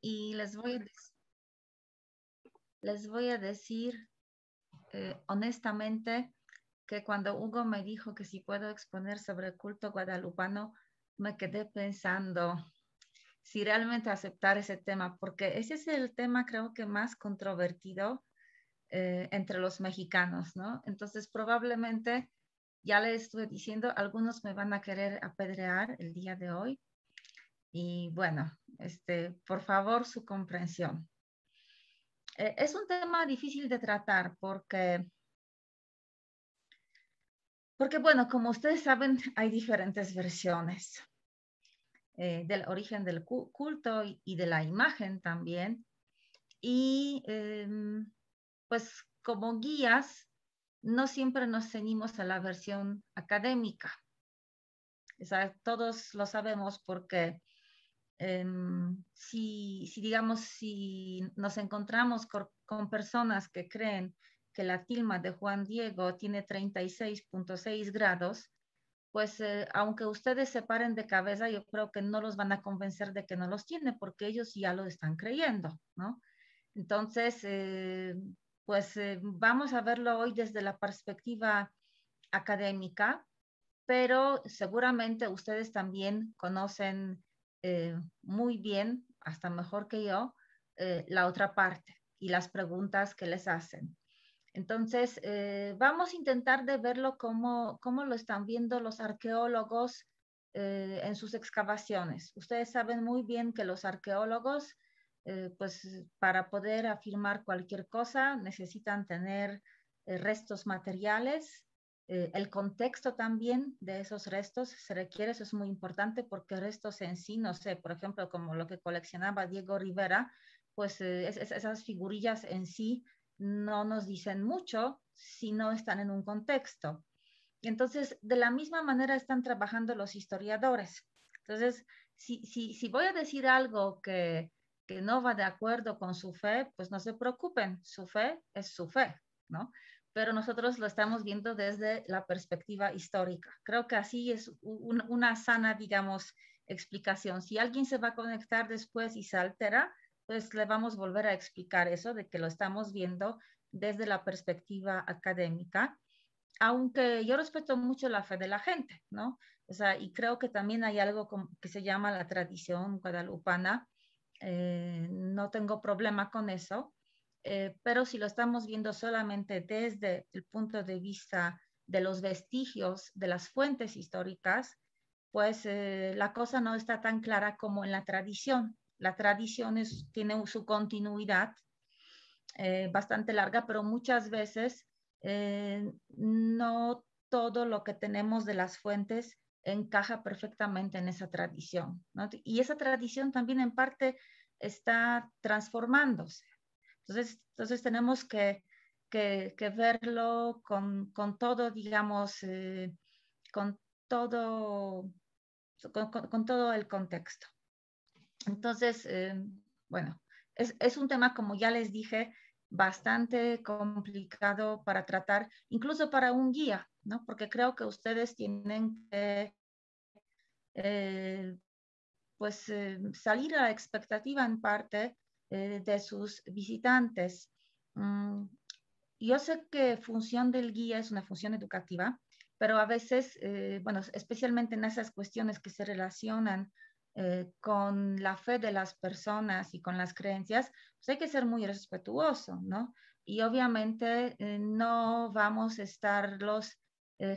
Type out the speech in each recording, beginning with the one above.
y les voy a, les voy a decir eh, honestamente que cuando Hugo me dijo que si puedo exponer sobre el culto guadalupano, me quedé pensando si realmente aceptar ese tema, porque ese es el tema creo que más controvertido eh, entre los mexicanos, ¿no? Entonces probablemente ya le estuve diciendo, algunos me van a querer apedrear el día de hoy. Y bueno, este, por favor, su comprensión. Eh, es un tema difícil de tratar porque, porque, bueno, como ustedes saben, hay diferentes versiones eh, del origen del culto y, de la imagen también. Y em, pues como guías, no siempre nos ceñimos a la versión académica. todos lo sabemos porque si, digamos, si nos encontramos con, personas que creen que la tilma de Juan Diego tiene 36.6 grados, pues eh, aunque ustedes se paren de cabeza, yo creo que no los van a convencer de que no los tiene, porque ellos ya lo están creyendo, Entonces, eh, pues eh, vamos a verlo hoy desde la perspectiva académica, pero seguramente ustedes también conocen eh, muy bien, hasta mejor que yo, eh, la otra parte y las preguntas que les hacen. Entonces, eh, vamos a intentar de verlo como, como lo están viendo los arqueólogos en sus excavaciones. Ustedes saben muy bien que los arqueólogos, pues para poder afirmar cualquier cosa, necesitan tener restos materiales, eh, el contexto también de esos restos se requiere, eso es muy importante porque restos en sí, no sé, por ejemplo, como lo que coleccionaba Diego Rivera, pues eh, esas figurillas en sí no nos dicen mucho si no están en un contexto. Entonces, de la misma manera están trabajando los historiadores. Entonces, si, si, si voy a decir algo que, que no va de acuerdo con su fe, pues no se preocupen, su fe es su fe, ¿no? pero nosotros lo estamos viendo desde la perspectiva histórica. Creo que así es una sana, digamos, explicación. Si alguien se va a conectar después y se altera, pues le vamos a volver a explicar eso de que lo estamos viendo desde la perspectiva académica, aunque yo respeto mucho la fe de la gente, ¿no? O sea, y creo que también hay algo que se llama la tradición guadalupana. Eh, no tengo problema con eso, eh, pero si lo estamos viendo solamente desde el punto de vista de los vestigios de las fuentes históricas, pues eh, la cosa no está tan clara como en la tradición. La tradición tiene su continuidad eh, bastante larga, pero muchas veces no todo lo que tenemos de las fuentes encaja perfectamente en esa tradición. Y esa tradición también en parte está transformándose. Entonces, entonces tenemos que, que, verlo con, con, todo, digamos, eh, con todo, con, todo el contexto. Entonces, eh, bueno, es, es un tema, como ya les dije, bastante complicado para tratar, incluso para un guía, ¿no? Porque creo que ustedes tienen que eh, pues salir a la expectativa en parte eh, de sus visitantes. Mm, yo sé que función del guía es una función educativa, pero a veces, eh, bueno, especialmente en esas cuestiones que se relacionan eh, con la fe de las personas y con las creencias, pues hay que ser muy respetuoso, ¿no? Y obviamente no vamos a estarlos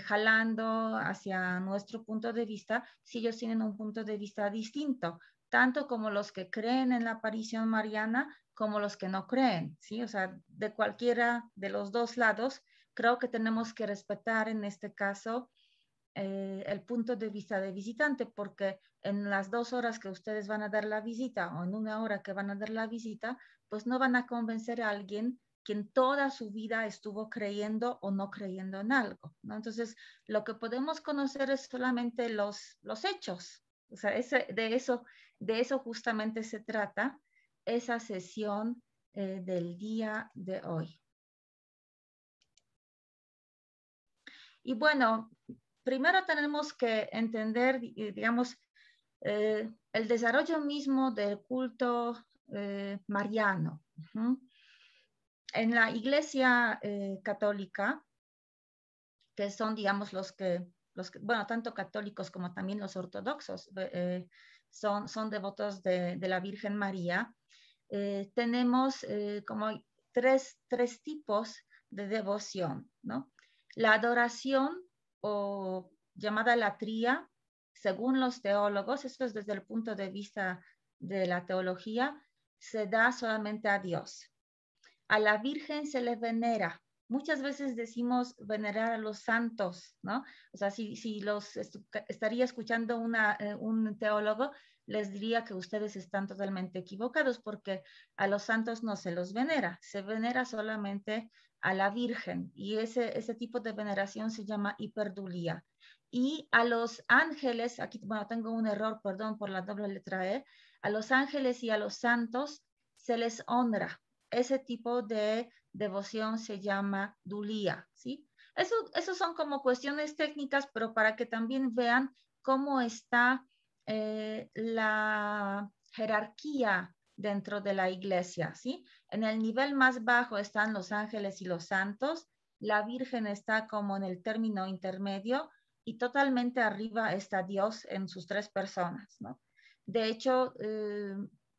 jalando hacia nuestro punto de vista si ellos tienen un punto de vista distinto tanto como los que creen en la aparición mariana como los que no creen, ¿sí? O sea, de cualquiera de los dos lados, creo que tenemos que respetar en este caso eh, el punto de vista de visitante, porque en las dos horas que ustedes van a dar la visita o en una hora que van a dar la visita, pues no van a convencer a alguien quien toda su vida estuvo creyendo o no creyendo en algo, ¿no? Entonces, lo que podemos conocer es solamente los, los hechos, o sea, ese, de eso de eso justamente se trata esa sesión eh, del día de hoy. Y bueno, primero tenemos que entender, digamos, eh, el desarrollo mismo del culto eh, mariano. En la Iglesia Católica, que son, digamos, los que, los que, bueno, tanto católicos como también los ortodoxos, son, devotos de, la Virgen María. Eh, tenemos eh, como tres, tipos de devoción, La adoración o llamada tría, según los teólogos, esto es desde el punto de vista de la teología, se da solamente a Dios. A la Virgen se le venera Muchas veces decimos venerar a los santos, ¿no? O sea, si, si los estaría escuchando una, eh, un teólogo, les diría que ustedes están totalmente equivocados porque a los santos no se los venera, se venera solamente a la Virgen y ese, ese tipo de veneración se llama hiperdulía. Y a los ángeles, aquí bueno, tengo un error, perdón por la doble letra E, a los ángeles y a los santos se les honra. Ese tipo de devoción se llama dulía, ¿sí? Eso, son como cuestiones técnicas, pero para que también vean cómo está eh, la jerarquía dentro de la iglesia, ¿sí? En el nivel más bajo están los ángeles y los santos, la Virgen está como en el término intermedio y totalmente arriba está Dios en sus tres personas, ¿no? De hecho, eh,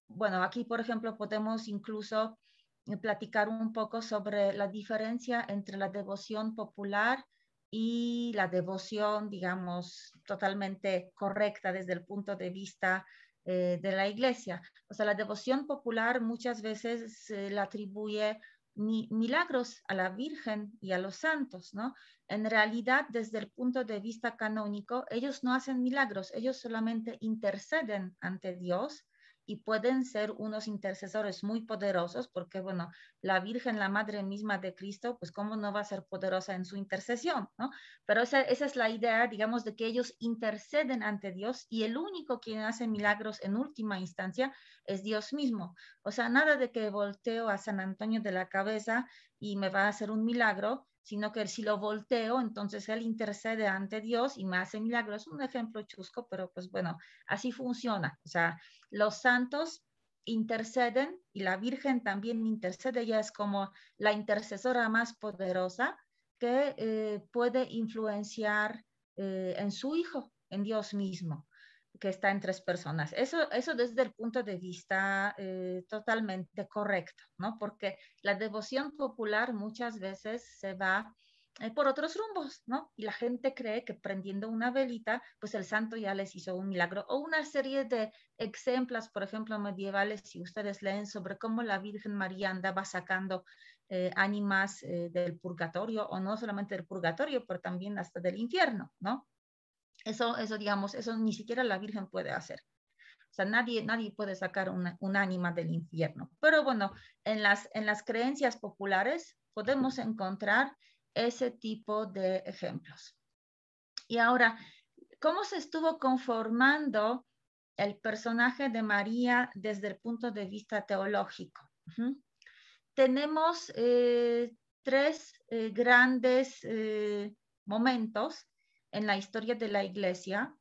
bueno, aquí por ejemplo podemos incluso eh, platicar un poco sobre la diferencia entre la devoción popular y la devoción, digamos, totalmente correcta desde el punto de vista eh, de la iglesia. O sea, la devoción popular muchas veces se le atribuye milagros a la Virgen y a los santos, ¿no? En realidad, desde el punto de vista canónico, ellos no hacen milagros, ellos solamente interceden ante Dios y pueden ser unos intercesores muy poderosos, porque bueno, la Virgen, la Madre misma de Cristo, pues cómo no va a ser poderosa en su intercesión, ¿no? Pero esa, esa es la idea, digamos, de que ellos interceden ante Dios y el único quien hace milagros en última instancia es Dios mismo. O sea, nada de que volteo a San Antonio de la cabeza y me va a hacer un milagro, sino que si lo volteo, entonces Él intercede ante Dios y me hace milagros. Es un ejemplo chusco, pero pues bueno, así funciona. O sea, los santos interceden y la Virgen también intercede, ella es como la intercesora más poderosa que eh, puede influenciar eh, en su Hijo, en Dios mismo que está en tres personas. Eso, eso desde el punto de vista eh, totalmente correcto, ¿no? Porque la devoción popular muchas veces se va eh, por otros rumbos, ¿no? Y la gente cree que prendiendo una velita, pues el santo ya les hizo un milagro. O una serie de ejemplos, por ejemplo, medievales, si ustedes leen sobre cómo la Virgen María andaba sacando eh, ánimas del purgatorio, o no solamente del purgatorio, pero también hasta del infierno, ¿no? Eso, digamos, eso ni siquiera la Virgen puede hacer. O sea, nadie, puede sacar un ánima del infierno. Pero bueno, en las, creencias populares podemos encontrar ese tipo de ejemplos. Y ahora, ¿cómo se estuvo conformando el personaje de María desde el punto de vista teológico? Tenemos eh, tres eh, grandes eh, momentos en la historia de la iglesia?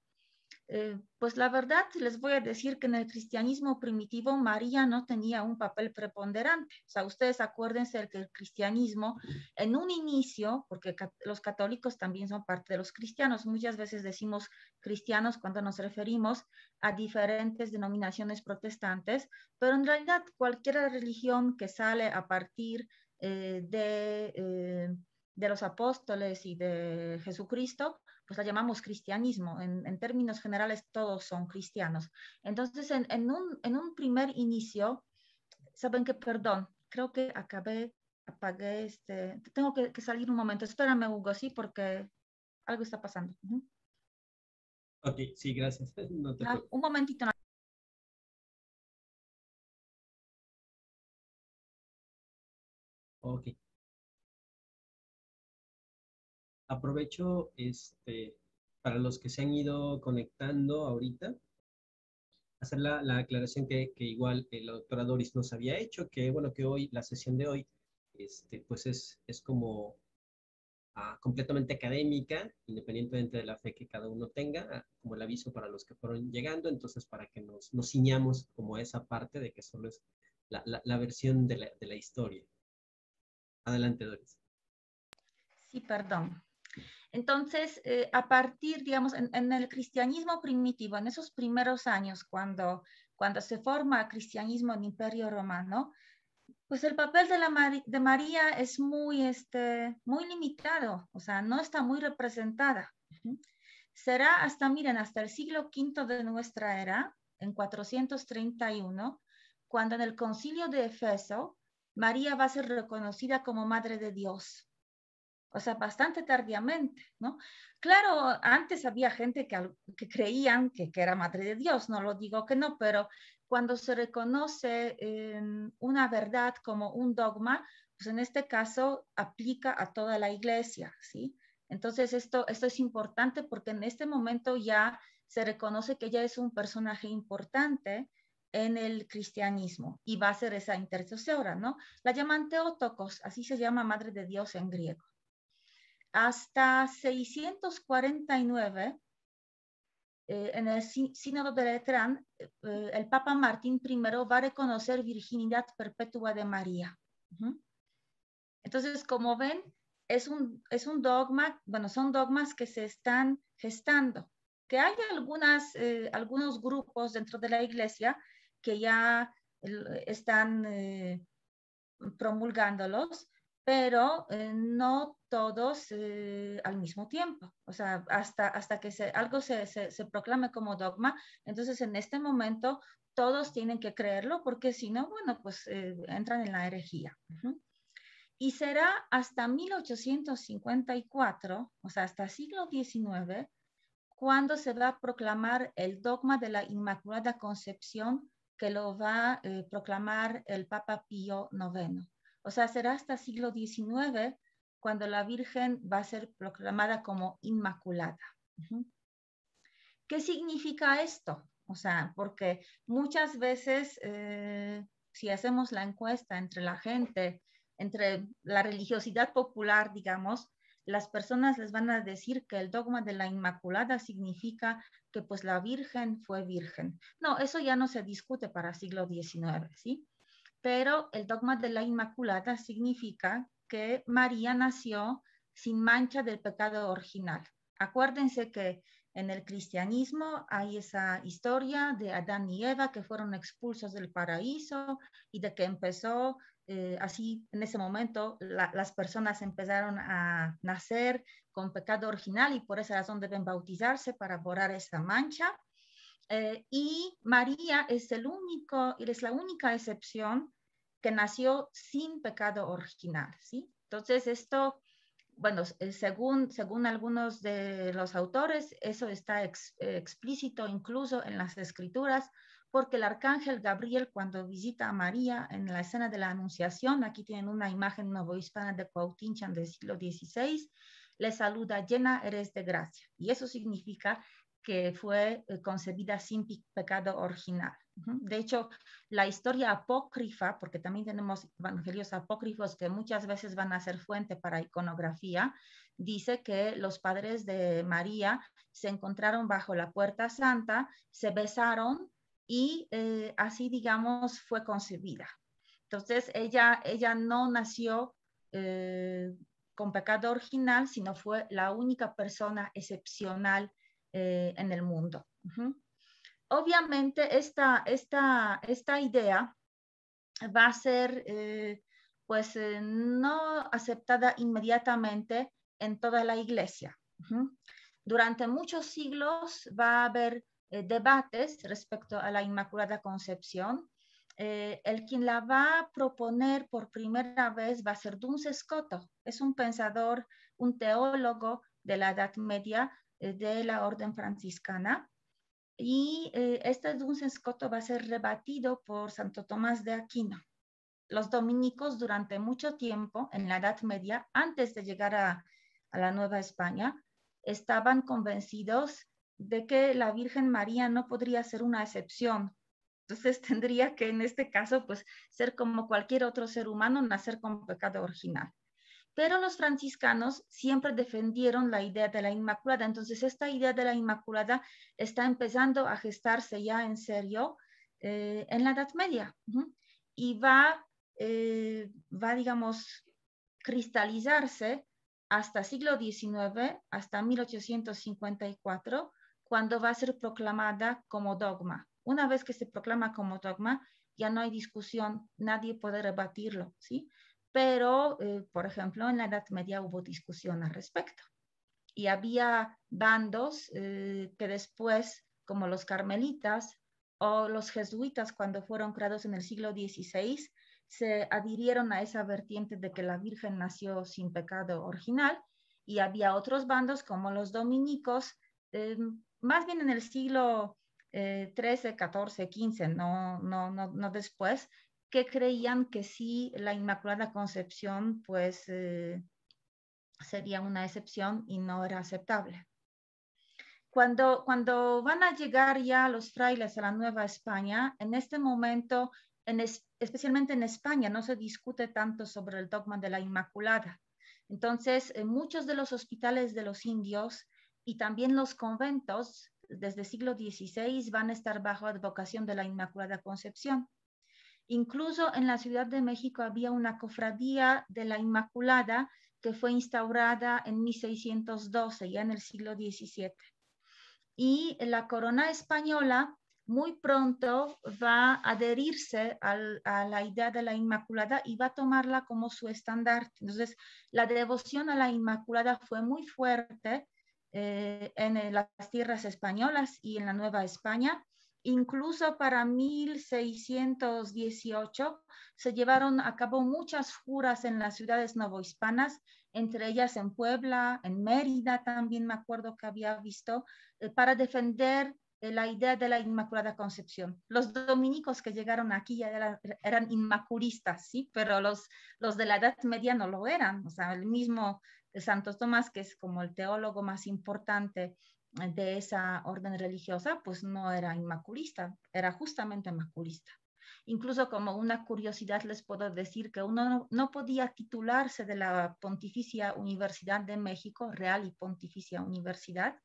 Eh, pues la verdad les voy a decir que en el cristianismo primitivo María no tenía un papel preponderante. O sea, ustedes acuérdense que el cristianismo en un inicio, porque los católicos también son parte de los cristianos, muchas veces decimos cristianos cuando nos referimos a diferentes denominaciones protestantes, pero en realidad cualquier religión que sale a partir eh, de... Eh, de los apóstoles y de Jesucristo, pues la llamamos cristianismo. En, términos generales, todos son cristianos. Entonces, en, un, en un primer inicio, saben que, perdón, creo que acabé, apagué este, tengo que, salir un momento. Espérame, Hugo, sí, porque algo está pasando. Ok, sí, gracias. Ah, un momentito. Ok aprovecho este, para los que se han ido conectando ahorita, hacer la, la aclaración que, que, igual la doctora Doris nos había hecho, que bueno, que hoy, la sesión de hoy, este, pues es, es como ah, completamente académica, independientemente de la fe que cada uno tenga, ah, como el aviso para los que fueron llegando, entonces para que nos, nos ciñamos como esa parte de que solo es la, la, la versión de la, de la historia. Adelante, Doris. Sí, perdón. Entonces, eh, a partir, digamos, en, el cristianismo primitivo, en esos primeros años, cuando, cuando se forma el cristianismo en Imperio Romano, pues el papel de, la María es muy, este, muy limitado, o sea, no está muy representada. Será hasta, miren, hasta el siglo V de nuestra era, en 431, cuando en el concilio de Efeso, María va a ser reconocida como Madre de Dios o sea, bastante tardíamente, ¿no? Claro, antes había gente que, creían que, era Madre de Dios, no lo digo que no, pero cuando se reconoce em, una verdad como un dogma, pues en este caso aplica a toda la iglesia, ¿sí? Entonces esto, esto es importante porque en este momento ya se reconoce que ella es un personaje importante en el cristianismo y va a ser esa intercesora, ¿no? La llaman Teotocos, así se llama Madre de Dios en griego hasta 649, eh, en el Sínodo de Letrán, eh, eh, el Papa Martín I va a reconocer virginidad perpetua de María. Entonces, como ven, es un, es un dogma, bueno, son dogmas que se están gestando, que hay algunas, algunos grupos dentro de la iglesia que ya están promulgándolos, pero no todos eh, al mismo tiempo, o sea, hasta, hasta que algo se, se, proclame como dogma. Entonces, en este momento, todos tienen que creerlo porque si no, bueno, pues eh, entran en la herejía. Y será hasta 1854, o sea, hasta siglo XIX, cuando se va a proclamar el dogma de la Inmaculada Concepción que lo va a eh, proclamar el Papa Pío IX. O sea, será hasta siglo XIX cuando la Virgen va a ser proclamada como Inmaculada. ¿Qué significa esto? O sea, porque muchas veces eh, si hacemos la encuesta entre la gente, entre la religiosidad popular, digamos, las personas les van a decir que el dogma de la Inmaculada significa que pues la Virgen fue virgen. No, eso ya no se discute para siglo XIX, ¿sí? Pero el dogma de la Inmaculada significa que María nació sin mancha del pecado original. Acuérdense que en el cristianismo hay esa historia de Adán y Eva que fueron expulsos del paraíso y de que empezó eh, así en ese momento las personas empezaron a nacer con pecado original y por esa razón deben bautizarse para borrar esa mancha. Eh, y María es, el único, es la única excepción que nació sin pecado original, ¿sí? Entonces esto, bueno, eh, según, según algunos de los autores, eso está eh, explícito incluso en las escrituras, porque el arcángel Gabriel cuando visita a María en la escena de la Anunciación, aquí tienen una imagen novohispana de Cuauhtinchan del siglo XVI, le saluda llena eres de gracia. Y eso significa que fue eh, concebida sin pecado original. De hecho, la historia apócrifa, porque también tenemos evangelios apócrifos que muchas veces van a ser fuente para iconografía, dice que los padres de María se encontraron bajo la puerta santa, se besaron y eh, así, digamos, fue concebida. Entonces, ella, ella no nació eh, con pecado original, sino fue la única persona excepcional eh, en el mundo obviamente esta, idea va a ser eh, pues eh, no aceptada inmediatamente en toda la iglesia. Durante muchos siglos va a haber eh, debates respecto a la Inmaculada Concepción. el quien la va a proponer por primera vez va a ser Duns Scotto. Es un pensador, un teólogo de la Edad Media de la Orden Franciscana y eh, este dulce escoto va a ser rebatido por Santo Tomás de Aquino. Los dominicos durante mucho tiempo, en la Edad Media, antes de llegar a, a la Nueva España, estaban convencidos de que la Virgen María no podría ser una excepción. Entonces tendría que en este caso pues ser como cualquier otro ser humano, nacer con pecado original pero los franciscanos siempre defendieron la idea de la Inmaculada. Entonces, esta idea de la Inmaculada está empezando a gestarse ya en serio eh, en la Edad Media y va, eh, va, digamos, cristalizarse hasta siglo XIX, hasta 1854, cuando va a ser proclamada como dogma. Una vez que se proclama como dogma, ya no hay discusión, nadie puede rebatirlo, ¿sí? pero, eh, por ejemplo, en la Edad Media hubo discusión al respecto. Y había bandos eh, que después, como los carmelitas o los jesuitas, cuando fueron creados en el siglo XVI, se adhirieron a esa vertiente de que la Virgen nació sin pecado original. Y había otros bandos, como los dominicos, eh, más bien en el siglo XIII, XIV, XV, no después, que creían que sí, la Inmaculada Concepción pues eh, sería una excepción y no era aceptable. Cuando, van a llegar ya los frailes a la Nueva España, en este momento, en especialmente en España, no se discute tanto sobre el dogma de la Inmaculada. Entonces, muchos de los hospitales de los indios y también los conventos desde siglo XVI van a estar bajo advocación de la Inmaculada Concepción. Incluso en la Ciudad de México había una cofradía de la Inmaculada que fue instaurada en 1612, ya en el siglo XVII. Y la corona española muy pronto va a adherirse a la idea de la Inmaculada y va a tomarla como su estandarte. Entonces, la devoción a la Inmaculada fue muy fuerte eh, en eh, las tierras españolas y en la Nueva España. Incluso para 1618 se llevaron a cabo muchas juras en las ciudades novohispanas, entre ellas en Puebla, en Mérida también me acuerdo que había visto, eh, para defender eh, la idea de la Inmaculada Concepción. Los dominicos que llegaron aquí ya eran inmaculistas, sí, pero los, los de la Edad Media no lo eran. O sea, el mismo eh, Santo Tomás, que es como el teólogo más importante de esa orden religiosa, pues no era inmaculista, era justamente maculista. Incluso como una curiosidad les puedo decir que uno no, podía titularse de la Pontificia Universidad de México, Real y Pontificia Universidad,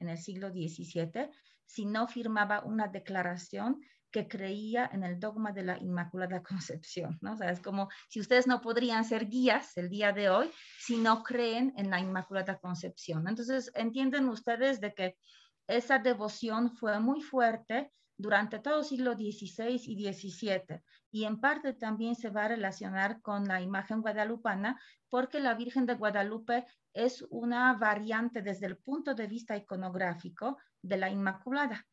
en el siglo XVII, si no firmaba una declaración que creía en el dogma de la Inmaculada Concepción, ¿no? O sea, es como si ustedes no podrían ser guías el día de hoy si no creen en la Inmaculada Concepción. Entonces, entienden ustedes de que esa devoción fue muy fuerte durante todo el siglo XVI y XVII y en parte también se va a relacionar con la imagen guadalupana porque la Virgen de Guadalupe es una variante desde el punto de vista iconográfico de la Inmaculada.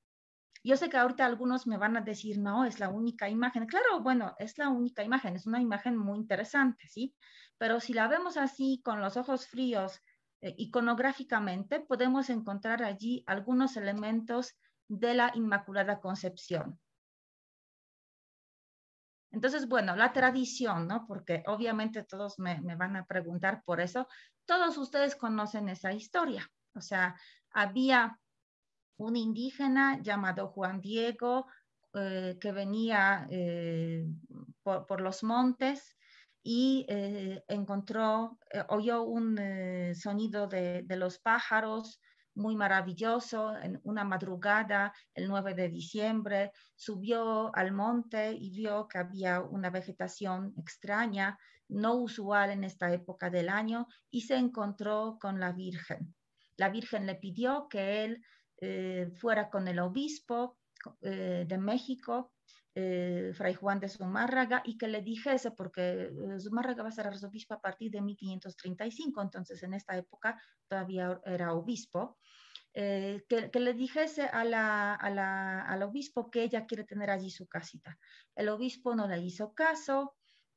Yo sé que ahorita algunos me van a decir, no, es la única imagen. Claro, bueno, es la única imagen, es una imagen muy interesante, ¿sí? Pero si la vemos así con los ojos fríos, eh, iconográficamente, podemos encontrar allí algunos elementos de la Inmaculada Concepción. Entonces, bueno, la tradición, ¿no? Porque obviamente todos me, van a preguntar por eso. Todos ustedes conocen esa historia. O sea, había un indígena llamado Juan Diego eh, que venía eh, por, los montes y eh, encontró, oyó un sonido de, de, los pájaros muy maravilloso en una madrugada, el 9 de diciembre, subió al monte y vio que había una vegetación extraña, no usual en esta época del año, y se encontró con la Virgen. La Virgen le pidió que él eh, fuera con el obispo eh, de México, eh, Fray Juan de Zumárraga, y que le dijese, porque Zumárraga va a ser arzobispo a partir de 1535, entonces en esta época todavía era obispo. que, le dijese al obispo que ella quiere tener allí su casita. El obispo no le hizo caso,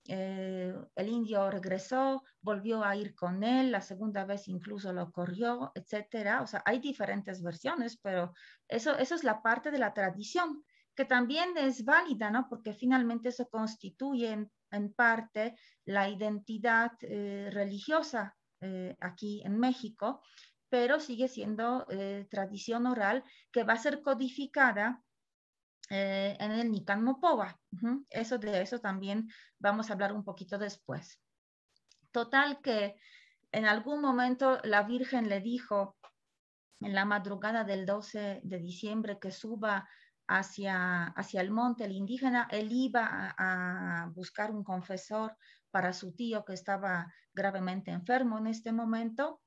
eh, el indio regresó, volvió a ir con él, la segunda vez incluso lo corrió, etcétera. O sea, hay diferentes versiones, pero eso, eso es la parte de la tradición, que también es válida, ¿no? Porque finalmente eso constituye en, parte la identidad eh, religiosa eh, aquí en México, pero sigue siendo tradición oral que va a ser codificada eh, en el Nikan Eso de eso también vamos a hablar un poquito después. Total que en algún momento la Virgen le dijo en la madrugada del 12 de diciembre que suba hacia, hacia el monte el indígena, él iba a, buscar un confesor para su tío que estaba gravemente enfermo en este momento.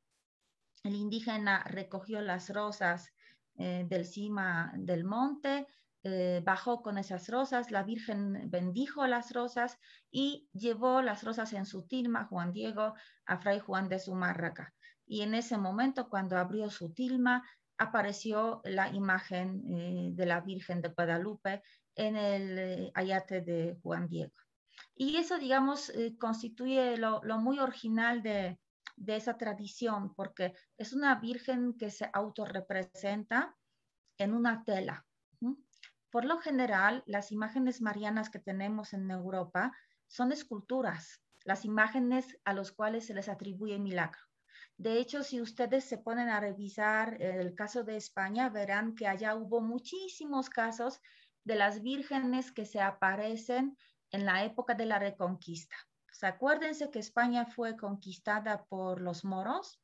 El indígena recogió las rosas eh, del cima del monte, eh, bajó con esas rosas, la Virgen bendijo las rosas y llevó las rosas en su tilma, Juan Diego, a Fray Juan de Zumárraga. Y en ese momento, cuando abrió su tilma, apareció la imagen eh, de la Virgen de Guadalupe en el eh, ayate de Juan Diego. Y eso, digamos, constituye lo, muy original de, de esa tradición, porque es una Virgen que se autorrepresenta en una tela, por lo general, las imágenes marianas que tenemos en Europa son esculturas, las imágenes a las cuales se les atribuye milagro. De hecho, si ustedes se ponen a revisar el caso de España, verán que allá hubo muchísimos casos de las vírgenes que se aparecen en la época de la reconquista. O acuérdense que España fue conquistada por los moros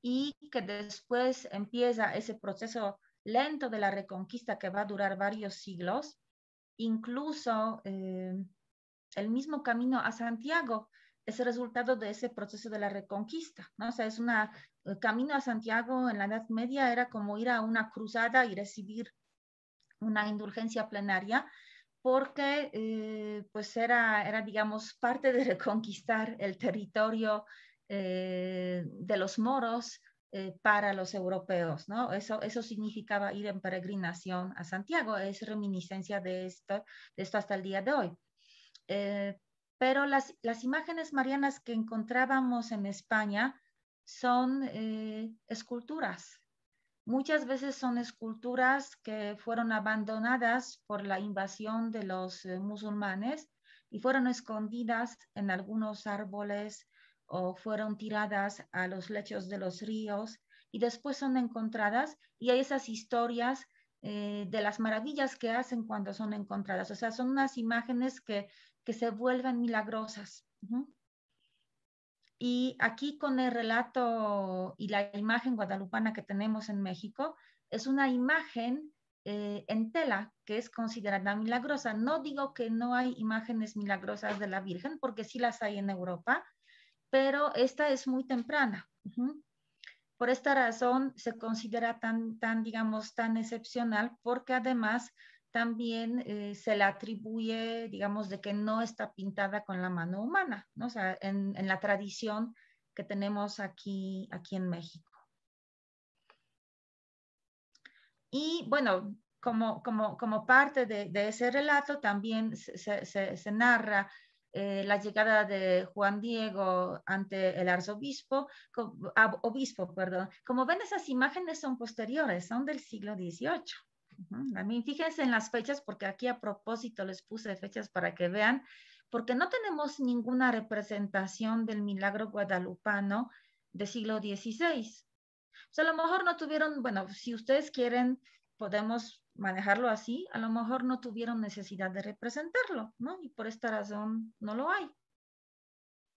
y que después empieza ese proceso lento de la reconquista que va a durar varios siglos, incluso eh, el mismo camino a Santiago es el resultado de ese proceso de la reconquista, ¿no? O sea, es una, eh, camino a Santiago en la Edad Media era como ir a una cruzada y recibir una indulgencia plenaria, porque eh, pues era, era, digamos, parte de reconquistar el territorio de los moros, eh, para los europeos, ¿no? Eso, eso significaba ir en peregrinación a Santiago, es reminiscencia de esto, hasta el día de hoy. Eh, pero las, las, imágenes marianas que encontrábamos en España son eh, esculturas. Muchas veces son esculturas que fueron abandonadas por la invasión de los musulmanes y fueron escondidas en algunos árboles o fueron tiradas a los lechos de los ríos y después son encontradas y hay esas historias eh, de las maravillas que hacen cuando son encontradas. O sea, son unas imágenes que, se vuelven milagrosas. Y aquí con el relato y la imagen guadalupana que tenemos en México, es una imagen eh, en tela que es considerada milagrosa. No digo que no hay imágenes milagrosas de la Virgen, porque sí las hay en Europa, pero esta es muy temprana. Por esta razón se considera tan, digamos, tan excepcional porque además también eh, se le atribuye, digamos, de que no está pintada con la mano humana, en, la tradición que tenemos aquí, aquí en México. Y bueno, como, parte de, ese relato también se narra eh, la llegada de Juan Diego ante el arzobispo, obispo, perdón. Como ven, esas imágenes son posteriores, son del siglo XVIII. También fíjense en las fechas, porque aquí a propósito les puse fechas para que vean, porque no tenemos ninguna representación del milagro guadalupano del siglo XVI. O sea, a lo mejor no tuvieron, bueno, si ustedes quieren, podemos manejarlo así, a lo mejor no tuvieron necesidad de representarlo, ¿no? Y por esta razón no lo hay.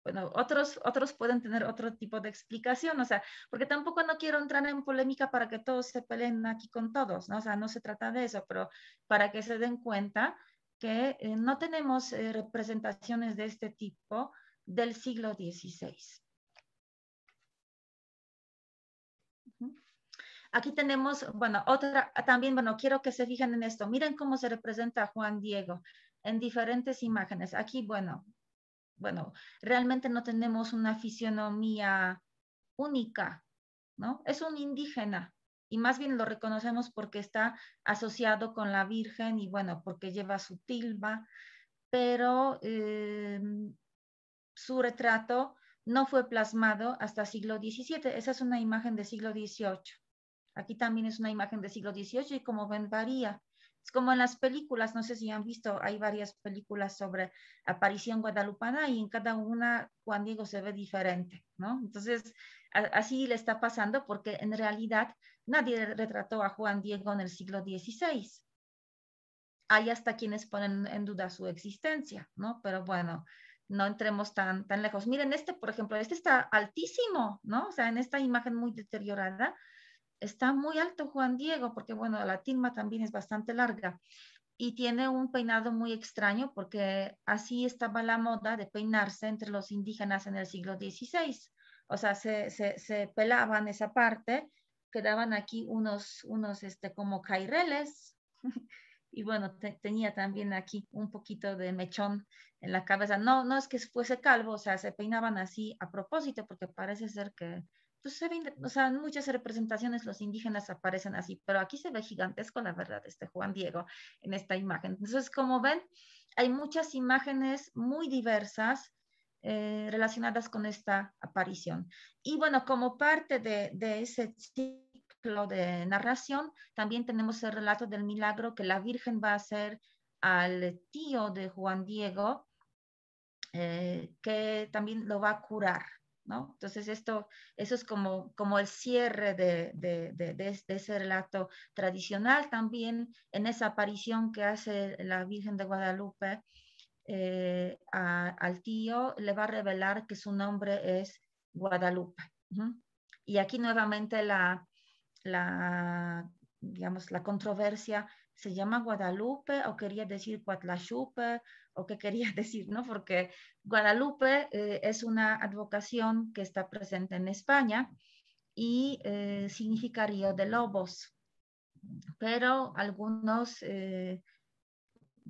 Bueno, otros, otros pueden tener otro tipo de explicación, o sea, porque tampoco no quiero entrar en polémica para que todos se peleen aquí con todos, ¿no? O sea, no se trata de eso, pero para que se den cuenta que eh, no tenemos eh, representaciones de este tipo del siglo XVI. Aquí tenemos, bueno, otra, también, bueno, quiero que se fijen en esto. Miren cómo se representa Juan Diego en diferentes imágenes. Aquí, bueno, bueno, realmente no tenemos una fisionomía única, ¿no? Es un indígena y más bien lo reconocemos porque está asociado con la Virgen y bueno, porque lleva su tilba, pero em, su retrato no fue plasmado hasta siglo XVII. Esa es una imagen de siglo XVIII. Aquí también es una imagen del siglo XVIII y como ven varía. Es como en las películas, no sé si han visto, hay varias películas sobre aparición guadalupana y en cada una Juan Diego se ve diferente, ¿no? Entonces, así le está pasando porque en realidad nadie retrató a Juan Diego en el siglo XVI. Hay hasta quienes ponen en duda su existencia, ¿no? Pero bueno, no entremos tan, tan lejos. Miren este, por ejemplo, este está altísimo, ¿no? O sea, en esta imagen muy deteriorada, está muy alto Juan Diego, porque bueno, la tilma también es bastante larga y tiene un peinado muy extraño porque así estaba la moda de peinarse entre los indígenas en el siglo XVI. O sea, se, se, pelaban esa parte, quedaban aquí unos, unos este, como caireles. y bueno, tenía también aquí un poquito de mechón en la cabeza. No, no es que fuese calvo, o sea, se peinaban así a propósito porque parece ser que pues se ven o sea, en muchas representaciones los indígenas aparecen así, pero aquí se ve gigantesco, la verdad, este Juan Diego en esta imagen. Entonces, como ven, hay muchas imágenes muy diversas eh, relacionadas con esta aparición. Y bueno, como parte de, de ese ciclo de narración, también tenemos el relato del milagro que la Virgen va a hacer al tío de Juan Diego, eh, que también lo va a curar. Entonces, esto, eso es como, como el cierre de, ese relato tradicional también en esa aparición que hace la Virgen de Guadalupe. Eh, al tío le va a revelar que su nombre es Guadalupe. Y aquí nuevamente la, la, digamos, la controversia se llama Guadalupe o quería decir Cuatlachupe o qué quería decir, ¿no? Porque Guadalupe eh, es una advocación que está presente en España y eh, significa río de lobos. Pero algunos, eh,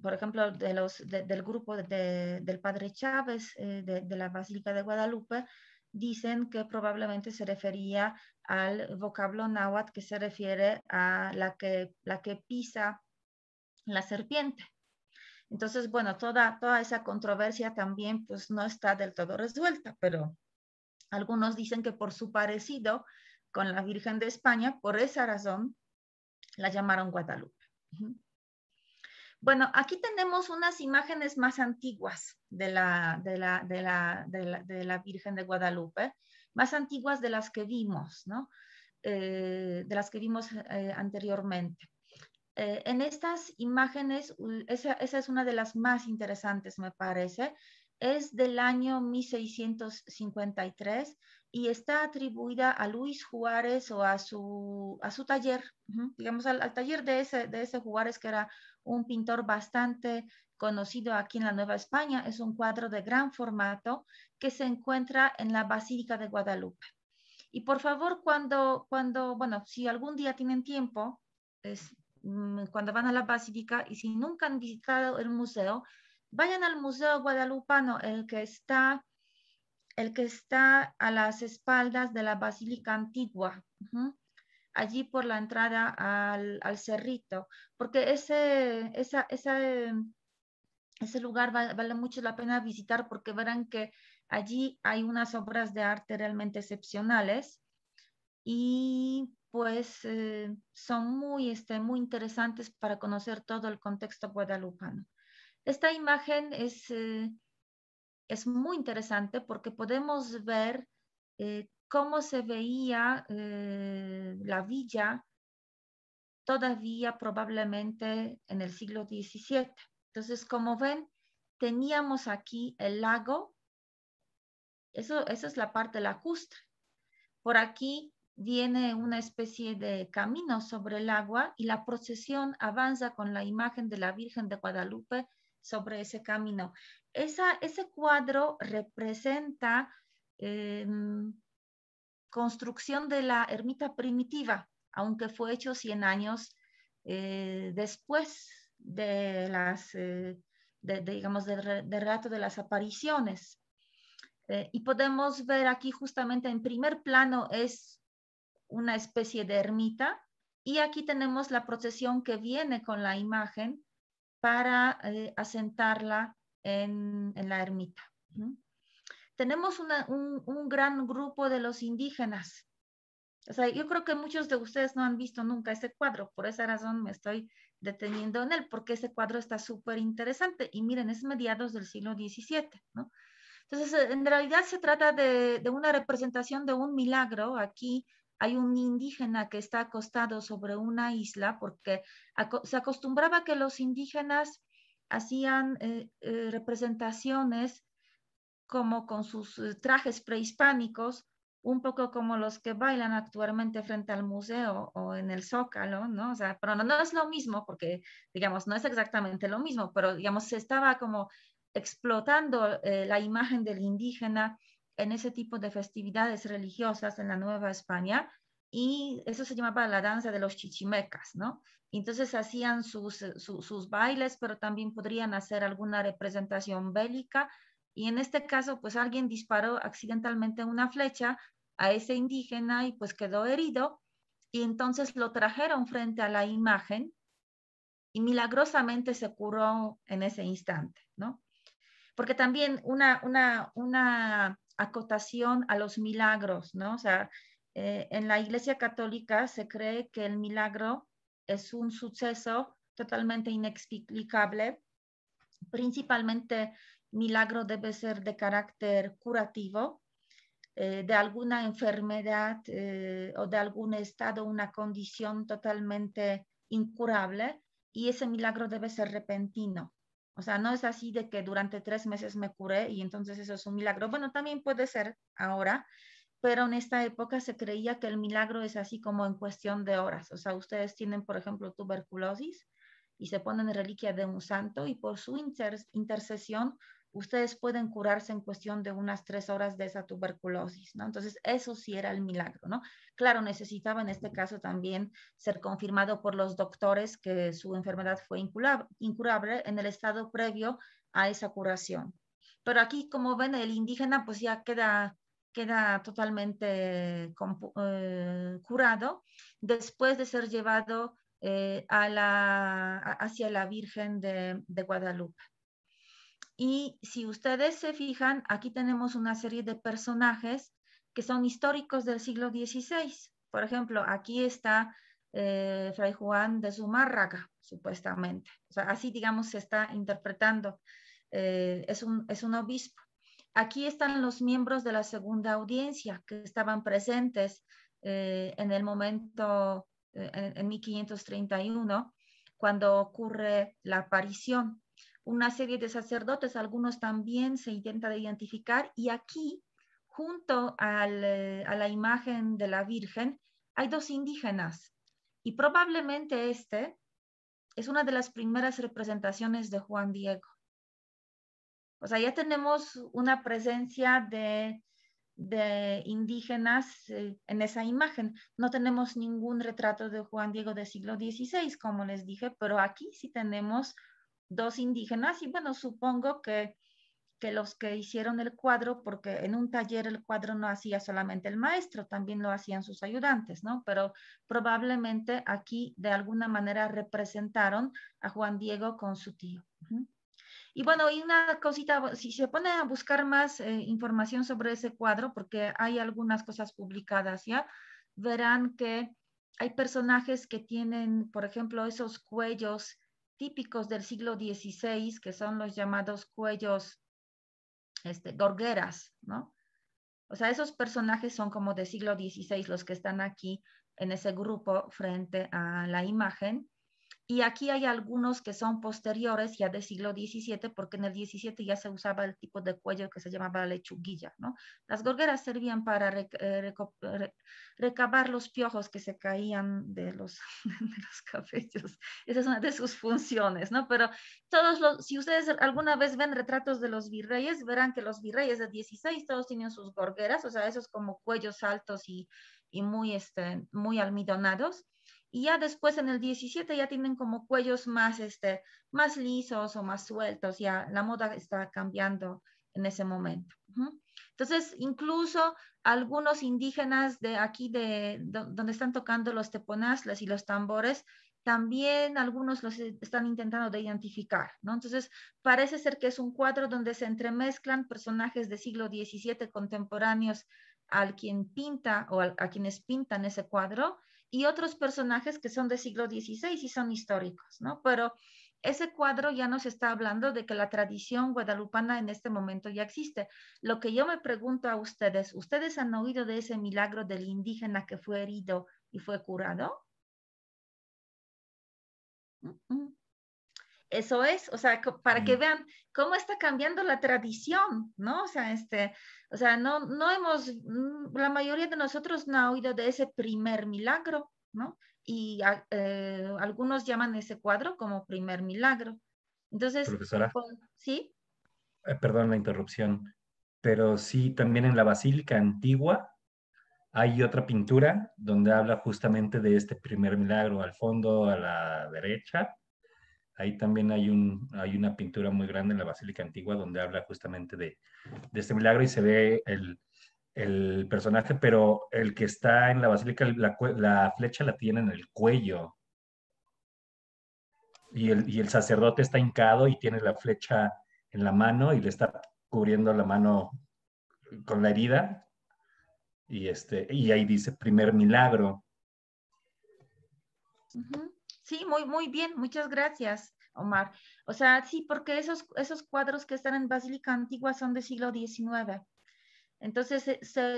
por ejemplo, de los, del grupo del padre Chávez eh, de, la Basílica de Guadalupe, dicen que probablemente se refería al vocablo náhuatl que se refiere a la que, la que pisa la serpiente. Entonces, bueno, toda, toda esa controversia también pues no está del todo resuelta, pero algunos dicen que por su parecido con la Virgen de España, por esa razón la llamaron Guadalupe. Bueno, aquí tenemos unas imágenes más antiguas de la, Virgen de Guadalupe, más antiguas de las que vimos, eh, de las que vimos eh, anteriormente. Eh, en estas imágenes, esa, esa, es una de las más interesantes, me parece, es del año 1653 y está atribuida a Luis Juárez o a su, a su taller, digamos al, al taller de ese, de ese Juárez que era un pintor bastante conocido aquí en la Nueva España. Es un cuadro de gran formato que se encuentra en la Basílica de Guadalupe. Y por favor, cuando, cuando bueno, si algún día tienen tiempo, es, mm, cuando van a la Basílica y si nunca han visitado el museo, vayan al Museo Guadalupano, el que está el que está a las espaldas de la Basílica Antigua, allí por la entrada al, cerrito, porque ese, esa, em, ese lugar vale mucho la pena visitar porque verán que allí hay unas obras de arte realmente excepcionales y pues eh, son muy, este, muy interesantes para conocer todo el contexto guadalupano. Esta imagen es... Eh, es muy interesante porque podemos ver eh, cómo se veía eh, la villa todavía probablemente en el siglo XVII. Entonces, como ven, teníamos aquí el lago. Eso, esa es la parte lacustre. Por aquí viene una especie de camino sobre el agua y la procesión avanza con la imagen de la Virgen de Guadalupe sobre ese camino ese cuadro representa em, construcción de la ermita primitiva, aunque fue hecho 100 años eh, después de las, eh, digamos, del relato de las apariciones. Eh, y podemos ver aquí justamente en primer plano es una especie de ermita y aquí tenemos la procesión que viene con la imagen para asentarla en, la ermita. Tenemos un, gran grupo de los indígenas. O sea, yo creo que muchos de ustedes no han visto nunca este cuadro, por esa razón me estoy deteniendo en él, porque ese cuadro está súper interesante. Y miren, es mediados del siglo XVII, Entonces, eh, en realidad se trata de, una representación de un milagro. Aquí hay un indígena que está acostado sobre una isla porque se acostumbraba que los indígenas hacían eh, eh, representaciones como con sus eh, trajes prehispánicos, un poco como los que bailan actualmente frente al museo o en el Zócalo, ¿no? O sea, pero no, es lo mismo porque, digamos, no es exactamente lo mismo, pero, digamos, se estaba como explotando la imagen del indígena en ese tipo de festividades religiosas en la Nueva España y eso se llamaba la danza de los chichimecas, ¿no? Entonces hacían sus, sus bailes, pero también podrían hacer alguna representación bélica y en este caso pues alguien disparó accidentalmente una flecha a ese indígena y pues quedó herido y entonces lo trajeron frente a la imagen y milagrosamente se curó en ese instante, ¿no? Porque también una, una, una acotación a los milagros, ¿no? O sea, eh, en la Iglesia Católica se cree que el milagro es un suceso totalmente inexplicable. Principalmente milagro debe ser de carácter curativo eh, de alguna enfermedad eh, o de algún estado, una condición totalmente incurable y ese milagro debe ser repentino. O sea, no es así de que durante tres meses me curé y entonces eso es un milagro. Bueno, también puede ser ahora, pero en esta época se creía que el milagro es así como en cuestión de horas. O sea, ustedes tienen, por ejemplo, tuberculosis y se ponen reliquia de un santo y por su intercesión ustedes pueden curarse en cuestión de unas tres horas de esa tuberculosis, ¿no? Entonces, eso sí era el milagro, ¿no? Claro, necesitaba en este caso también ser confirmado por los doctores que su enfermedad fue incurable en el estado previo a esa curación. Pero aquí, como ven, el indígena pues ya queda queda totalmente eh, curado después de ser llevado eh, a la, hacia la Virgen de, Guadalupe. Y si ustedes se fijan, aquí tenemos una serie de personajes que son históricos del siglo XVI. Por ejemplo, aquí está eh, Fray Juan de Zumárraga, supuestamente. así, digamos, se está interpretando. es un obispo Aquí están los miembros de la segunda audiencia que estaban presentes eh, en el momento, eh, en, 1531, cuando ocurre la aparición. Una serie de sacerdotes, algunos también se intenta identificar y aquí, junto eh, a la imagen de la Virgen, hay dos indígenas y probablemente este es una de las primeras representaciones de Juan Diego. O sea, ya tenemos una presencia de, indígenas eh, en esa imagen. No tenemos ningún retrato de Juan Diego del siglo XVI, como les dije, pero aquí sí tenemos dos indígenas y bueno, supongo que, los que hicieron el cuadro, porque en un taller el cuadro no hacía solamente el maestro, también lo hacían sus ayudantes, ¿no? Pero probablemente aquí de alguna manera representaron a Juan Diego con su tío. Y bueno, y una cosita, si se ponen a buscar más eh, información sobre ese cuadro, porque hay algunas cosas publicadas, ¿ya? Verán que hay personajes que tienen, por ejemplo, esos cuellos típicos del siglo XVI, que son los llamados cuellos este, gorgueras, ¿no? O sea, esos personajes son como de siglo XVI los que están aquí en ese grupo frente a la imagen. Y aquí hay algunos que son posteriores ya del siglo XVII, porque en el XVII ya se usaba el tipo de cuello que se llamaba lechuguilla. ¿no? Las gorgueras servían para eh, recabar los piojos que se caían de los, de cabellos. Esa es una de sus funciones, ¿no? Pero todos los, si ustedes alguna vez ven retratos de los virreyes, verán que los virreyes de XVI todos tenían sus gorgueras, o sea, esos como cuellos altos y, muy, este, muy almidonados y ya después en el 17 ya tienen como cuellos más, este, más lisos o más sueltos, ya la moda está cambiando en ese momento. Entonces, incluso algunos indígenas de aquí, de, donde están tocando los teponazles y los tambores, también algunos los e, están intentando de identificar, ¿no? Entonces, parece ser que es un cuadro donde se entremezclan personajes del siglo XVII contemporáneos al quien pinta o a quienes pintan ese cuadro y otros personajes que son de siglo XVI y son históricos, ¿no? Pero ese cuadro ya nos está hablando de que la tradición guadalupana en este momento ya existe. Lo que yo me pregunto a ustedes, ¿ustedes han oído de ese milagro del indígena que fue herido y fue curado? Mm, mm. Eso es, o sea, para que vean cómo está cambiando la tradición, ¿no? O sea, este, o sea, no, hemos, mm, la mayoría de nosotros no ha oído de ese primer milagro, ¿no? Y ah, eh, algunos llaman ese cuadro como primer milagro. Entonces, profesora, ¿sí? Eh, perdón la interrupción, pero sí, también en la Basílica Antigua hay otra pintura donde habla justamente de este primer milagro al fondo, a la derecha, Ahí también hay, un, hay una pintura muy grande en la Basílica Antigua donde habla justamente de, este milagro y se ve el, personaje, pero el que está en la Basílica, la, flecha la tiene en el cuello. Y el, y el sacerdote está hincado y tiene la flecha en la mano y le está cubriendo la mano con la herida. Y, este, y ahí dice primer milagro. Sí, muy, muy bien, muchas gracias, Omar. O sea, sí, porque esos, esos cuadros que están en Basílica Antigua son del siglo XIX. Entonces,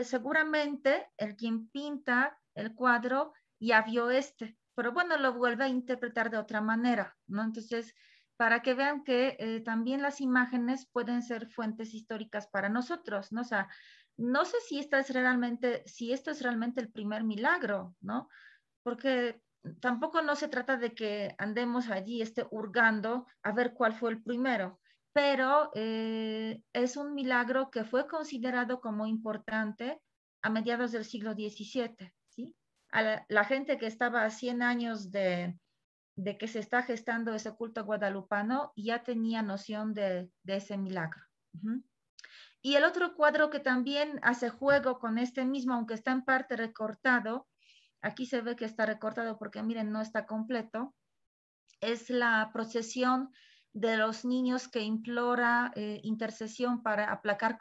seguramente el quien pinta el cuadro ya vio este, pero bueno, lo vuelve a interpretar de otra manera, ¿no? Entonces, para que vean que eh, también las imágenes pueden ser fuentes históricas para nosotros, ¿no? O sea, no sé si, realmente, si esto es realmente el primer milagro, ¿no? Porque tampoco no se trata de que andemos allí, esté hurgando a ver cuál fue el primero, pero eh, es un milagro que fue considerado como importante a mediados del siglo XVII. ¿sí? la, gente que estaba a 100 años de, que se está gestando ese culto guadalupano ya tenía noción de, ese milagro. Y el otro cuadro que también hace juego con este mismo, aunque está en parte recortado, Aquí se ve que está recortado porque miren, no está completo. Es la procesión de los niños que implora eh, intercesión para aplacar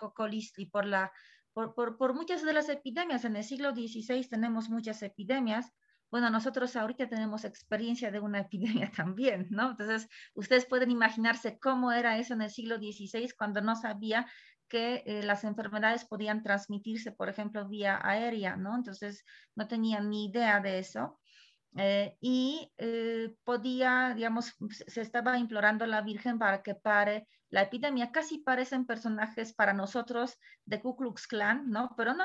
y por, la, por, por, muchas de las epidemias. En el siglo XVI tenemos muchas epidemias. Bueno, nosotros ahorita tenemos experiencia de una epidemia también, ¿no? Entonces, ustedes pueden imaginarse cómo era eso en el siglo XVI cuando no sabía que eh, las enfermedades podían transmitirse, por ejemplo, vía aérea, ¿no? Entonces, no tenía ni idea de eso. Eh, y eh, podía, digamos, se estaba implorando a la Virgen para que pare la epidemia. Casi parecen personajes para nosotros de Ku Klux Klan, ¿no? Pero no,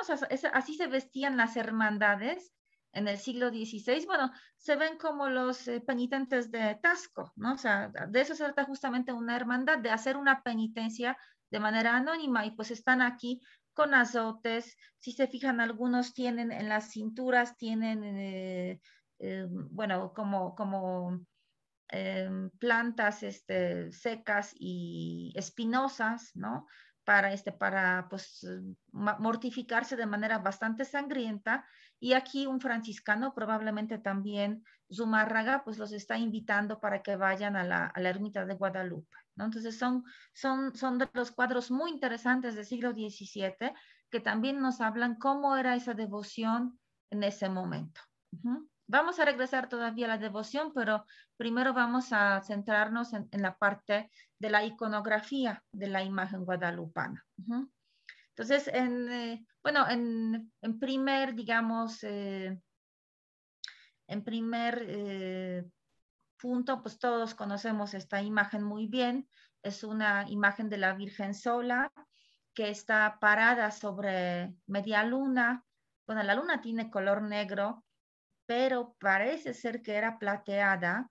así se vestían las hermandades en el siglo XVI. Bueno, se ven como los penitentes de Tasco, ¿no? O sea, de eso se trata justamente una hermandad, de hacer una penitencia de manera anónima y pues están aquí con azotes. Si se fijan, algunos tienen en las cinturas, tienen, eh, em, bueno, como, como em, plantas este, secas y espinosas, ¿no? Para, este, para pues, mortificarse de manera bastante sangrienta. Y aquí un franciscano, probablemente también Zumárraga, pues los está invitando para que vayan a la ermita de Guadalupe. Entonces son, son, son de los cuadros muy interesantes del siglo XVII que también nos hablan cómo era esa devoción en ese momento. Vamos a regresar todavía a la devoción, pero primero vamos a centrarnos en, la parte de la iconografía de la imagen guadalupana. Entonces, en, eh, bueno, en, en, primer, digamos, eh, en primer eh, punto, pues todos conocemos esta imagen muy bien. Es una imagen de la Virgen sola que está parada sobre media luna. Bueno, la luna tiene color negro, pero parece ser que era plateada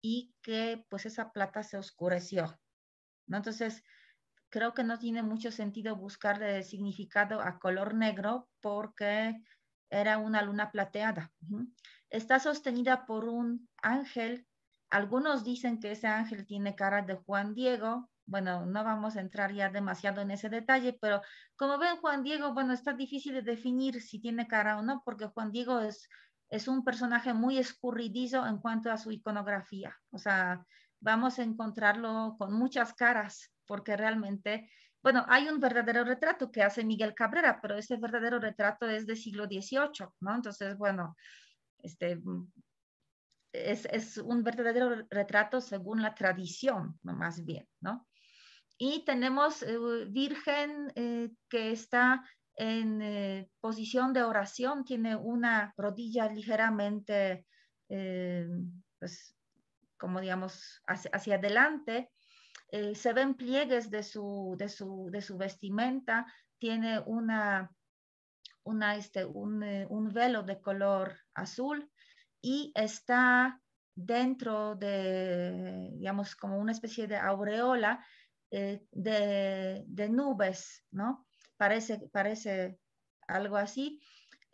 y que pues esa plata se oscureció. Entonces, creo que no tiene mucho sentido buscar significado a color negro porque era una luna plateada. Está sostenida por un ángel algunos dicen que ese ángel tiene cara de Juan Diego. Bueno, no vamos a entrar ya demasiado en ese detalle, pero como ven, Juan Diego, bueno, está difícil de definir si tiene cara o no, porque Juan Diego es, es un personaje muy escurridizo en cuanto a su iconografía. O sea, vamos a encontrarlo con muchas caras, porque realmente, bueno, hay un verdadero retrato que hace Miguel Cabrera, pero ese verdadero retrato es del siglo XVIII, ¿no? Entonces, bueno, este, es, un verdadero retrato según la tradición, más bien, ¿no? Y tenemos eh, Virgen eh, que está en eh, posición de oración, tiene una rodilla ligeramente, pues, como digamos, hacia, adelante. se ven pliegues de su, vestimenta, tiene una, este, un velo de color azul y está dentro de, digamos, como una especie de aureola eh, de, nubes, ¿no? Parece, parece algo así.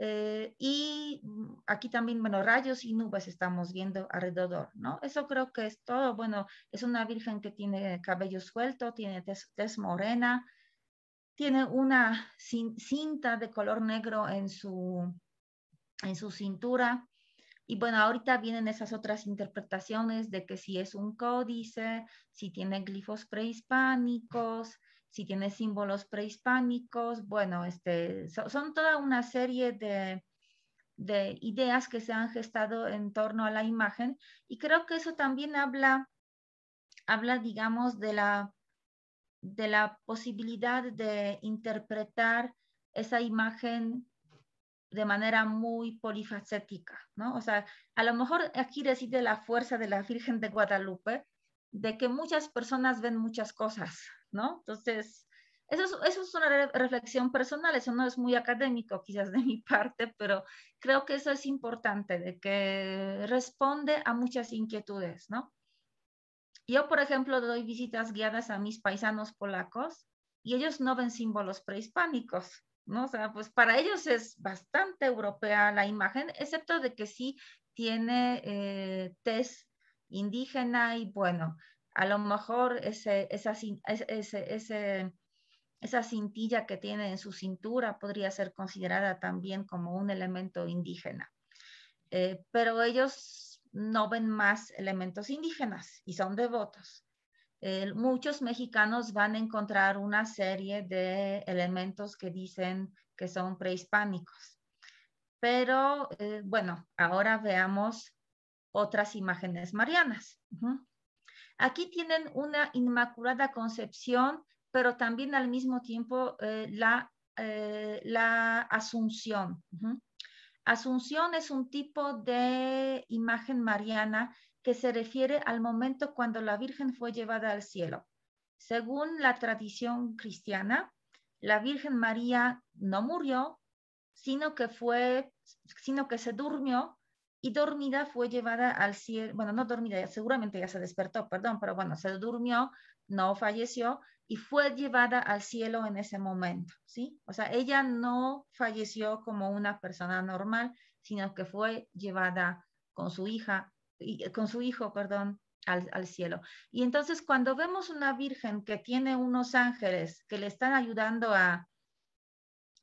Eh, y aquí también, bueno, rayos y nubes estamos viendo alrededor, ¿no? Eso creo que es todo. Bueno, es una virgen que tiene cabello suelto, tiene tez, morena, tiene una cinta de color negro en su, en su cintura y bueno, ahorita vienen esas otras interpretaciones de que si es un códice, si tiene glifos prehispánicos, si tiene símbolos prehispánicos, bueno, este, son toda una serie de, ideas que se han gestado en torno a la imagen y creo que eso también habla, habla digamos, de la, de la posibilidad de interpretar esa imagen de manera muy polifacética, ¿no? O sea, a lo mejor aquí reside la fuerza de la Virgen de Guadalupe, de que muchas personas ven muchas cosas, ¿no? Entonces, eso es, una reflexión personal, eso no es muy académico quizás de mi parte, pero creo que eso es importante, de que responde a muchas inquietudes, ¿no? Yo, por ejemplo, doy visitas guiadas a mis paisanos polacos y ellos no ven símbolos prehispánicos, ¿no? O sea, pues para ellos es bastante europea la imagen, excepto de que sí tiene eh, test indígena y bueno, a lo mejor esa, esa cintilla que tiene en su cintura podría ser considerada también como un elemento indígena. Eh, pero ellos no ven más elementos indígenas y son devotos muchos mexicanos van a encontrar una serie de elementos que dicen que son prehispánicos. Pero eh, bueno, ahora veamos otras imágenes marianas. Aquí tienen una inmaculada concepción, pero también al mismo tiempo eh, eh, la, asunción. Asunción es un tipo de imagen mariana que se refiere al momento cuando la Virgen fue llevada al cielo. Según la tradición cristiana, la Virgen María no murió, sino que fue, sino que se durmió y dormida fue llevada al cielo, bueno, no dormida, seguramente ya se despertó, perdón, pero bueno, se durmió, no falleció y fue llevada al cielo en ese momento, ¿sí? O sea, ella no falleció como una persona normal, sino que fue llevada con su hija eh, con su hijo, perdón, al, cielo. Y entonces cuando vemos una virgen que tiene unos ángeles que le están ayudando a,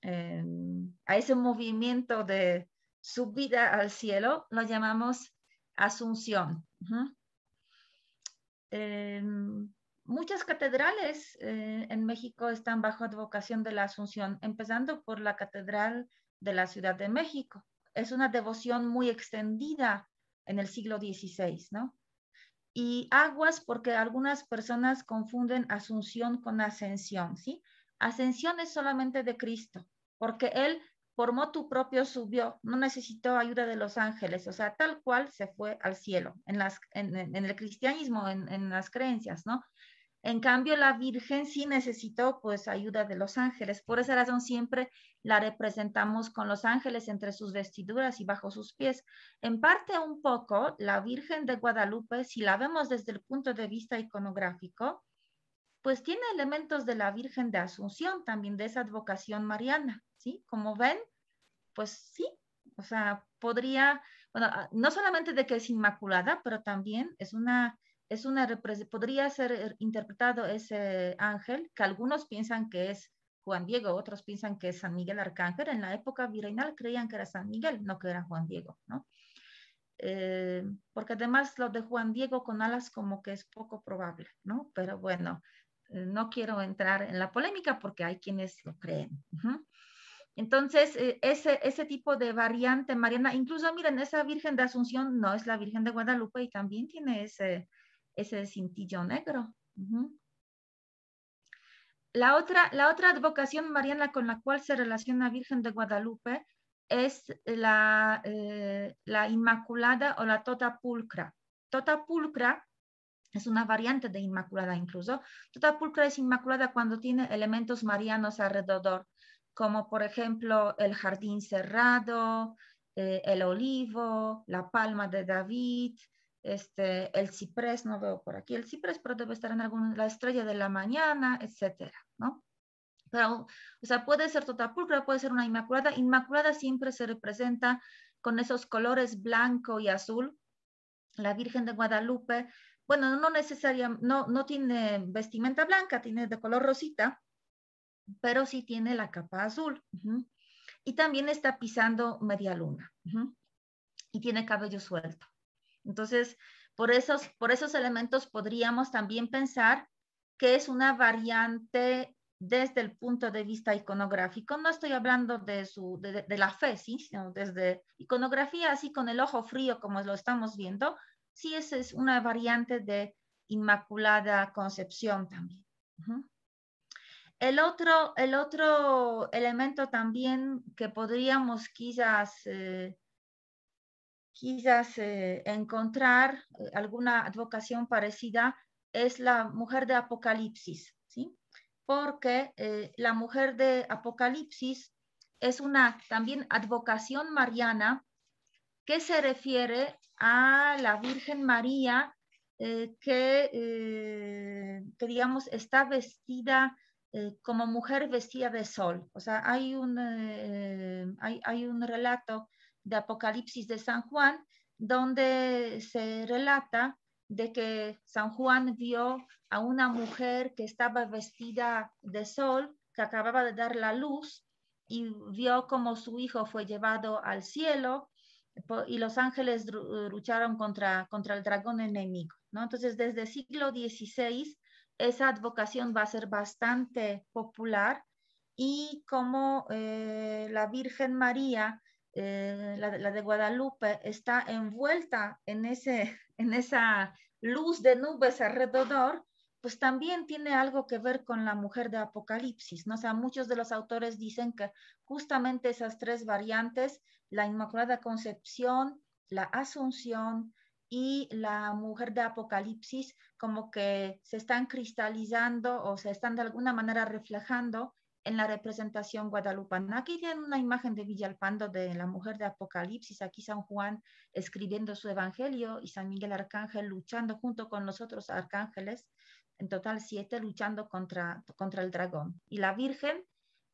em, a ese movimiento de subida al cielo, lo llamamos asunción. Em, muchas catedrales eh, en México están bajo advocación de la asunción, empezando por la catedral de la Ciudad de México. Es una devoción muy extendida en el siglo XVI, ¿no? Y aguas porque algunas personas confunden asunción con ascensión, ¿sí? Ascensión es solamente de Cristo, porque Él por tu propio subió, no necesitó ayuda de los ángeles, o sea, tal cual se fue al cielo, en, las, en, el cristianismo, en, en las creencias, ¿no? En cambio, la Virgen sí necesitó pues ayuda de los ángeles. Por esa razón siempre la representamos con los ángeles entre sus vestiduras y bajo sus pies. En parte un poco, la Virgen de Guadalupe, si la vemos desde el punto de vista iconográfico, pues tiene elementos de la Virgen de Asunción, también de esa advocación mariana, ¿sí? Como ven, pues sí, o sea, podría, bueno, ah, no solamente de que es inmaculada, pero también es una es una podría ser eh, interpretado ese ángel, que algunos piensan que es Juan Diego, otros piensan que es San Miguel Arcángel. En la época virreinal creían que era San Miguel, no que era Juan Diego, ¿no? Eh, porque además lo de Juan Diego con alas como que es poco probable, ¿no? Pero bueno, eh, no quiero entrar en la polémica porque hay quienes lo creen. Entonces, ese, ese tipo de variante mariana, incluso miren, esa Virgen de Asunción no es la Virgen de Guadalupe y también tiene ese, ese cintillo negro. la, otra, la advocación mariana con la cual se relaciona Virgen de Guadalupe es eh, la, Inmaculada o la Tota Pulcra. Tota Pulcra es una variante de Inmaculada incluso. Tota Pulcra es Inmaculada cuando tiene elementos marianos alrededor, como por ejemplo el jardín cerrado, eh, el olivo, la palma de David, este, el ciprés, no veo por aquí el ciprés, pero debe estar en alguna, la estrella de la mañana, etcétera, ¿no? o sea, puede ser Totapulcra, puede ser una Inmaculada. Inmaculada siempre se representa con esos colores blanco y azul. La Virgen de Guadalupe, bueno, no necesariamente, no, no tiene vestimenta blanca, tiene de color rosita, pero sí tiene la capa azul. Y también está pisando media luna. Y tiene cabello suelto. Entonces, por esos, por esos elementos podríamos también pensar que es una variante desde el punto de vista iconográfico. No estoy hablando de, su, de, la fe, ¿sí? sino desde iconografía, así con el ojo frío como lo estamos viendo, sí esa es una variante de Inmaculada Concepción también. El otro, el otro elemento también que podríamos quizás eh, quizás eh, encontrar eh, alguna advocación parecida es la mujer de Apocalipsis, ¿sí? porque eh, la mujer de Apocalipsis es una también advocación mariana que se refiere a la Virgen María que, digamos, está vestida como mujer vestida de sol. O sea, hay un, hay, hay un relato de Apocalipsis de San Juan, donde se relata de que San Juan vio a una mujer que estaba vestida de sol, que acababa de dar la luz, y vio como su hijo fue llevado al cielo y los ángeles lucharon contra, contra el dragón enemigo. ¿no? Entonces, desde siglo XVI, esa advocación va a ser bastante popular y como eh, la Virgen María eh, la, de Guadalupe, está envuelta en, ese, en esa luz de nubes alrededor, pues también tiene algo que ver con la mujer de Apocalipsis, ¿no? muchos de los autores dicen que justamente esas tres variantes, la Inmaculada Concepción, la Asunción y la mujer de Apocalipsis, como que se están cristalizando o se están de alguna manera reflejando en la representación guadalupana. Aquí tienen una imagen de Villalpando de la mujer de Apocalipsis, aquí San Juan escribiendo su evangelio y San Miguel Arcángel luchando junto con los otros arcángeles, en total siete, luchando contra, contra el dragón. Y la Virgen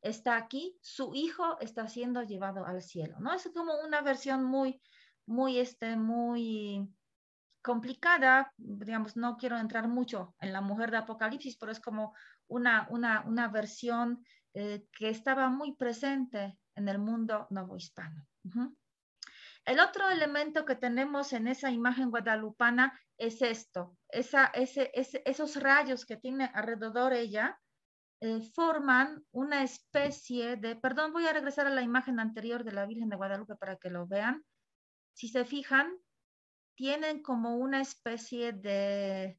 está aquí, su hijo está siendo llevado al cielo, ¿no? Es como una versión muy, muy, este, muy complicada, digamos, no quiero entrar mucho en la mujer de Apocalipsis, pero es como una, una, una versión eh, que estaba muy presente en el mundo novohispano. El otro elemento que tenemos en esa imagen guadalupana es esto, esos rayos que tiene alrededor ella eh, forman una especie de, perdón, voy a regresar a la imagen anterior de la Virgen de Guadalupe para que lo vean. Si se fijan, tienen como una especie de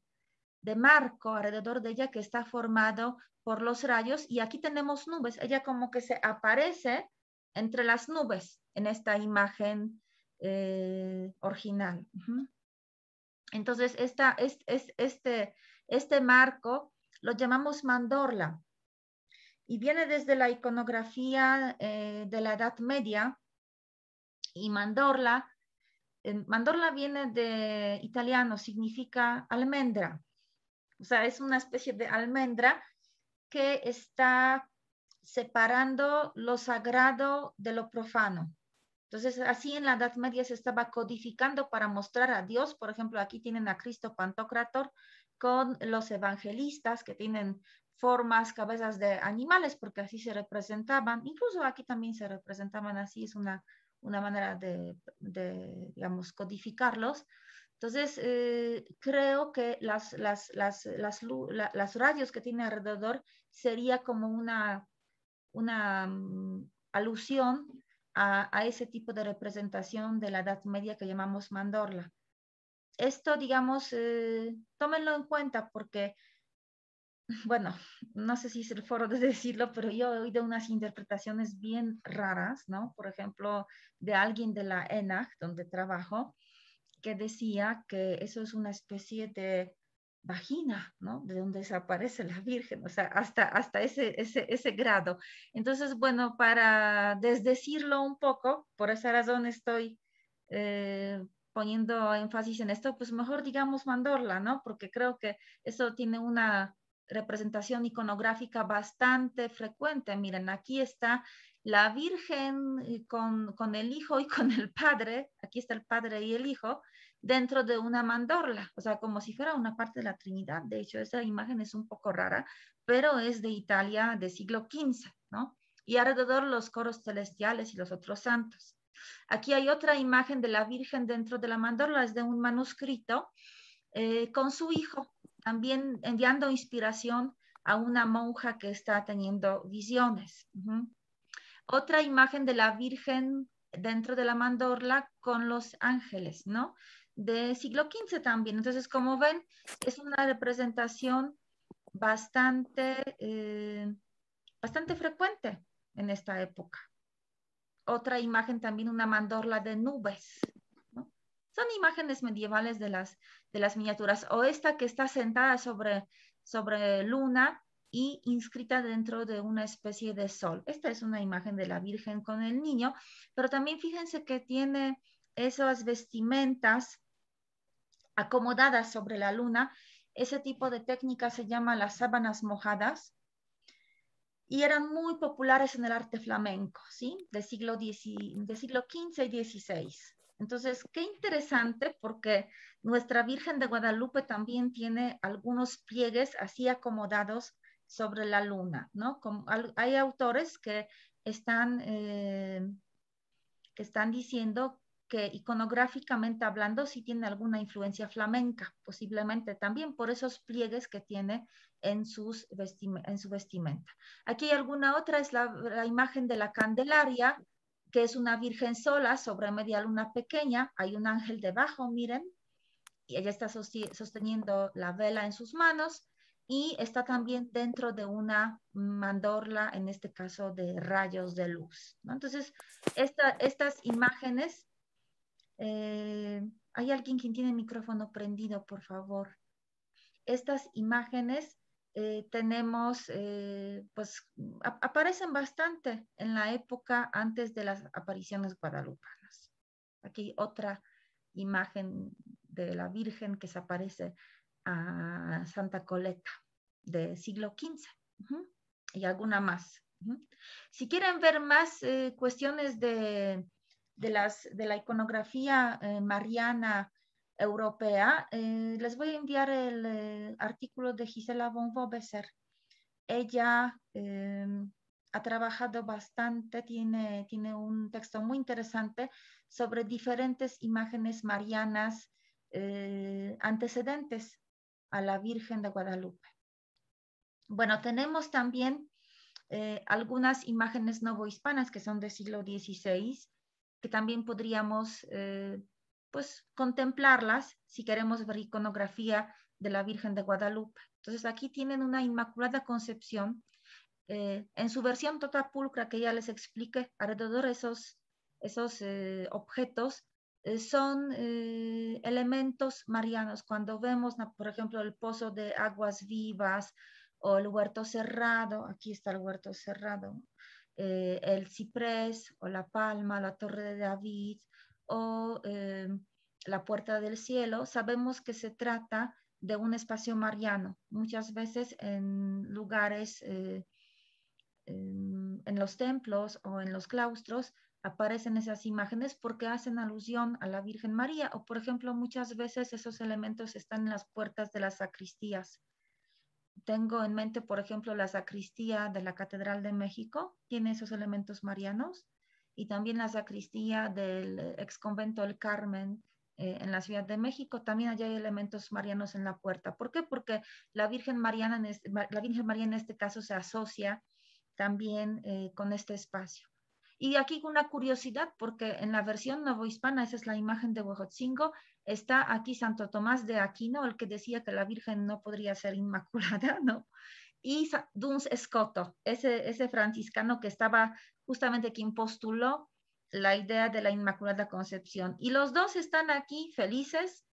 marco alrededor de ella que está formado por los rayos y aquí tenemos nubes. Ella como que se aparece entre las nubes en esta imagen eh, original. Entonces, este, este, marco lo llamamos mandorla y viene desde la iconografía eh, de la Edad Media y mandorla. mandorla viene de italiano, significa almendra. O sea, es una especie de almendra que está separando lo sagrado de lo profano. Entonces, así en la Edad Media se estaba codificando para mostrar a Dios. Por ejemplo, aquí tienen a Cristo Pantocrator con los evangelistas que tienen formas, cabezas de animales, porque así se representaban. Incluso aquí también se representaban así, es una, una manera de, digamos, codificarlos. Entonces, eh, creo que las, las, las, las, las radios que tiene alrededor sería como una, una mm, alusión a, ese tipo de representación de la Edad Media que llamamos mandorla. Esto, digamos, eh, tómenlo en cuenta porque, bueno, no sé si es el foro de decirlo, pero yo he oído unas interpretaciones bien raras, ¿no? Por ejemplo, de alguien de la ENAC, donde trabajo, que decía que eso es una especie de vagina, ¿no? De donde desaparece la Virgen, o sea, hasta, hasta ese, ese, grado. Entonces, bueno, para desdecirlo un poco, por esa razón estoy eh, poniendo énfasis en esto, pues mejor digamos mandorla, ¿no? Porque creo que eso tiene una representación iconográfica bastante frecuente. Miren, aquí está la Virgen eh, con, con el Hijo y con el Padre, aquí está el Padre y el Hijo, dentro de una mandorla, o sea, como si fuera una parte de la Trinidad. De hecho, esa imagen es un poco rara, pero es de Italia del siglo XV, ¿no? Y alrededor los coros celestiales y los otros santos. Aquí hay otra imagen de la Virgen dentro de la mandorla, es de un manuscrito eh, con su hijo, también enviando inspiración a una monja que está teniendo visiones. Otra imagen de la Virgen dentro de la mandorla con los ángeles, ¿no? de siglo XV también. Entonces, como ven, es una representación bastante, eh, bastante frecuente en esta época. Otra imagen también, una mandorla de nubes. Son imágenes medievales de las, de las miniaturas. O esta que está sentada sobre, sobre luna y inscrita dentro de una especie de sol. Esta es una imagen de la Virgen con el niño, pero también fíjense que tiene esas vestimentas acomodadas sobre la luna. Ese tipo de técnica se llama las sábanas mojadas y eran muy populares en el arte flamenco, ¿sí? Del siglo, de siglo XV y XVI. Entonces, qué interesante porque nuestra Virgen de Guadalupe también tiene algunos pliegues así acomodados sobre la luna, ¿no? hay autores que están, eh, que están diciendo que iconográficamente hablando sí tiene alguna influencia flamenca, posiblemente también por esos pliegues que tiene en, sus en su vestimenta. Aquí hay alguna otra, es la, imagen de la Candelaria, que es una virgen sola sobre media luna pequeña, hay un ángel debajo, miren, y ella está sosteniendo la vela en sus manos y está también dentro de una mandorla, en este caso de rayos de luz. Entonces, estas imágenes eh, ¿Hay alguien quien tiene micrófono prendido, por favor? Estas imágenes eh, tenemos, eh, pues aparecen bastante en la época antes de las apariciones guadalupanas. Aquí hay otra imagen de la Virgen que se aparece a Santa Coleta del siglo XV y alguna más. Si quieren ver más cuestiones de de, las, de la iconografía eh, mariana europea, eh, les voy a enviar el eh, artículo de Gisela von Wobeser. Ella em, ha trabajado bastante, tiene, tiene un texto muy interesante sobre diferentes imágenes marianas antecedentes a la Virgen de Guadalupe. Bueno, tenemos también algunas imágenes novohispanas que son del siglo XVI, que también podríamos eh, pues contemplarlas si queremos ver iconografía de la Virgen de Guadalupe. Entonces aquí tienen una Inmaculada Concepción eh, en su versión total pulcra que ya les expliqué alrededor de esos, esos eh, objetos son elementos marianos. Cuando vemos, por ejemplo, el pozo de aguas vivas o el huerto cerrado, aquí está el huerto cerrado, eh, el ciprés o la palma, la torre de David o eh, la puerta del cielo, sabemos que se trata de un espacio mariano. Muchas veces en lugares, eh, en los templos o en los claustros, aparecen esas imágenes porque hacen alusión a la Virgen María o, por ejemplo, muchas veces esos elementos están en las puertas de las sacristías tengo en mente, por ejemplo, la sacristía de la Catedral de México, tiene esos elementos marianos, y también la sacristía del ex convento del Carmen eh, en la Ciudad de México, también allá hay elementos marianos en la puerta. ¿Por qué? Porque la Virgen Mariana la Virgen María en este caso se asocia también eh, con este espacio. Y aquí una curiosidad, porque en la versión novohispana, esa es la imagen de Huejotzingo, está aquí Santo Tomás de Aquino, el que decía que la Virgen no podría ser inmaculada, ¿no? Y Duns Escoto, ese, ese franciscano que estaba justamente quien postuló la idea de la Inmaculada Concepción. Y los dos están aquí felices,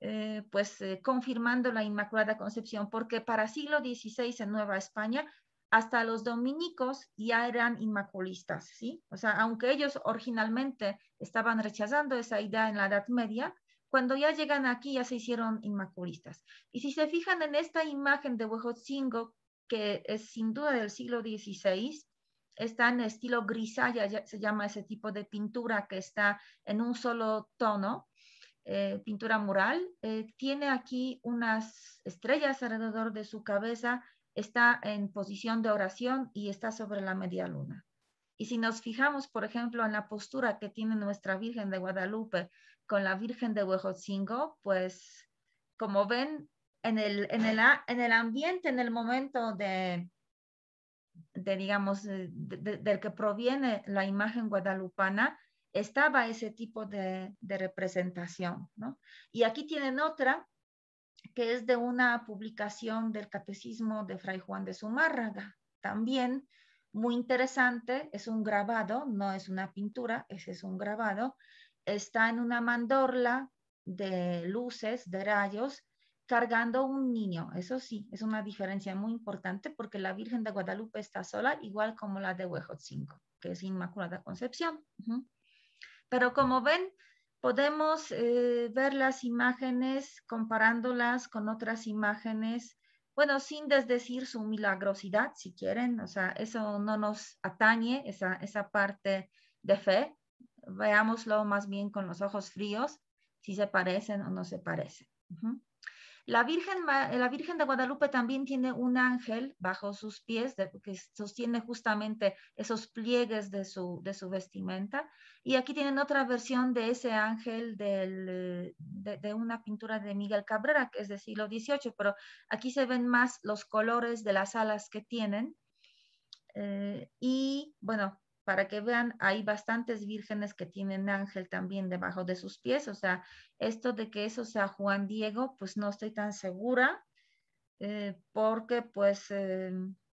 eh, pues eh, confirmando la Inmaculada Concepción, porque para siglo XVI en Nueva España hasta los dominicos ya eran inmaculistas, ¿sí? O sea, aunque ellos originalmente estaban rechazando esa idea en la Edad Media, cuando ya llegan aquí ya se hicieron inmaculistas. Y si se fijan en esta imagen de Huejotzingo, que es sin duda del siglo XVI, está en estilo grisalla, se llama ese tipo de pintura que está en un solo tono, eh, pintura mural, eh, tiene aquí unas estrellas alrededor de su cabeza está en posición de oración y está sobre la media luna. Y si nos fijamos, por ejemplo, en la postura que tiene nuestra Virgen de Guadalupe con la Virgen de Huejotzingo, pues como ven, en el, en el, ambiente, en el momento de, digamos, del que proviene la imagen guadalupana, estaba ese tipo de, representación, Y aquí tienen otra que es de una publicación del Catecismo de Fray Juan de Zumárraga. También muy interesante, es un grabado, no es una pintura, ese es un grabado. Está en una mandorla de luces, de rayos, cargando un niño. Eso sí, es una diferencia muy importante porque la Virgen de Guadalupe está sola, igual como la de 5, que es Inmaculada Concepción. Pero como ven, podemos eh, ver las imágenes comparándolas con otras imágenes, bueno, sin desdecir su milagrosidad, si quieren, o sea, eso no nos atañe, esa, esa parte de fe, veámoslo más bien con los ojos fríos, si se parecen o no se parecen. La Virgen, eh, la Virgen de Guadalupe también tiene un ángel bajo sus pies que sostiene justamente esos pliegues de su, de su vestimenta. Y aquí tienen otra versión de ese ángel de, una pintura de Miguel Cabrera, que es del siglo XVIII, pero aquí se ven más los colores de las alas que tienen. Eh, y bueno, para que vean, hay bastantes vírgenes que tienen ángel también debajo de sus pies, o sea, esto de que eso sea Juan Diego, pues no estoy tan segura, eh, porque pues, eh,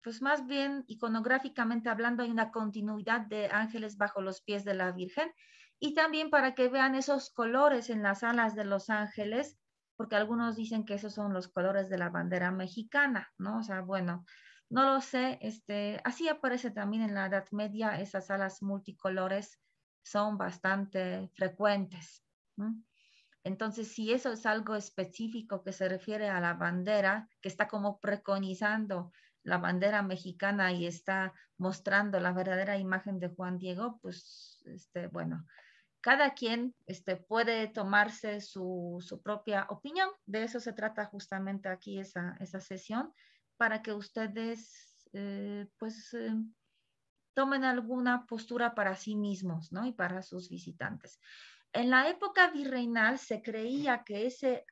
pues más bien iconográficamente hablando hay una continuidad de ángeles bajo los pies de la Virgen, y también para que vean esos colores en las alas de los ángeles, porque algunos dicen que esos son los colores de la bandera mexicana, ¿no? O sea, bueno, no lo sé, este, así aparece también en la Edad Media, esas alas multicolores son bastante frecuentes. Entonces, si eso es algo específico que se refiere a la bandera, que está como preconizando la bandera mexicana y está mostrando la verdadera imagen de Juan Diego, pues, este, bueno, cada quien este, puede tomarse su, propia opinión. De eso se trata justamente aquí esa, esa sesión para que ustedes eh, pues eh, tomen alguna postura para sí mismos ¿no? y para sus visitantes. En la época virreinal se creía que ese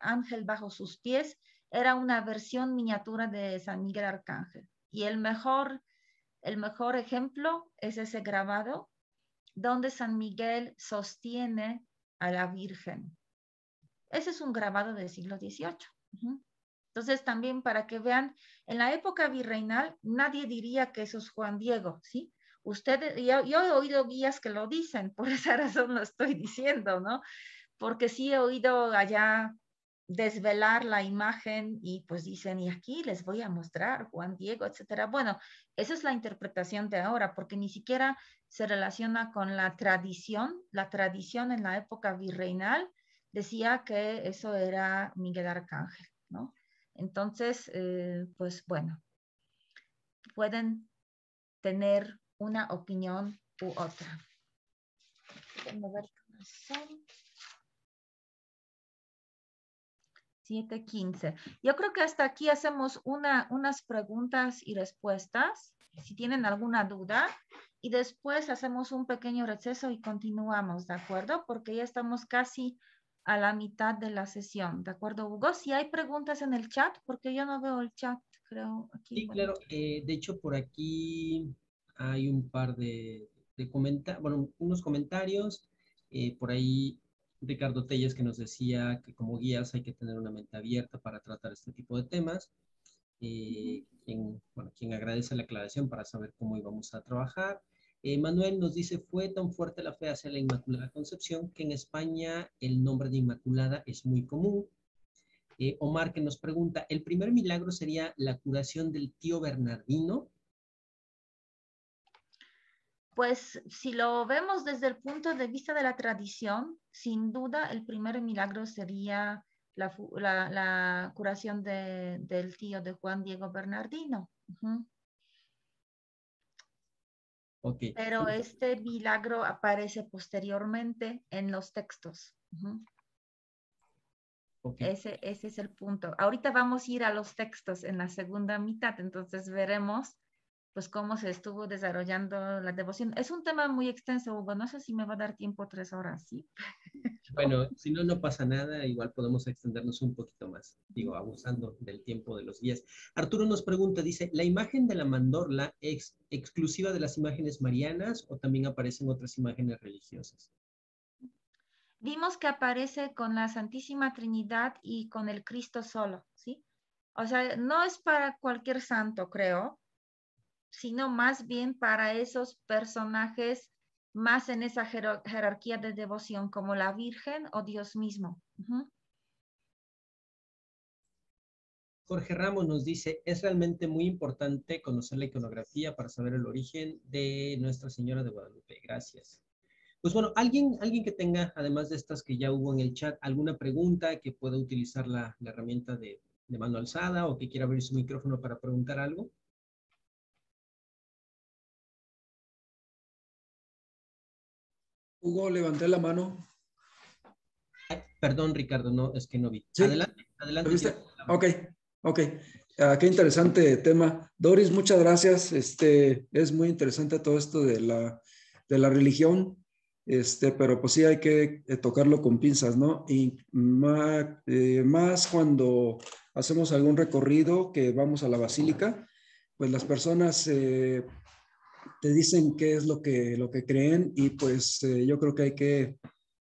ángel bajo sus pies era una versión miniatura de San Miguel Arcángel. Y el mejor, el mejor ejemplo es ese grabado donde San Miguel sostiene a la Virgen. Ese es un grabado del siglo XVIII. Entonces, también para que vean, en la época virreinal nadie diría que eso es Juan Diego, ¿sí? Ustedes, yo, he oído guías que lo dicen, por esa razón lo estoy diciendo, ¿no? Porque sí he oído allá desvelar la imagen y pues dicen, y aquí les voy a mostrar Juan Diego, etcétera. Bueno, esa es la interpretación de ahora, porque ni siquiera se relaciona con la tradición. La tradición en la época virreinal decía que eso era Miguel Arcángel, ¿no? Entonces, eh, pues bueno, pueden tener una opinión u otra. 7.15. Yo creo que hasta aquí hacemos unas preguntas y respuestas, si tienen alguna duda, y después hacemos un pequeño receso y continuamos, ¿de acuerdo? Porque ya estamos casi a la mitad de la sesión, ¿de acuerdo, Hugo? Si hay preguntas en el chat, porque yo no veo el chat, creo. sí, claro. Eh, de hecho, por aquí hay un par de, de comentarios, bueno, unos comentarios. Eh, por ahí Ricardo Telles que nos decía que como guías hay que tener una mente abierta para tratar este tipo de temas. Eh, quien, bueno, quien agradece la aclaración para saber cómo íbamos a trabajar. Eh, Manuel nos dice, fue tan fuerte la fe hacia la Inmaculada Concepción que en España el nombre de Inmaculada es muy común. Eh, Omar que nos pregunta, ¿el primer milagro sería la curación del tío Bernardino? Pues si lo vemos desde el punto de vista de la tradición, sin duda el primer milagro sería la, curación del tío de Juan Diego Bernardino. Pero este milagro aparece posteriormente en los textos. ese, ese, es el punto. Ahorita vamos a ir a los textos en la segunda mitad, entonces veremos pues cómo se estuvo desarrollando la devoción. Es un tema muy extenso, Hugo, no sé si me va a dar tiempo tres horas, ¿sí? Bueno, si no, no pasa nada, igual podemos extendernos un poquito más, digo, abusando del tiempo de los días. Arturo nos pregunta, dice, ¿la imagen de la mandorla es exclusiva de las imágenes marianas o también aparecen otras imágenes religiosas? Vimos que aparece con la Santísima Trinidad y con el Cristo solo, ¿sí? O sea, no es para cualquier santo, creo, sino más bien para esos personajes más en esa jerarquía de devoción, como la Virgen o Dios mismo. Jorge Ramos nos dice, es realmente muy importante conocer la iconografía para saber el origen de Nuestra Señora de Guadalupe. Gracias. Pues bueno, alguien, alguien que tenga, además de estas que ya hubo en el chat, alguna pregunta que pueda utilizar la, herramienta de, de mano alzada o que quiera abrir su micrófono para preguntar algo. Hugo, levanté la mano. Perdón, Ricardo, no, es que no vi. Adelante, adelante. Ok, ok. Ah, qué interesante tema. Doris, muchas gracias. Este, es muy interesante todo esto de la, religión. Este, pero pues sí hay que eh, tocarlo con pinzas, ¿no? Y más, eh, más, cuando hacemos algún recorrido que vamos a la basílica, pues las personas eh, te dicen qué es lo que, lo que creen y pues eh, yo creo que hay que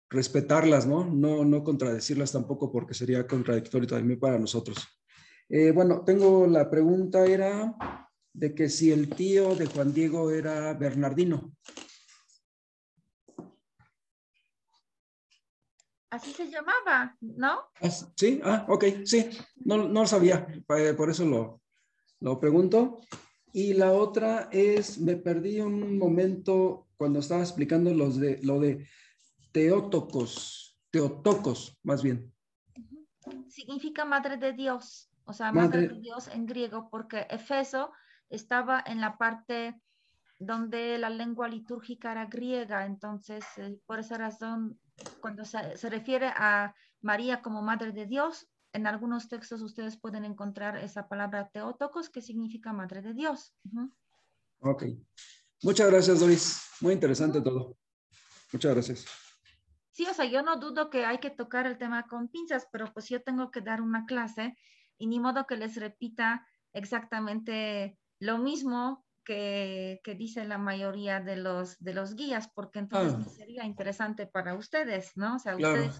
respetarlas, ¿no? ¿no? No contradecirlas tampoco porque sería contradictorio también para nosotros. Eh, bueno, tengo la pregunta era de que si el tío de Juan Diego era Bernardino. Así se llamaba, ¿no? Ah, sí, ah, ok, sí, no, no lo sabía, eh, por eso lo, lo pregunto. Y la otra es, me perdí un momento cuando estaba explicando los de, lo de teótocos, teotocos más bien. Significa madre de Dios, o sea, madre, de Dios en griego, porque Efeso estaba en la parte donde la lengua litúrgica era griega, entonces eh, por esa razón, cuando se refiere a María como madre de Dios, en algunos textos ustedes pueden encontrar esa palabra teotocos, que significa madre de Dios. Ok. Muchas gracias, Doris. Muy interesante todo. Muchas gracias. Sí, o sea, yo no dudo que hay que tocar el tema con pinzas, pero pues yo tengo que dar una clase y ni modo que les repita exactamente lo mismo que, dice la mayoría de los, de los guías, porque entonces ah. sería interesante para ustedes, ¿no? O sea, ustedes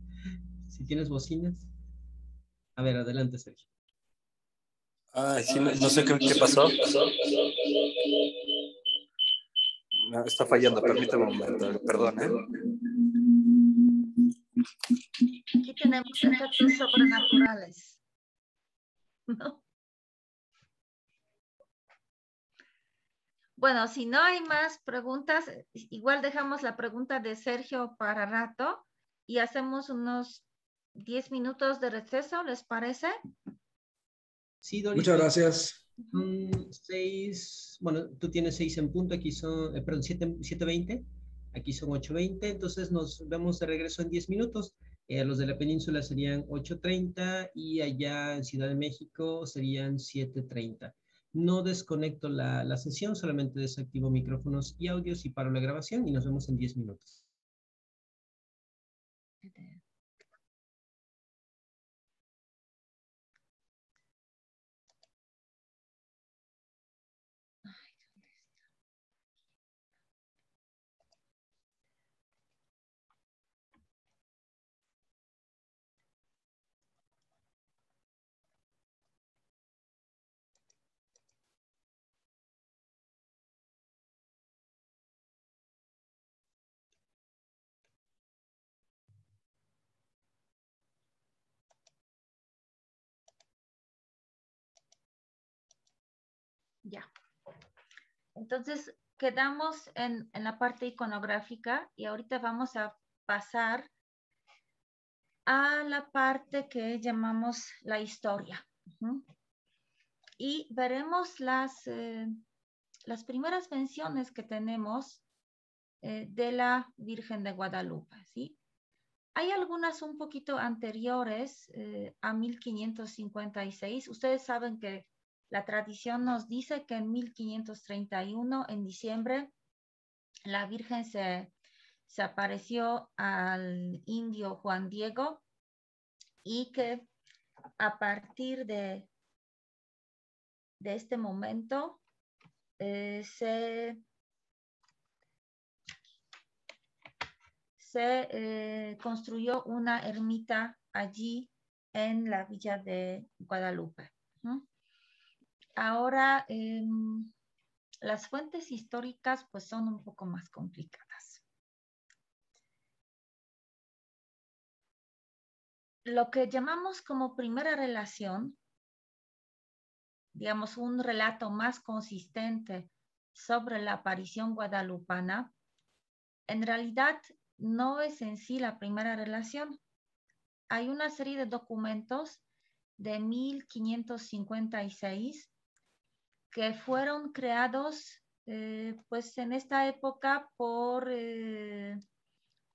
tienes bocinas. A ver, adelante, Sergio. Ah, no, sé qué, pasó. está fallando, permítame un momento, perdón. ¿eh? Aquí tenemos efectos sobrenaturales. Bueno, si no hay más preguntas, igual dejamos la pregunta de Sergio para rato y hacemos unos Diez minutos de receso, ¿les parece? Sí, Muchas pues, gracias. seis, bueno, tú tienes seis en punto, aquí son, eh, siete perdón, veinte. aquí son ocho veinte, entonces nos vemos de regreso en 10 minutos. Eh, los de la península serían treinta y allá en Ciudad de México serían siete treinta. No desconecto la, la sesión, solamente desactivo micrófonos y audios y paro la grabación y nos vemos en 10 minutos. Entonces, quedamos en, en la parte iconográfica y ahorita vamos a pasar a la parte que llamamos la historia. Y veremos las, eh, las primeras menciones que tenemos eh, de la Virgen de Guadalupe. ¿sí? Hay algunas un poquito anteriores eh, a 1556. Ustedes saben que la tradición nos dice que en 1531, en diciembre, la Virgen se, apareció al indio Juan Diego y que a partir de, este momento eh, se, eh, construyó una ermita allí en la villa de Guadalupe. Ahora, em, las fuentes históricas pues son un poco más complicadas. Lo que llamamos como primera relación, digamos un relato más consistente sobre la aparición guadalupana, en realidad no es en sí la primera relación. Hay una serie de documentos de 1556 que fueron creados eh, pues en esta época por, eh,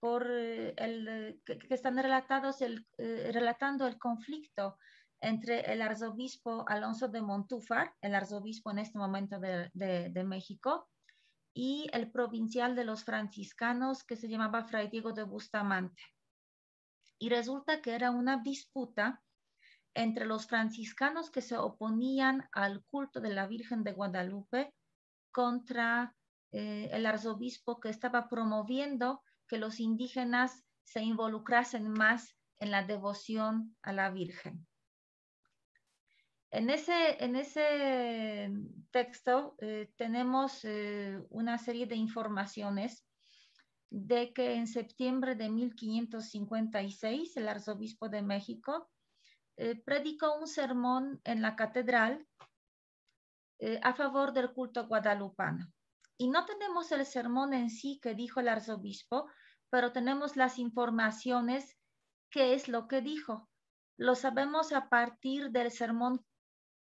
por eh, el, que, están relatados el, relatando el conflicto entre el arzobispo Alonso de Montúfar, el arzobispo en este momento de, de, de México, y el provincial de los franciscanos que se llamaba Fray Diego de Bustamante. Y resulta que era una disputa entre los franciscanos que se oponían al culto de la Virgen de Guadalupe contra eh, el arzobispo que estaba promoviendo que los indígenas se involucrasen más en la devoción a la Virgen. En ese, texto eh, tenemos eh, una serie de informaciones de que en septiembre de 1556 el arzobispo de México eh, predicó un sermón en la catedral eh, a favor del culto guadalupano. Y no tenemos el sermón en sí que dijo el arzobispo, pero tenemos las informaciones, que es lo que dijo. Lo sabemos a partir del sermón,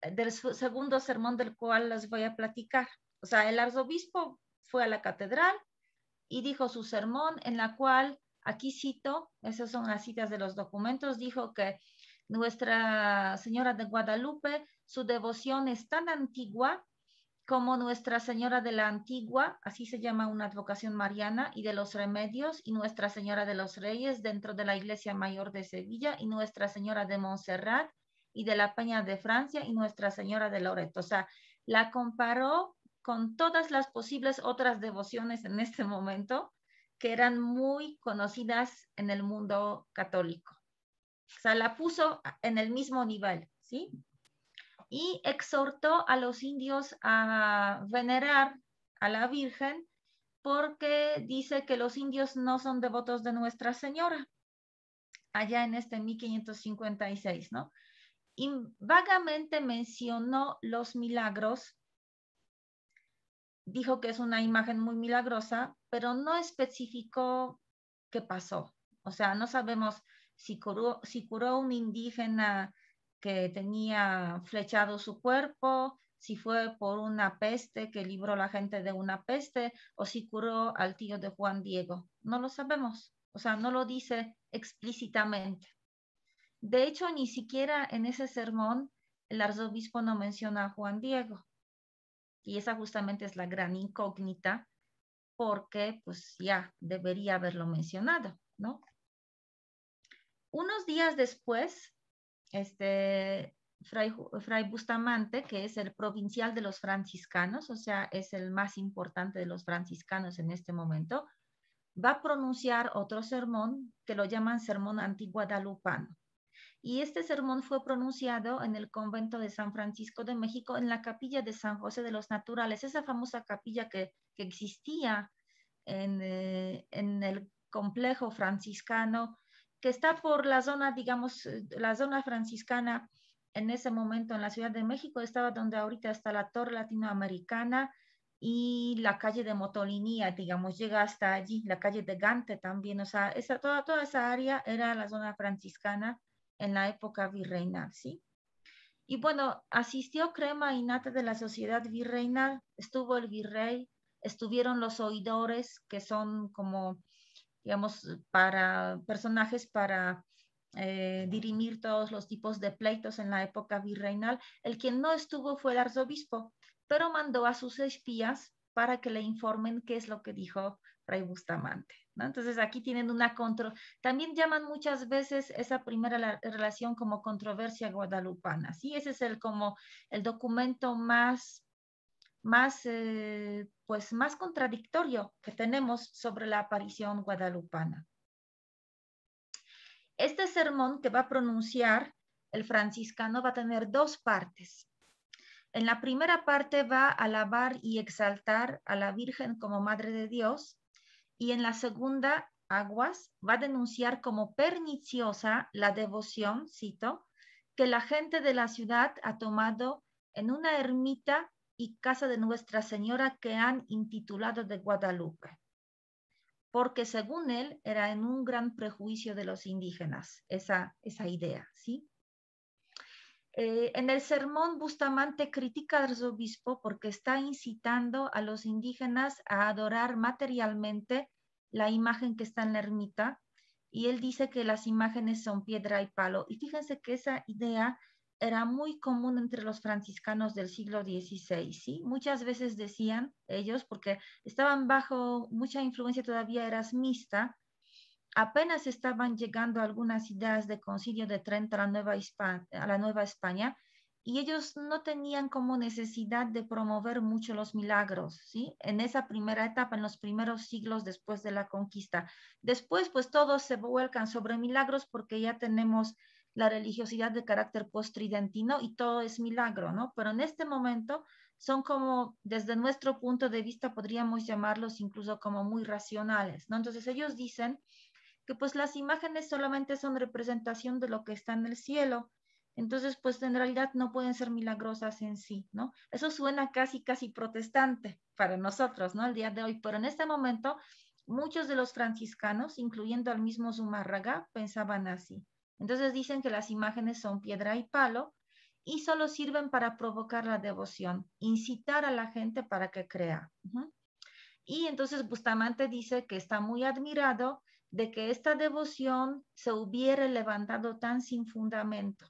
del segundo sermón del cual les voy a platicar. O sea, el arzobispo fue a la catedral y dijo su sermón en la cual, aquí cito, esas son las citas de los documentos, dijo que nuestra Señora de Guadalupe, su devoción es tan antigua como Nuestra Señora de la Antigua, así se llama una advocación mariana, y de los Remedios, y Nuestra Señora de los Reyes dentro de la Iglesia Mayor de Sevilla, y Nuestra Señora de Montserrat, y de la Peña de Francia, y Nuestra Señora de Loreto. O sea, la comparó con todas las posibles otras devociones en este momento que eran muy conocidas en el mundo católico. O sea, la puso en el mismo nivel, ¿sí? Y exhortó a los indios a venerar a la Virgen porque dice que los indios no son devotos de Nuestra Señora, allá en este 1556, ¿no? Y vagamente mencionó los milagros, dijo que es una imagen muy milagrosa, pero no especificó qué pasó. O sea, no sabemos si curó, un indígena que tenía flechado su cuerpo, si fue por una peste que libró la gente de una peste o si curó al tío de Juan Diego. No lo sabemos, o sea, no lo dice explícitamente. De hecho, ni siquiera en ese sermón el arzobispo no menciona a Juan Diego. Y esa justamente es la gran incógnita porque pues ya debería haberlo mencionado, ¿no? Unos días después, este, Fray, Bustamante, que es el provincial de los franciscanos, o sea, es el más importante de los franciscanos en este momento, va a pronunciar otro sermón que lo llaman Sermón Antiguadalupano. Y este sermón fue pronunciado en el convento de San Francisco de México, en la capilla de San José de los Naturales, esa famosa capilla que, existía eh, en el complejo franciscano que está por la zona, digamos, eh, la zona franciscana en ese momento en la Ciudad de México, estaba donde ahorita está la Torre Latinoamericana y la calle de Motolinía, digamos, llega hasta allí, la calle de Gante también, o sea, esa, toda, toda esa área era la zona franciscana en la época virreinal, ¿sí? Y bueno, asistió crema y nata de la sociedad virreinal, estuvo el virrey, estuvieron los oidores, que son como digamos, para personajes para eh, dirimir todos los tipos de pleitos en la época virreinal. El quien no estuvo fue el arzobispo, pero mandó a sus espías para que le informen qué es lo que dijo Rey Bustamante. Entonces aquí tienen una contro También llaman muchas veces esa primera relación como controversia guadalupana. Sí, ese es el como el documento más más, eh, pues más contradictorio que tenemos sobre la aparición guadalupana. Este sermón que va a pronunciar el franciscano va a tener dos partes. En la primera parte va a alabar y exaltar a la Virgen como Madre de Dios y en la segunda, Aguas, va a denunciar como perniciosa la devoción, cito, que la gente de la ciudad ha tomado en una ermita y Casa de Nuestra Señora que han intitulado de Guadalupe, porque según él era en un gran prejuicio de los indígenas esa, esa idea, ¿sí? Eh, en el sermón, Bustamante critica al arzobispo porque está incitando a los indígenas a adorar materialmente la imagen que está en la ermita y él dice que las imágenes son piedra y palo. Y fíjense que esa idea era muy común entre los franciscanos del siglo XVI, ¿sí? Muchas veces decían ellos, porque estaban bajo mucha influencia todavía erasmista, apenas estaban llegando algunas ideas de concilio de Trento a la Nueva, a la Nueva España, y ellos no tenían como necesidad de promover mucho los milagros, ¿sí? En esa primera etapa, en los primeros siglos después de la conquista. Después, pues todos se vuelcan sobre milagros porque ya tenemos la religiosidad de carácter post-tridentino y todo es milagro, ¿no? Pero en este momento son como, desde nuestro punto de vista, podríamos llamarlos incluso como muy racionales, ¿no? Entonces ellos dicen que pues las imágenes solamente son representación de lo que está en el cielo, entonces pues en realidad no pueden ser milagrosas en sí, ¿no? Eso suena casi, casi protestante para nosotros, ¿no? Al día de hoy, pero en este momento muchos de los franciscanos, incluyendo al mismo Zumárraga, pensaban así. Entonces dicen que las imágenes son piedra y palo y solo sirven para provocar la devoción, incitar a la gente para que crea. Y entonces Bustamante dice que está muy admirado de que esta devoción se hubiera levantado tan sin fundamento.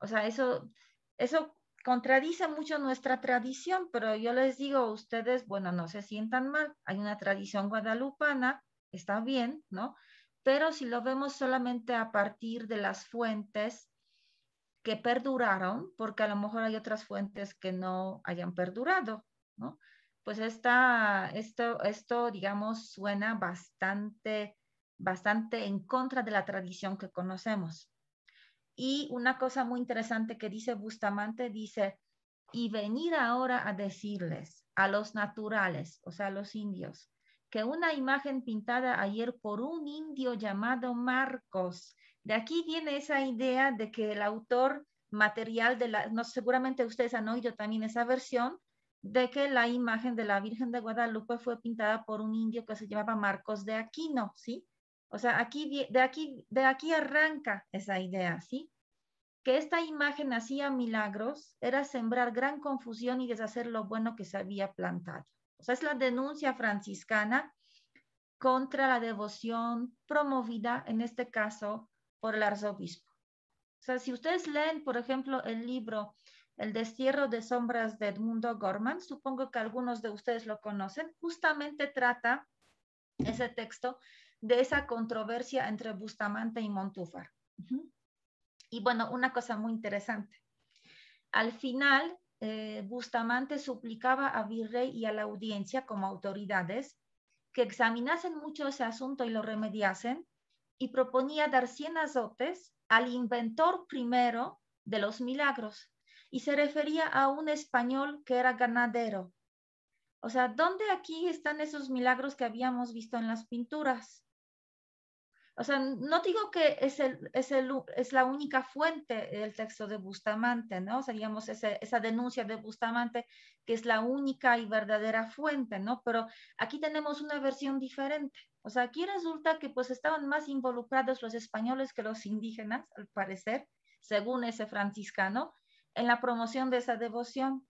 O sea, eso, eso contradice mucho nuestra tradición, pero yo les digo a ustedes, bueno, no se sientan mal, hay una tradición guadalupana, está bien, ¿no? pero si lo vemos solamente a partir de las fuentes que perduraron, porque a lo mejor hay otras fuentes que no hayan perdurado, Pues esta, esto, digamos, suena bastante, bastante en contra de la tradición que conocemos. Y una cosa muy interesante que dice Bustamante, dice, y venir ahora a decirles a los naturales, o sea, a los indios, que una imagen pintada ayer por un indio llamado Marcos. De aquí viene esa idea de que el autor material de la, no, seguramente ustedes han oído también esa versión, de que la imagen de la Virgen de Guadalupe fue pintada por un indio que se llamaba Marcos de Aquino, ¿sí? O sea, aquí, de, aquí, de aquí arranca esa idea, ¿sí? Que esta imagen hacía milagros era sembrar gran confusión y deshacer lo bueno que se había plantado. O sea, es la denuncia franciscana contra la devoción promovida, en este caso, por el arzobispo. O sea, si ustedes leen, por ejemplo, el libro El destierro de sombras de Edmundo Gorman, supongo que algunos de ustedes lo conocen, justamente trata ese texto de esa controversia entre Bustamante y Montúfar. Y bueno, una cosa muy interesante. Al final, eh, Bustamante suplicaba a Virrey y a la audiencia como autoridades que examinasen mucho ese asunto y lo remediasen y proponía dar 100 azotes al inventor primero de los milagros y se refería a un español que era ganadero. O sea, ¿dónde aquí están esos milagros que habíamos visto en las pinturas? o sea, no digo que es, la única fuente del texto de Bustamante, ¿no? O esa denuncia de Bustamante que es la única y verdadera fuente, ¿no? Pero aquí tenemos una versión diferente. O sea, aquí resulta que pues estaban más involucrados los españoles que los indígenas, al parecer, según ese franciscano, en la promoción de esa devoción.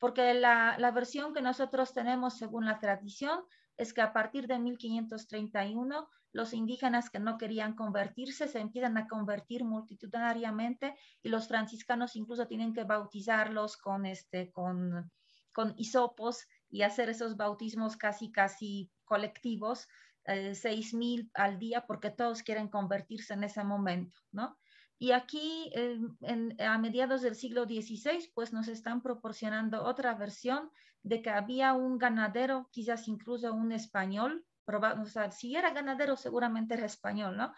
Porque la versión que nosotros tenemos según la tradición es que a partir de 1531 los indígenas que no querían convertirse se empiezan a convertir multitudinariamente y los franciscanos incluso tienen que bautizarlos con, este, con, con hisopos y hacer esos bautismos casi, casi colectivos, 6.000 eh, al día, porque todos quieren convertirse en ese momento, ¿no? Y aquí, eh, a mediados del siglo XVI, pues nos están proporcionando otra versión de que había un ganadero, quizás incluso un español, o sea, si era ganadero seguramente era español, ¿no?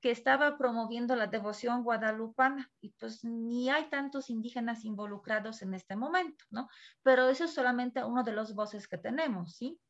que estaba promoviendo la devoción guadalupana y pues ni hay tantos indígenas involucrados en este momento, ¿no? Pero eso es solamente uno de los voces que tenemos, ¿sí?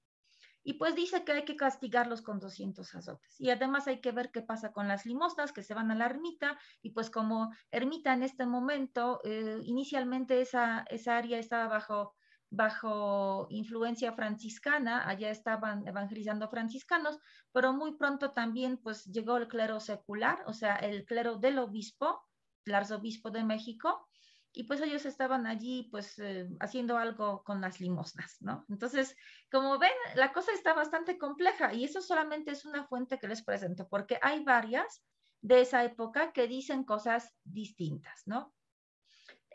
Y pues dice que hay que castigarlos con 200 azotes. Y además hay que ver qué pasa con las limosnas que se van a la ermita. Y pues como ermita en este momento, eh, inicialmente esa, esa área estaba bajo bajo influencia franciscana, allá estaban evangelizando franciscanos, pero muy pronto también pues llegó el clero secular, o sea, el clero del obispo, el arzobispo de México, y pues ellos estaban allí pues eh, haciendo algo con las limosnas, ¿no? Entonces, como ven, la cosa está bastante compleja y eso solamente es una fuente que les presento, porque hay varias de esa época que dicen cosas distintas, ¿no?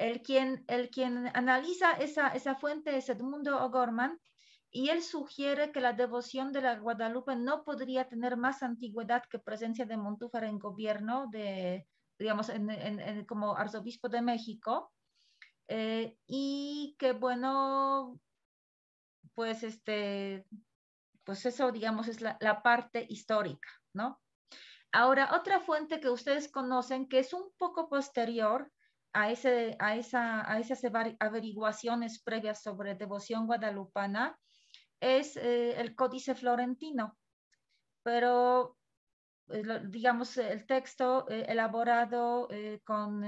El quien, el quien analiza esa, fuente es Edmundo O'Gorman y él sugiere que la devoción de la Guadalupe no podría tener más antigüedad que presencia de Montúfar en gobierno, de, digamos, como arzobispo de México, eh, y que bueno, pues este, pues eso, digamos, es la, parte histórica, ¿no? Ahora, otra fuente que ustedes conocen, que es un poco posterior, a, ese, a, esa, a esas averiguaciones previas sobre devoción guadalupana es eh, el Códice Florentino. Pero, eh, digamos, el texto eh, elaborado con,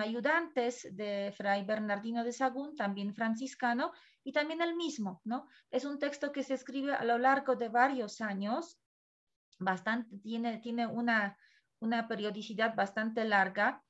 ayudantes de Fray Bernardino de Sagún, también franciscano, y también el mismo, ¿no? Es un texto que se escribe a lo largo de varios años, bastante, tiene, tiene una, una periodicidad bastante larga,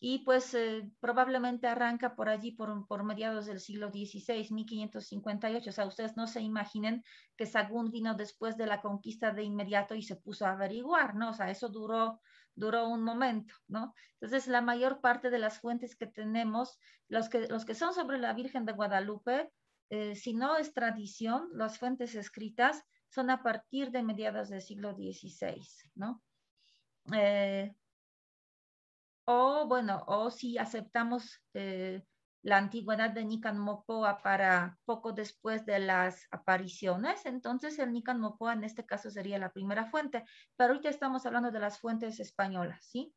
y pues eh, probablemente arranca por allí, por, mediados del siglo XVI, 1558. O sea, ustedes no se imaginen que Sagún vino después de la conquista de inmediato y se puso a averiguar, ¿no? O sea, eso duró, duró un momento, ¿no? Entonces, la mayor parte de las fuentes que tenemos, los que, los que son sobre la Virgen de Guadalupe, eh, si no es tradición, las fuentes escritas son a partir de mediados del siglo XVI, ¿no? Eh, o bueno, o si aceptamos eh, la antigüedad de Nican Mopoa para poco después de las apariciones, entonces el Nican Mopoa en este caso sería la primera fuente, pero ahorita estamos hablando de las fuentes españolas, ¿sí?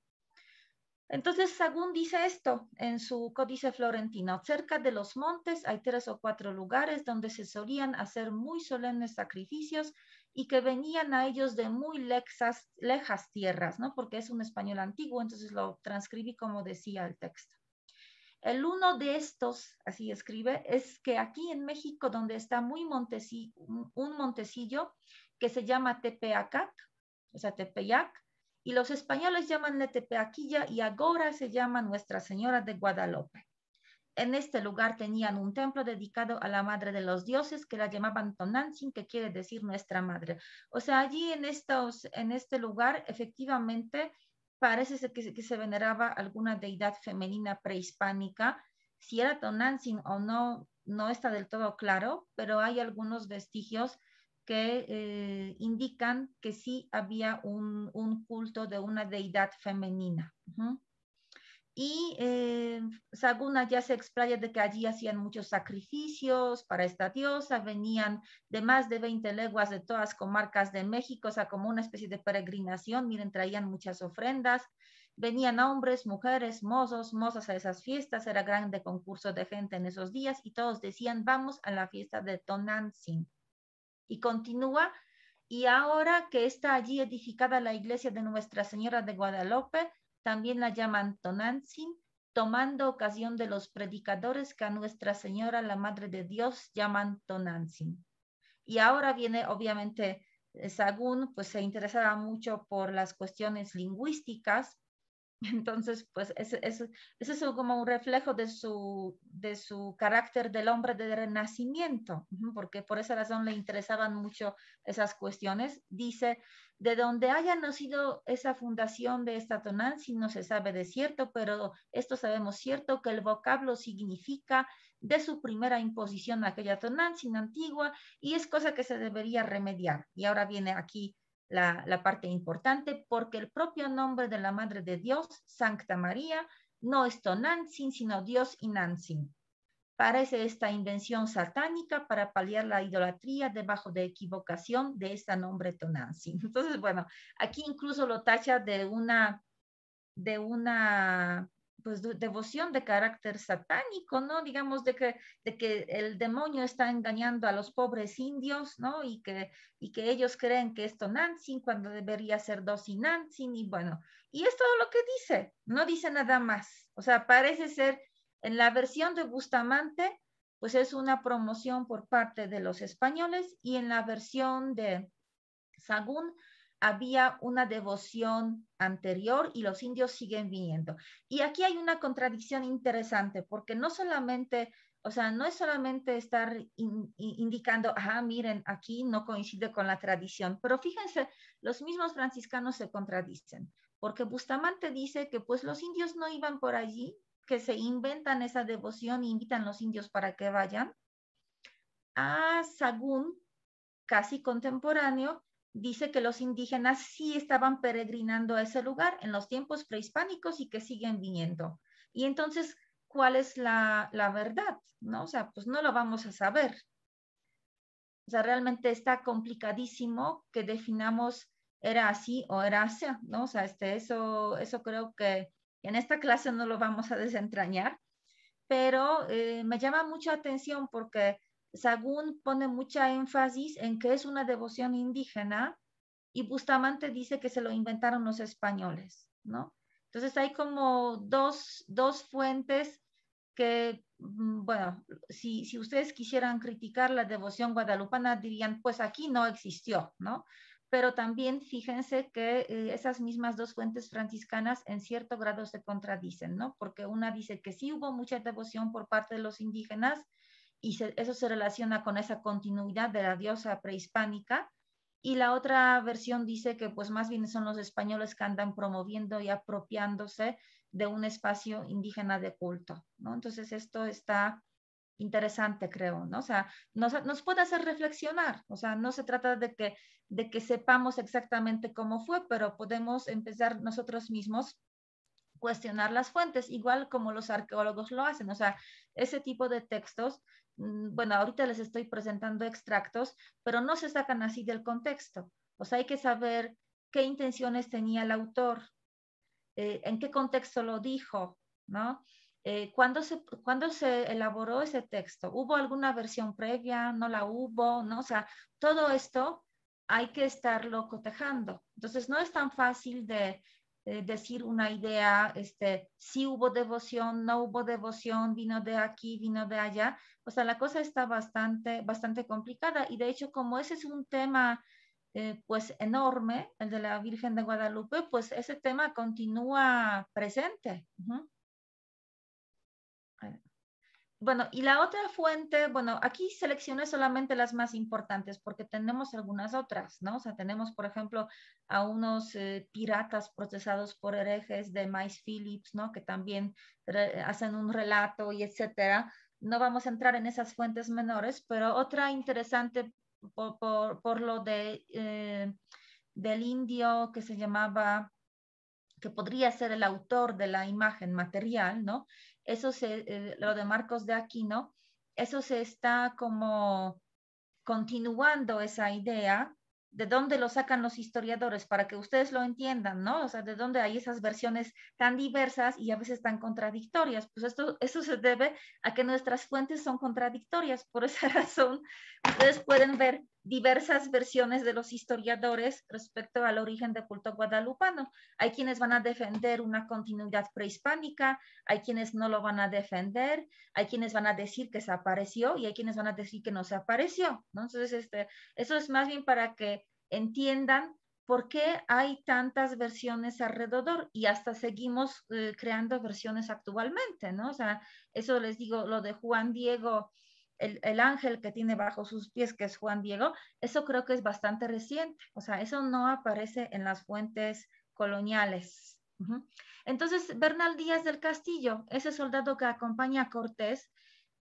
Entonces, Sagún dice esto en su Códice Florentino, cerca de los montes hay tres o cuatro lugares donde se solían hacer muy solemnes sacrificios y que venían a ellos de muy lejas tierras, ¿no? porque es un español antiguo, entonces lo transcribí como decía el texto. El uno de estos, así escribe, es que aquí en México, donde está muy un montecillo que se llama Tepeacac, o sea, Tepeyac, y los españoles llaman Tepeaquilla y ahora se llama Nuestra Señora de Guadalupe. En este lugar tenían un templo dedicado a la madre de los dioses que la llamaban Tonantzin, que quiere decir nuestra madre. O sea, allí en, estos, en este lugar efectivamente parece que, que se veneraba alguna deidad femenina prehispánica. Si era Tonantzin o no, no está del todo claro, pero hay algunos vestigios que eh, indican que sí había un, culto de una deidad femenina y eh, Saguna ya se explaya de que allí hacían muchos sacrificios para esta diosa, venían de más de 20 leguas de todas comarcas de México, o sea, como una especie de peregrinación, miren, traían muchas ofrendas, venían hombres, mujeres, mozos, mozas a esas fiestas, era grande concurso de gente en esos días y todos decían, vamos a la fiesta de Tonantzin. Y continúa, y ahora que está allí edificada la iglesia de Nuestra Señora de Guadalupe, también la llaman Tonantzin, tomando ocasión de los predicadores que a Nuestra Señora, la Madre de Dios, llaman Tonantzin. Y ahora viene, obviamente, eh, Sagún, pues se interesaba mucho por las cuestiones lingüísticas entonces, pues ese es, como un reflejo de su, de su carácter del hombre de renacimiento, porque por esa razón le interesaban mucho esas cuestiones. Dice, de donde haya nacido esa fundación de esta si no se sabe de cierto, pero esto sabemos cierto que el vocablo significa de su primera imposición aquella sin antigua y es cosa que se debería remediar. Y ahora viene aquí la, parte importante, porque el propio nombre de la Madre de Dios, Santa María, no es Tonantzin, sino Dios y Nantzin. Parece esta invención satánica para paliar la idolatría debajo de equivocación de este nombre Tonantzin. Entonces, bueno, aquí incluso lo tacha de una, de una pues, devoción de carácter satánico, ¿no? Digamos, de que, de que el demonio está engañando a los pobres indios, ¿no? Y que, y que ellos creen que esto Nancy cuando debería ser y Nancy, y bueno, y es todo lo que dice, no dice nada más. O sea, parece ser, en la versión de Bustamante, pues es una promoción por parte de los españoles, y en la versión de Sagún, había una devoción anterior y los indios siguen viniendo. Y aquí hay una contradicción interesante porque no solamente, o sea, no es solamente estar indicando, ah, miren, aquí no coincide con la tradición, pero fíjense, los mismos franciscanos se contradicen porque Bustamante dice que pues los indios no iban por allí, que se inventan esa devoción e invitan a los indios para que vayan. A Sagún, casi contemporáneo, dice que los indígenas sí estaban peregrinando a ese lugar en los tiempos prehispánicos y que siguen viniendo. Y entonces, ¿cuál es la, verdad? ¿No? O sea, pues no lo vamos a saber. O sea, realmente está complicadísimo que definamos era así o era así, ¿no? O sea, este, eso, eso creo que en esta clase no lo vamos a desentrañar, pero eh, me llama mucha atención porque Sagún pone mucha énfasis en que es una devoción indígena y Bustamante dice que se lo inventaron los españoles, ¿no? Entonces hay como dos, dos fuentes que, mm, bueno, si, si, ustedes quisieran criticar la devoción guadalupana, dirían, pues aquí no existió, ¿no? Pero también fíjense que eh, esas mismas dos fuentes franciscanas en cierto grado se contradicen, ¿no? Porque una dice que sí hubo mucha devoción por parte de los indígenas, y eso se relaciona con esa continuidad de la diosa prehispánica. Y la otra versión dice que pues más bien son los españoles que andan promoviendo y apropiándose de un espacio indígena de culto, ¿no? Entonces esto está interesante, creo, ¿no? O sea, nos, puede hacer reflexionar, o sea, no se trata de que, de que sepamos exactamente cómo fue, pero podemos empezar nosotros mismos cuestionar las fuentes, igual como los arqueólogos lo hacen, o sea, ese tipo de textos Mm, bueno, ahorita les estoy presentando extractos, pero no se sacan así del contexto. O sea, hay que saber qué intenciones tenía el autor, eh, en qué contexto lo dijo, ¿no? Eh, ¿cuándo, se, elaboró ese texto? ¿Hubo alguna versión previa? ¿No la hubo? ¿No? O sea, todo esto hay que estarlo cotejando. Entonces, no es tan fácil de eh, decir una idea, este, si hubo devoción, no hubo devoción, vino de aquí, vino de allá. O sea, la cosa está bastante, bastante complicada y de hecho como ese es un tema eh, pues enorme, el de la Virgen de Guadalupe, pues ese tema continúa presente bueno, y la otra fuente, bueno, aquí seleccioné solamente las más importantes porque tenemos algunas otras, ¿no? O sea, tenemos, por ejemplo, a unos eh, piratas procesados por herejes de Mice Phillips, ¿no? Que también hacen un relato y etcétera. No vamos a entrar en esas fuentes menores, pero otra interesante por, lo de, eh, del indio que se llamaba, que podría ser el autor de la imagen material, ¿no? eso se, eh, lo de Marcos de Aquino, eso se está como continuando esa idea, de dónde lo sacan los historiadores para que ustedes lo entiendan, ¿no? O sea, de dónde hay esas versiones tan diversas y a veces tan contradictorias. Pues esto, eso se debe a que nuestras fuentes son contradictorias. Por esa razón, ustedes pueden ver diversas versiones de los historiadores respecto al origen del culto guadalupano. Hay quienes van a defender una continuidad prehispánica, hay quienes no lo van a defender, hay quienes van a decir que se apareció y hay quienes van a decir que no se apareció. Entonces, este, eso es más bien para que entiendan por qué hay tantas versiones alrededor y hasta seguimos eh, creando versiones actualmente, ¿no? O sea, eso les digo, lo de Juan Diego el, ángel que tiene bajo sus pies, que es Juan Diego, eso creo que es bastante reciente, o sea, eso no aparece en las fuentes coloniales. Entonces, Bernal Díaz del Castillo, ese soldado que acompaña a Cortés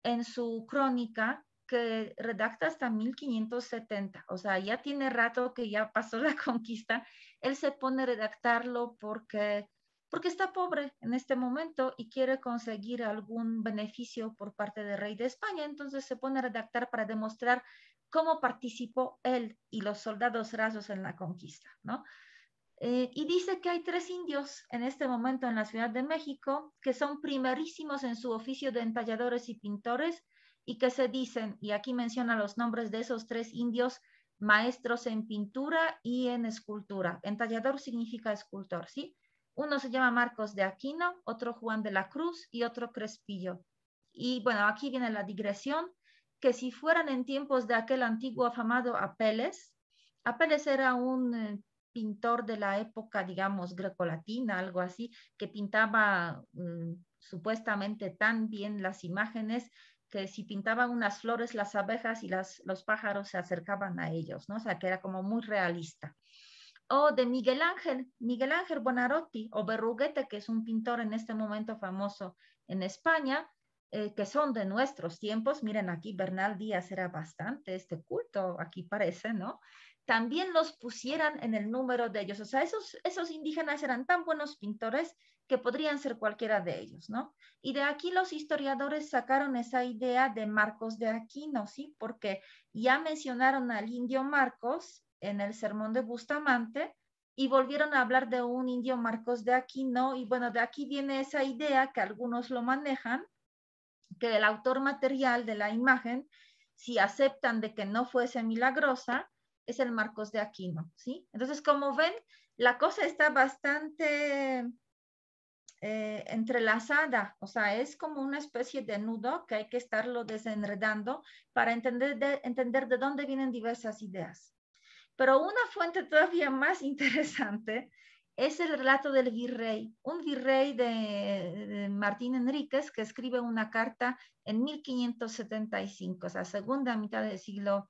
en su crónica, que redacta hasta 1570, o sea, ya tiene rato que ya pasó la conquista, él se pone a redactarlo porque porque está pobre en este momento y quiere conseguir algún beneficio por parte del rey de España. Entonces se pone a redactar para demostrar cómo participó él y los soldados rasos en la conquista, ¿no? Eh, y dice que hay tres indios en este momento en la Ciudad de México que son primerísimos en su oficio de entalladores y pintores y que se dicen, y aquí menciona los nombres de esos tres indios, maestros en pintura y en escultura. Entallador significa escultor, ¿sí? Uno se llama Marcos de Aquino, otro Juan de la Cruz y otro Crespillo. Y bueno, aquí viene la digresión, que si fueran en tiempos de aquel antiguo afamado Apeles, Apeles era un eh, pintor de la época, digamos, grecolatina, algo así, que pintaba mm, supuestamente tan bien las imágenes que si pintaban unas flores, las abejas y los pájaros se acercaban a ellos, ¿no? O sea, que era como muy realista o oh, de Miguel Ángel, Miguel Ángel Bonarotti, o Berruguete, que es un pintor en este momento famoso en España, eh, que son de nuestros tiempos. Miren, aquí Bernal Díaz era bastante este culto, aquí parece, ¿no? También los pusieran en el número de ellos. O sea, esos, esos indígenas eran tan buenos pintores que podrían ser cualquiera de ellos, ¿no? Y de aquí los historiadores sacaron esa idea de Marcos de Aquino, ¿sí? Porque ya mencionaron al indio Marcos en el sermón de Bustamante y volvieron a hablar de un indio Marcos de Aquino y bueno, de aquí viene esa idea que algunos lo manejan, que el autor material de la imagen, si aceptan de que no fuese milagrosa, es el Marcos de Aquino, ¿sí? Entonces, como ven, la cosa está bastante eh, entrelazada, o sea, es como una especie de nudo que hay que estarlo desenredando para entender entender de dónde vienen diversas ideas. Pero una fuente todavía más interesante es el relato del virrey, un virrey de, Martín Enríquez que escribe una carta en 1575, o sea, segunda mitad del siglo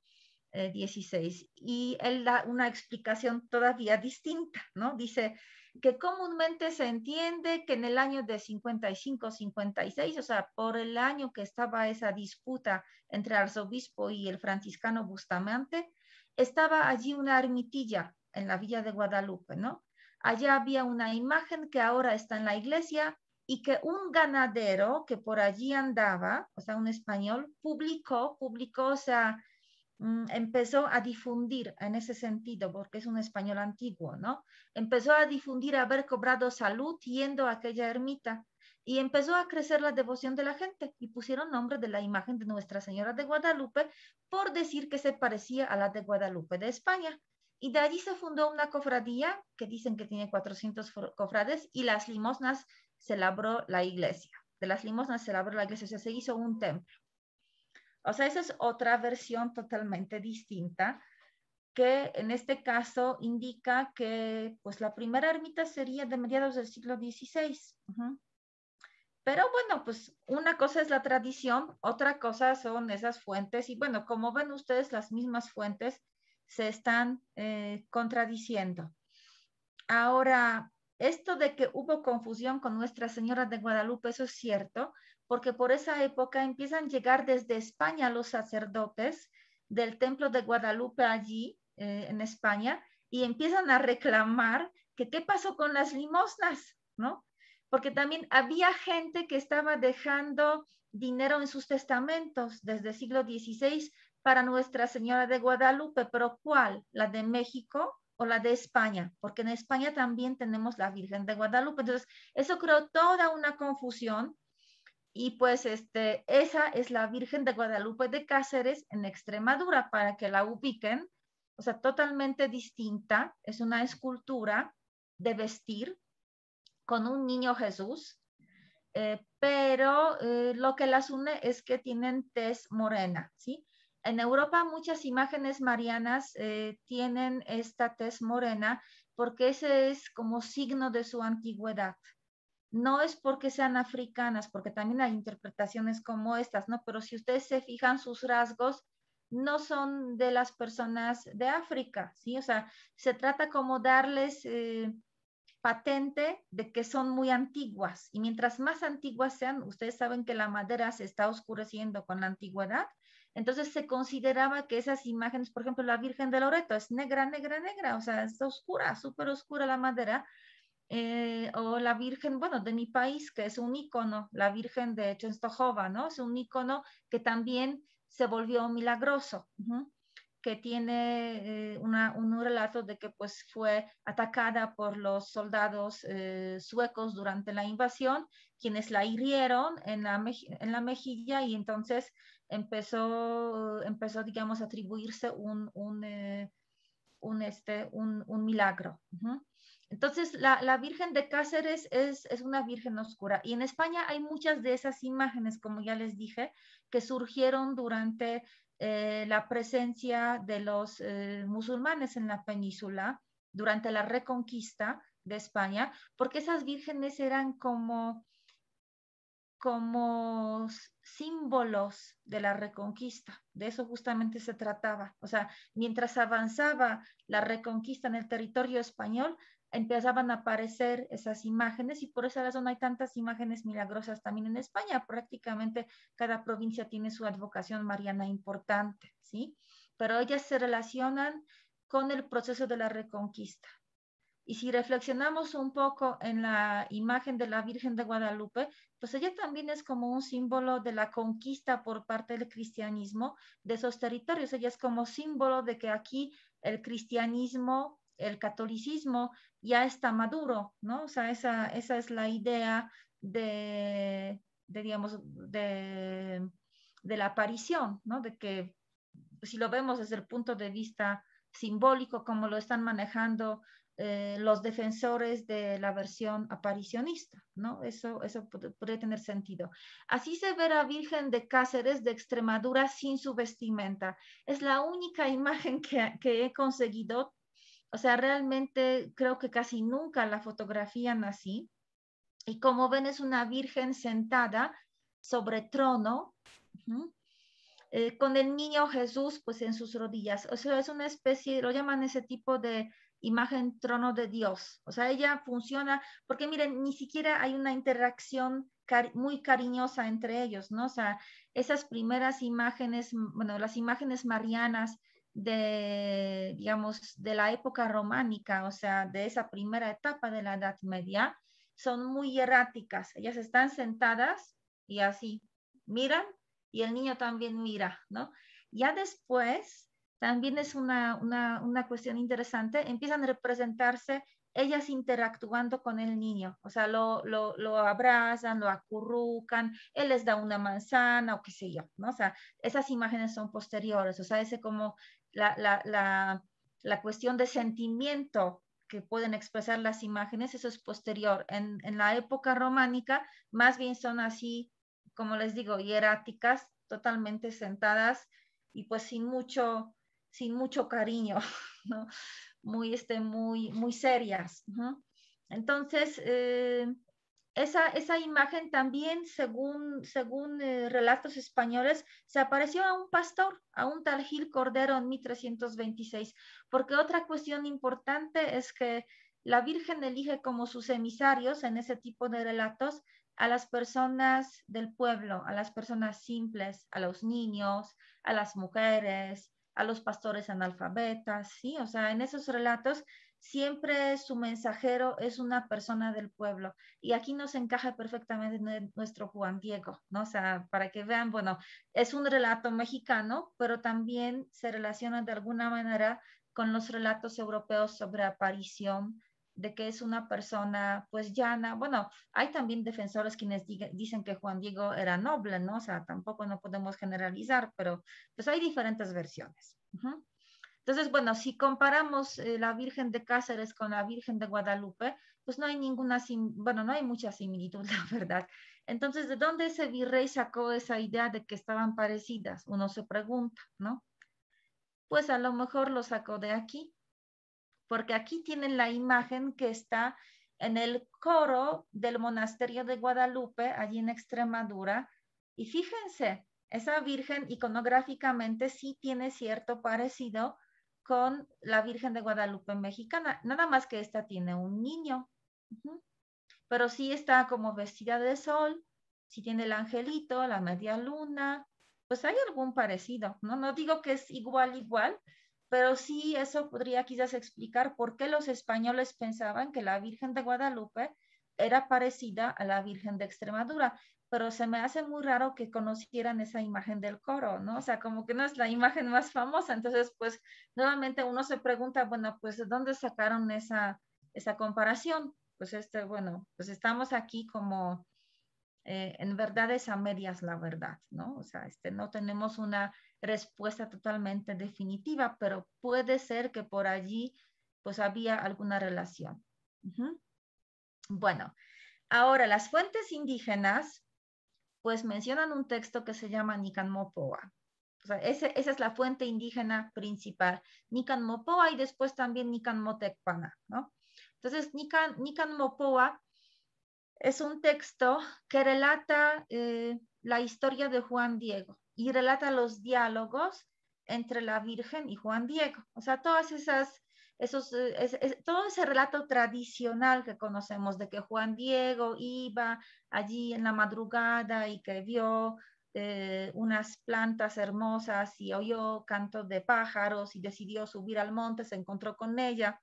XVI, eh, y él da una explicación todavía distinta, ¿no? Dice que comúnmente se entiende que en el año de 55-56, o sea, por el año que estaba esa disputa entre el arzobispo y el franciscano Bustamante, estaba allí una ermitilla en la villa de Guadalupe, ¿no? Allá había una imagen que ahora está en la iglesia y que un ganadero que por allí andaba, o sea, un español, publicó, publicó, o sea, mm, empezó a difundir en ese sentido, porque es un español antiguo, ¿no? Empezó a difundir haber cobrado salud yendo a aquella ermita y empezó a crecer la devoción de la gente y pusieron nombre de la imagen de Nuestra Señora de Guadalupe por decir que se parecía a la de Guadalupe de España. Y de allí se fundó una cofradía que dicen que tiene 400 cofrades y las limosnas se labró la iglesia. De las limosnas se labró la iglesia, o sea, se hizo un templo. O sea, esa es otra versión totalmente distinta que en este caso indica que pues la primera ermita sería de mediados del siglo XVI. Uh pero bueno, pues una cosa es la tradición, otra cosa son esas fuentes y bueno, como ven ustedes, las mismas fuentes se están eh, contradiciendo. Ahora, esto de que hubo confusión con Nuestra Señora de Guadalupe, eso es cierto, porque por esa época empiezan a llegar desde España los sacerdotes del templo de Guadalupe allí eh, en España y empiezan a reclamar que qué pasó con las limosnas, ¿no? porque también había gente que estaba dejando dinero en sus testamentos desde el siglo XVI para Nuestra Señora de Guadalupe, pero ¿cuál? ¿La de México o la de España? Porque en España también tenemos la Virgen de Guadalupe. Entonces, eso creó toda una confusión y pues este, esa es la Virgen de Guadalupe de Cáceres en Extremadura, para que la ubiquen. O sea, totalmente distinta, es una escultura de vestir, con un niño Jesús, eh, pero eh, lo que las une es que tienen tez morena, ¿sí? En Europa muchas imágenes marianas eh, tienen esta tez morena porque ese es como signo de su antigüedad. No es porque sean africanas, porque también hay interpretaciones como estas, ¿no? Pero si ustedes se fijan sus rasgos, no son de las personas de África, ¿sí? O sea, se trata como darles eh, patente de que son muy antiguas y mientras más antiguas sean, ustedes saben que la madera se está oscureciendo con la antigüedad, entonces se consideraba que esas imágenes, por ejemplo, la Virgen de Loreto es negra, negra, negra, o sea, está oscura, súper oscura la madera, eh, o la Virgen, bueno, de mi país, que es un icono, la Virgen de Częstochowa, ¿no? Es un icono que también se volvió milagroso que tiene eh, un relato de que pues fue atacada por los soldados eh, suecos durante la invasión, quienes la hirieron en la, en la mejilla y entonces empezó, empezó digamos, a atribuirse un, un, eh, este, un, milagro. Entonces, la, Virgen de Cáceres es, es, una Virgen oscura. Y en España hay muchas de esas imágenes, como ya les dije, que surgieron durante eh, la presencia de los eh, musulmanes en la península durante la reconquista de España, porque esas vírgenes eran como, como símbolos de la reconquista. De eso justamente se trataba. O sea, mientras avanzaba la reconquista en el territorio español, empezaban a aparecer esas imágenes y por esa razón hay tantas imágenes milagrosas también en España. Prácticamente cada provincia tiene su advocación mariana importante, ¿sí? Pero ellas se relacionan con el proceso de la reconquista. Y si reflexionamos un poco en la imagen de la Virgen de Guadalupe, pues ella también es como un símbolo de la conquista por parte del cristianismo de esos territorios. Ella es como símbolo de que aquí el cristianismo el catolicismo ya está maduro, ¿no? O sea, esa, esa es la idea de, digamos, de, la aparición, ¿no? De que si lo vemos desde el punto de vista simbólico, como lo están manejando eh, los defensores de la versión aparicionista, ¿no? Eso, eso puede, tener sentido. Así se verá Virgen de Cáceres de Extremadura sin su vestimenta. Es la única imagen que he conseguido o sea, realmente creo que casi nunca la fotografían así. Y como ven, es una virgen sentada sobre trono, eh, con el niño Jesús pues en sus rodillas. O sea, es una especie, lo llaman ese tipo de imagen trono de Dios. O sea, ella funciona, porque miren, ni siquiera hay una interacción muy cariñosa entre ellos, ¿no? O sea, esas primeras imágenes, bueno, las imágenes marianas de, digamos, de la época románica, o sea, de esa primera etapa de la Edad Media, son muy erráticas. Ellas están sentadas y así miran y el niño también mira, ¿no? Ya después, también es una, cuestión interesante, empiezan a representarse ellas interactuando con el niño, o sea, lo, lo, abrazan, lo acurrucan, él les da una manzana o qué sé yo, ¿no? O sea, esas imágenes son posteriores, o sea, ese como la, cuestión de sentimiento que pueden expresar las imágenes, eso es posterior. En, la época románica, más bien son así, como les digo, hieráticas, totalmente sentadas y pues sin mucho, sin mucho cariño, muy, este, muy, muy serias. Entonces, eh, esa, imagen también, según, según eh, relatos españoles, se apareció a un pastor, a un tal Gil Cordero en 1326, porque otra cuestión importante es que la Virgen elige como sus emisarios en ese tipo de relatos a las personas del pueblo, a las personas simples, a los niños, a las mujeres, a los pastores analfabetas, ¿sí? O sea, en esos relatos siempre su mensajero es una persona del pueblo. Y aquí nos encaja perfectamente nuestro Juan Diego, ¿no? O sea, para que vean, bueno, es un relato mexicano, pero también se relaciona de alguna manera con los relatos europeos sobre aparición, de que es una persona pues llana. Bueno, hay también defensores quienes dicen que Juan Diego era noble, ¿no? O sea, tampoco no podemos generalizar, pero pues hay diferentes versiones. Entonces, bueno, si comparamos eh, la Virgen de Cáceres con la Virgen de Guadalupe, pues no hay ninguna, bueno, no hay mucha similitud, la verdad. Entonces, ¿de dónde ese virrey sacó esa idea de que estaban parecidas? Uno se pregunta, ¿no? Pues a lo mejor lo sacó de aquí, porque aquí tienen la imagen que está en el coro del monasterio de Guadalupe, allí en Extremadura. Y fíjense, esa virgen iconográficamente sí tiene cierto parecido con la Virgen de Guadalupe mexicana, nada más que esta tiene un niño, pero sí está como vestida de sol, si tiene el angelito, la media luna, pues hay algún parecido, ¿no? No digo que es igual, igual, pero sí eso podría quizás explicar por qué los españoles pensaban que la Virgen de Guadalupe era parecida a la Virgen de Extremadura pero se me hace muy raro que conocieran esa imagen del coro, ¿no? O sea, como que no es la imagen más famosa. Entonces, pues, nuevamente uno se pregunta, bueno, pues, ¿de dónde sacaron esa, comparación? Pues, este, bueno, pues estamos aquí como eh, en verdades a medias, la verdad, ¿no? O sea, este, no tenemos una respuesta totalmente definitiva, pero puede ser que por allí, pues, había alguna relación. Bueno. Ahora, las fuentes indígenas pues mencionan un texto que se llama Nicanmopoa. O esa es la fuente indígena principal, Nicanmopoa y después también Nicanmotecpana, ¿no? Entonces, Nican, Nicanmopoa es un texto que relata eh, la historia de Juan Diego y relata los diálogos entre la Virgen y Juan Diego. O sea, todas esas eh, es, todo ese relato tradicional que conocemos de que Juan Diego iba allí en la madrugada y que vio eh, unas plantas hermosas y oyó cantos de pájaros y decidió subir al monte, se encontró con ella,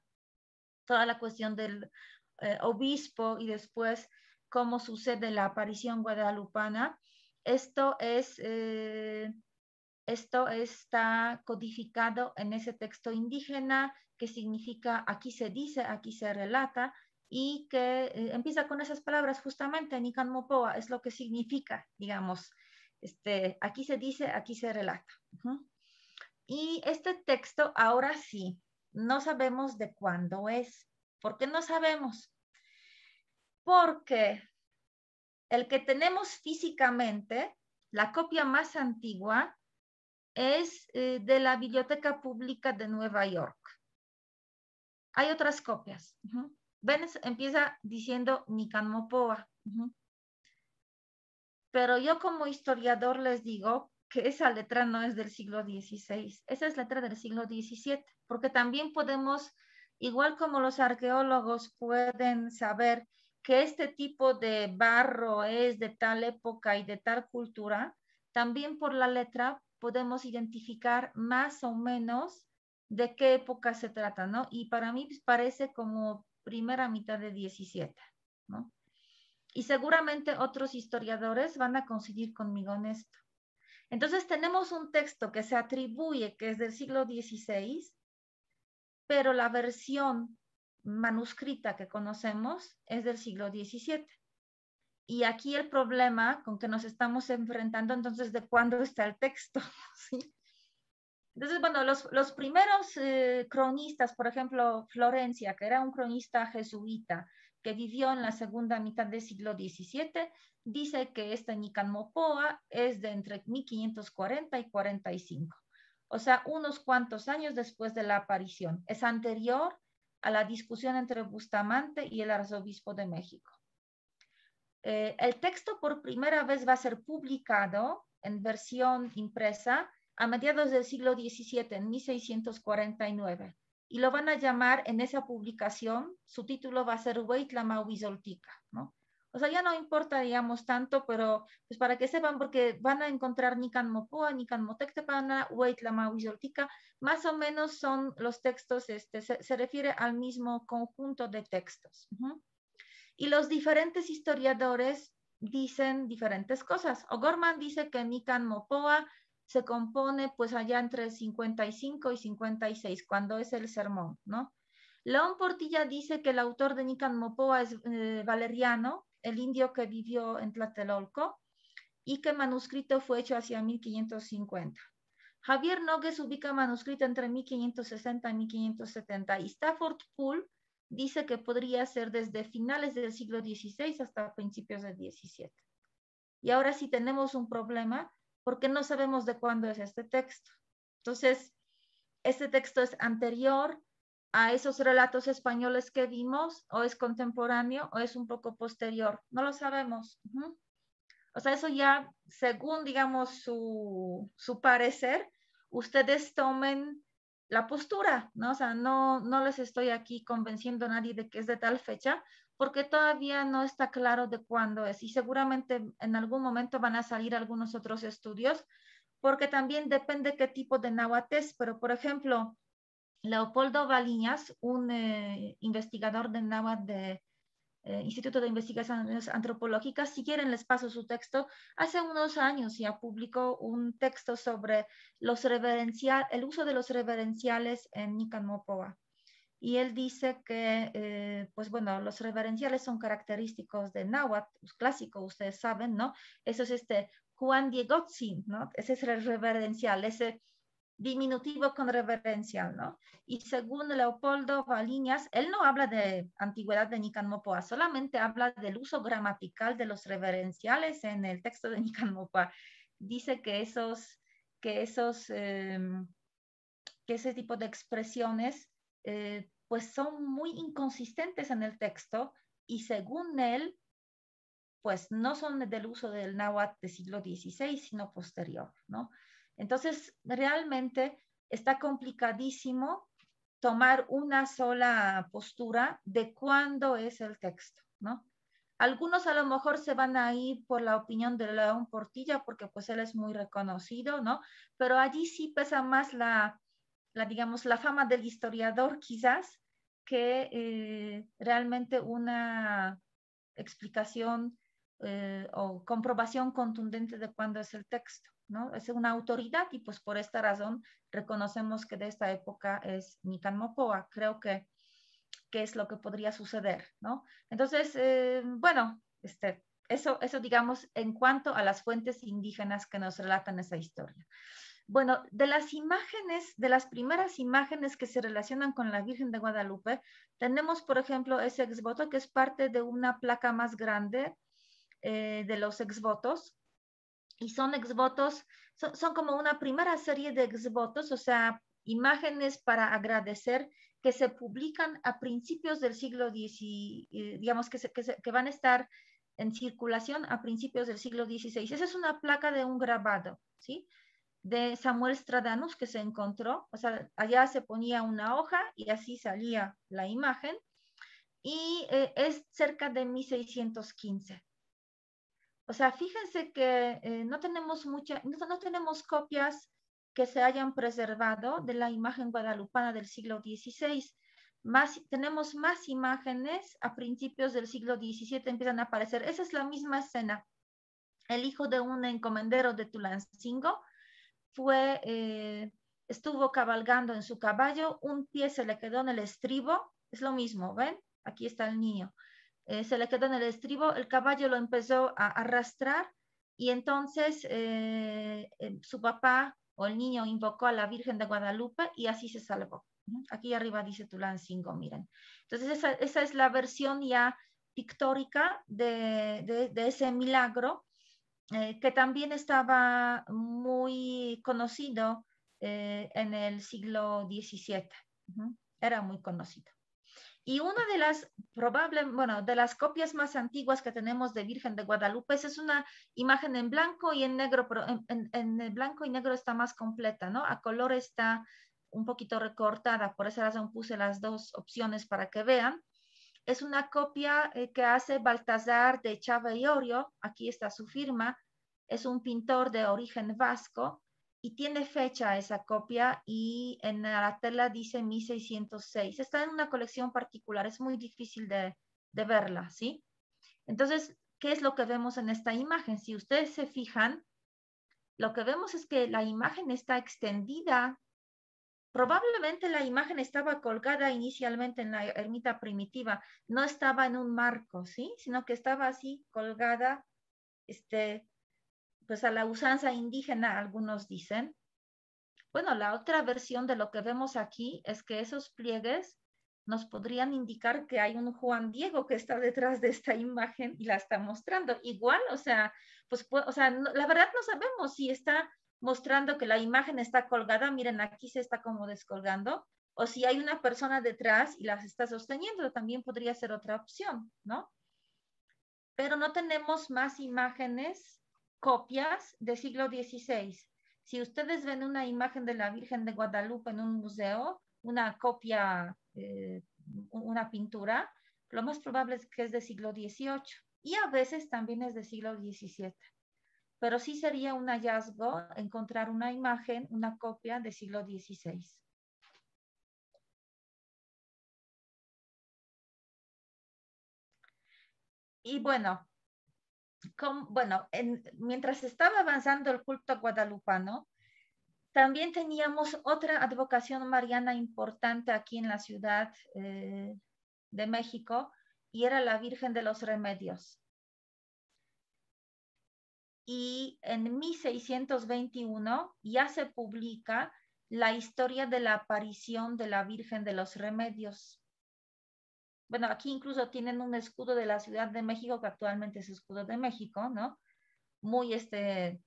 toda la cuestión del eh, obispo y después cómo sucede la aparición guadalupana. Esto es... Esto está codificado en ese texto indígena que significa aquí se dice, aquí se relata y que eh, empieza con esas palabras justamente en Mopoa, es lo que significa, digamos, este, aquí se dice, aquí se relata. Y este texto ahora sí, no sabemos de cuándo es. ¿Por qué no sabemos? Porque el que tenemos físicamente, la copia más antigua, es eh, de la Biblioteca Pública de Nueva York. Hay otras copias. empieza diciendo Nican Pero yo como historiador les digo que esa letra no es del siglo XVI, esa es letra del siglo XVII, porque también podemos, igual como los arqueólogos pueden saber que este tipo de barro es de tal época y de tal cultura, también por la letra podemos identificar más o menos de qué época se trata, ¿no? Y para mí pues, parece como primera mitad de 17, ¿no? Y seguramente otros historiadores van a coincidir conmigo en esto. Entonces tenemos un texto que se atribuye que es del siglo XVI, pero la versión manuscrita que conocemos es del siglo XVII. Y aquí el problema con que nos estamos enfrentando, entonces, ¿de cuándo está el texto? Entonces, bueno, los, primeros eh, cronistas, por ejemplo, Florencia, que era un cronista jesuita que vivió en la segunda mitad del siglo XVII, dice que esta Mopoa es de entre 1540 y 45, o sea, unos cuantos años después de la aparición. Es anterior a la discusión entre Bustamante y el arzobispo de México. Eh, el texto por primera vez va a ser publicado en versión impresa a mediados del siglo XVII, en 1649, y lo van a llamar en esa publicación, su título va a ser Weitlama Huizoltica, ¿no? O sea, ya no importa, tanto, pero pues para que sepan, porque van a encontrar Nican Mopoa, Nican Motectepana, la Huizoltica, más o menos son los textos, este, se, refiere al mismo conjunto de textos. Y los diferentes historiadores dicen diferentes cosas. O'Gorman dice que Nican Mopoa se compone pues allá entre 55 y 56, cuando es el sermón, ¿no? León Portilla dice que el autor de Nican Mopoa es eh, Valeriano, el indio que vivió en Tlatelolco, y que el manuscrito fue hecho hacia 1550. Javier Nogues ubica manuscrito entre 1560 y 1570 y Stafford Poole dice que podría ser desde finales del siglo XVI hasta principios del XVII. Y ahora sí tenemos un problema porque no sabemos de cuándo es este texto. Entonces, este texto es anterior a esos relatos españoles que vimos, o es contemporáneo, o es un poco posterior. No lo sabemos. O sea, eso ya, según, digamos, su, su parecer, ustedes tomen la postura, ¿no? O sea, no, no les estoy aquí convenciendo a nadie de que es de tal fecha, porque todavía no está claro de cuándo es y seguramente en algún momento van a salir algunos otros estudios, porque también depende qué tipo de náhuatl es, pero por ejemplo, Leopoldo Baliñas, un eh, investigador de náhuatl de eh, Instituto de Investigaciones Antropológicas, si quieren les paso su texto, hace unos años ya publicó un texto sobre los el uso de los reverenciales en Nicanopoa, Y él dice que, eh, pues bueno, los reverenciales son característicos de náhuatl, pues clásico, ustedes saben, ¿no? Eso es este Juan Diegotzin, ¿no? Ese es el reverencial, ese diminutivo con reverencial, ¿no? Y según Leopoldo Valíñas, él no habla de antigüedad de Nican Mopoa, solamente habla del uso gramatical de los reverenciales en el texto de Nican Mopoa. Dice que esos, que esos, em, que ese tipo de expresiones, eh, pues son muy inconsistentes en el texto y según él, pues no son del uso del náhuatl del siglo XVI, sino posterior, ¿no? Entonces, realmente está complicadísimo tomar una sola postura de cuándo es el texto, ¿no? Algunos a lo mejor se van a ir por la opinión de León Portilla porque pues él es muy reconocido, ¿no? Pero allí sí pesa más la, digamos, la fama del historiador quizás que eh, realmente una explicación eh, o comprobación contundente de cuándo es el texto. Es una autoridad y pues por esta razón reconocemos que de esta época es Nican Mopoa. Creo que, que, es lo que podría suceder, ¿no? Entonces, eh, bueno, este, eso, eso digamos en cuanto a las fuentes indígenas que nos relatan esa historia. Bueno, de las imágenes, de las primeras imágenes que se relacionan con la Virgen de Guadalupe, tenemos, por ejemplo, ese exvoto que es parte de una placa más grande eh, de los exvotos, y son exvotos, son, como una primera serie de exvotos, o sea, imágenes para agradecer que se publican a principios del siglo XVI, eh, digamos que, van a estar en circulación a principios del siglo XVI. Esa es una placa de un grabado, ¿sí? De Samuel Stradanus que se encontró, o sea, allá se ponía una hoja y así salía la imagen, y eh, es cerca de 1615. O sea, fíjense que eh, no tenemos mucha, no, tenemos copias que se hayan preservado de la imagen guadalupana del siglo XVI. Más, tenemos más imágenes a principios del siglo XVII empiezan a aparecer. Esa es la misma escena. El hijo de un encomendero de Tulancingo fue, eh, estuvo cabalgando en su caballo, un pie se le quedó en el estribo, es lo mismo, ¿ven? Aquí está el niño. Eh, se le quedó en el estribo, el caballo lo empezó a arrastrar y entonces eh, su papá o el niño invocó a la Virgen de Guadalupe y así se salvó. Aquí arriba dice Tulancingo, miren. Entonces esa, es la versión ya pictórica de, ese milagro eh, que también estaba muy conocido en el siglo XVII. Era muy conocido. Y una de las bueno, de las copias más antiguas que tenemos de Virgen de Guadalupe es una imagen en blanco y en negro, pero en, en, blanco y negro está más completa, ¿no? A color está un poquito recortada, por esa razón puse las dos opciones para que vean. Es una copia eh, que hace Baltasar de Chava y Orio, aquí está su firma, es un pintor de origen vasco y tiene fecha esa copia y en la tela dice 1606. Está en una colección particular, es muy difícil de, verla, ¿sí? Entonces, ¿qué es lo que vemos en esta imagen? Si ustedes se fijan, lo que vemos es que la imagen está extendida. Probablemente la imagen estaba colgada inicialmente en la ermita primitiva, no estaba en un marco, ¿sí? Sino que estaba así colgada, este, pues a la usanza indígena, algunos dicen. Bueno, la otra versión de lo que vemos aquí es que esos pliegues nos podrían indicar que hay un Juan Diego que está detrás de esta imagen y la está mostrando. Igual, o sea, pues, o sea, la verdad no sabemos si está mostrando que la imagen está colgada, miren, aquí se está como descolgando, o si hay una persona detrás y las está sosteniendo, también podría ser otra opción, ¿no? Pero no tenemos más imágenes copias de siglo XVI. Si ustedes ven una imagen de la Virgen de Guadalupe en un museo, una copia, eh, una pintura, lo más probable es que es de siglo XVIII y a veces también es de siglo XVII. Pero sí sería un hallazgo encontrar una imagen, una copia de siglo XVI. Y bueno, bueno, mientras estaba avanzando el culto guadalupano, también teníamos otra advocación mariana importante aquí en la ciudad eh, de México y era la Virgen de los Remedios. Y en 1621 ya se publica la historia de la aparición de la Virgen de los Remedios bueno, aquí incluso tienen un escudo de la Ciudad de México, que actualmente es escudo de México, ¿no? Muy este,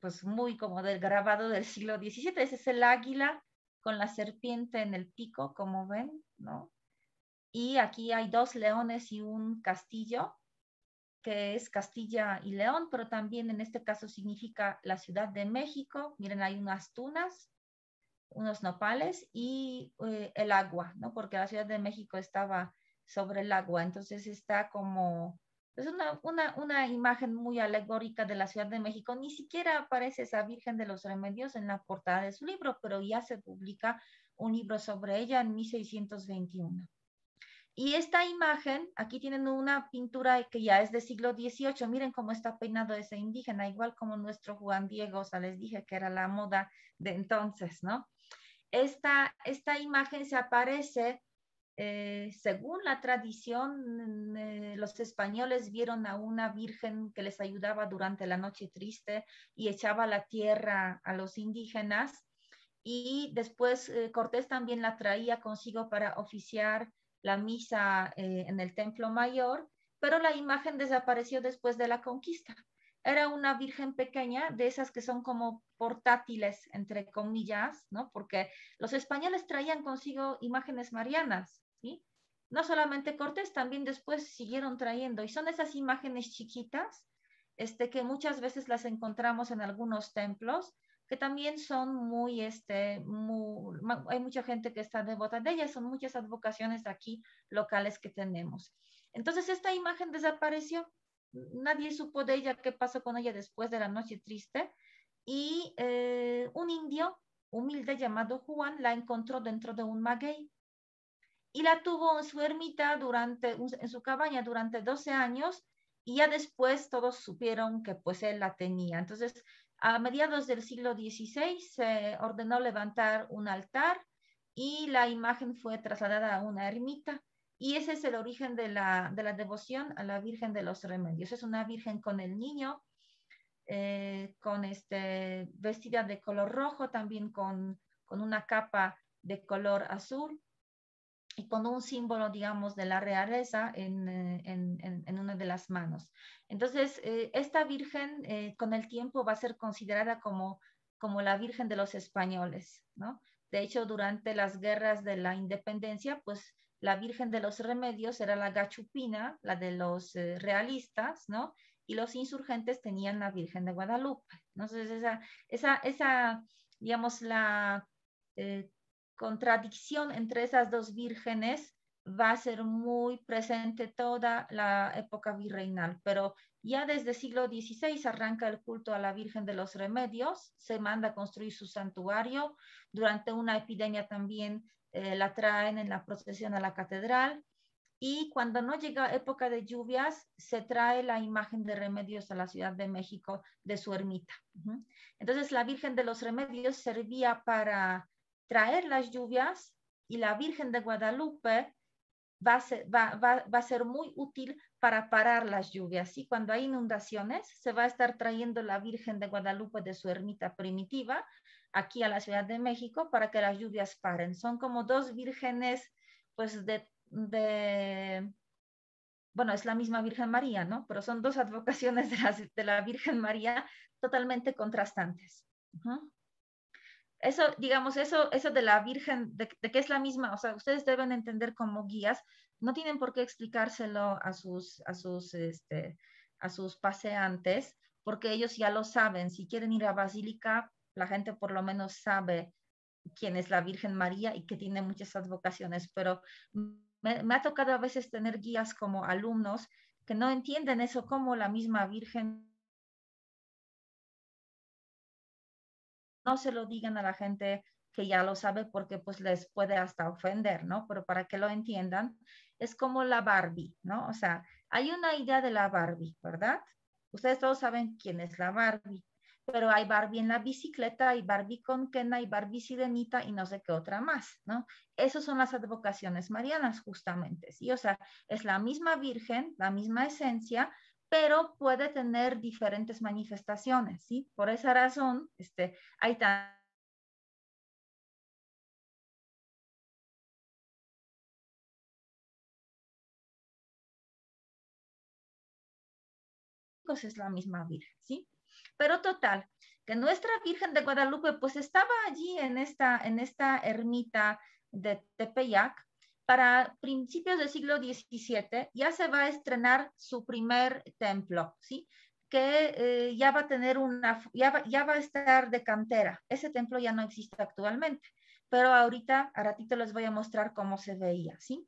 pues muy como del grabado del siglo XVII, ese es el águila con la serpiente en el pico, como ven, ¿no? Y aquí hay dos leones y un castillo, que es Castilla y León, pero también en este caso significa la Ciudad de México. Miren, hay unas tunas unos nopales y eh, el agua, ¿no? Porque la Ciudad de México estaba sobre el agua, entonces está como, es pues, una, una, una imagen muy alegórica de la Ciudad de México, ni siquiera aparece esa Virgen de los Remedios en la portada de su libro, pero ya se publica un libro sobre ella en 1621. Y esta imagen, aquí tienen una pintura que ya es del siglo XVIII. Miren cómo está peinado ese indígena, igual como nuestro Juan Diego, o sea, les dije que era la moda de entonces, ¿no? Esta, imagen se aparece, eh, según la tradición, eh, los españoles vieron a una virgen que les ayudaba durante la noche triste y echaba la tierra a los indígenas. Y después eh, Cortés también la traía consigo para oficiar la misa en el templo mayor, pero la imagen desapareció después de la conquista. Era una virgen pequeña, de esas que son como portátiles, entre comillas, ¿no? Porque los españoles traían consigo imágenes marianas, ¿sí? No solamente Cortés, también después siguieron trayendo. Y son esas imágenes chiquitas, este, que muchas veces las encontramos en algunos templos, que también son muy, este, muy, hay mucha gente que está devota de ellas, son muchas advocaciones aquí locales que tenemos. Entonces, esta imagen desapareció nadie supo de ella qué pasó con ella después de la noche triste. Y eh, un indio humilde llamado Juan la encontró dentro de un maguey y la tuvo en su ermita durante, en su cabaña durante 12 años y ya después todos supieron que pues él la tenía. Entonces, a mediados del siglo XVI se ordenó levantar un altar y la imagen fue trasladada a una ermita y ese es el origen de la, devoción a la Virgen de los Remedios. Es una Virgen con el niño, eh, con este, vestida de color rojo, también con, una capa de color azul y con un símbolo, digamos, de la realeza en, eh, una de las manos. Entonces, eh, esta Virgen con el tiempo va a ser considerada como, como la Virgen de los españoles, De hecho, durante las guerras de la independencia, pues la Virgen de los Remedios era la gachupina, la de los eh, realistas, ¿no? Y los insurgentes tenían la Virgen de Guadalupe. Entonces, esa, esa, esa digamos, la eh, contradicción entre esas dos vírgenes va a ser muy presente toda la época virreinal, pero ya desde el siglo XVI arranca el culto a la Virgen de los Remedios, se manda a construir su santuario, durante una epidemia también eh, la traen en la procesión a la catedral y cuando no llega época de lluvias, se trae la imagen de remedios a la Ciudad de México de su ermita. Entonces la Virgen de los Remedios servía para traer las lluvias y la Virgen de Guadalupe va va a ser muy útil para parar las lluvias. Y cuando hay inundaciones, se va a estar trayendo la Virgen de Guadalupe de su ermita primitiva aquí a la Ciudad de México para que las lluvias paren. Son como dos vírgenes, pues de, bueno, es la misma Virgen María, ¿no? Pero son dos advocaciones de la, de la Virgen María totalmente contrastantes. Eso, digamos, eso, eso de la Virgen, de, que es la misma, o sea, ustedes deben entender como guías, no tienen por qué explicárselo a sus, a sus, este, a sus paseantes, porque ellos ya lo saben. Si quieren ir a Basílica, la gente por lo menos sabe quién es la Virgen María y que tiene muchas advocaciones, pero me, ha tocado a veces tener guías como alumnos que no entienden eso como la misma Virgen no se lo digan a la gente que ya lo sabe porque pues les puede hasta ofender, ¿no? Pero para que lo entiendan, es como la Barbie, ¿no? O sea, hay una idea de la Barbie, ¿verdad? Ustedes todos saben quién es la Barbie pero hay Barbie en la bicicleta, hay Barbie con Kena, hay Barbie sirenita y no sé qué otra más, ¿no? Esas son las advocaciones marianas justamente, ¿sí? O sea, es la misma Virgen, la misma esencia, pero puede tener diferentes manifestaciones, ¿sí? Por esa razón, este, hay tan pues es la misma Virgen, ¿sí? Pero total, que nuestra Virgen de Guadalupe pues estaba allí en esta, en esta ermita de Tepeyac para principios del siglo XVII ya se va a estrenar su primer templo, ¿sí? que eh, ya va a tener una, ya va, a estar de cantera. Ese templo ya no existe actualmente, pero ahorita, a ratito les voy a mostrar cómo se veía, ¿sí?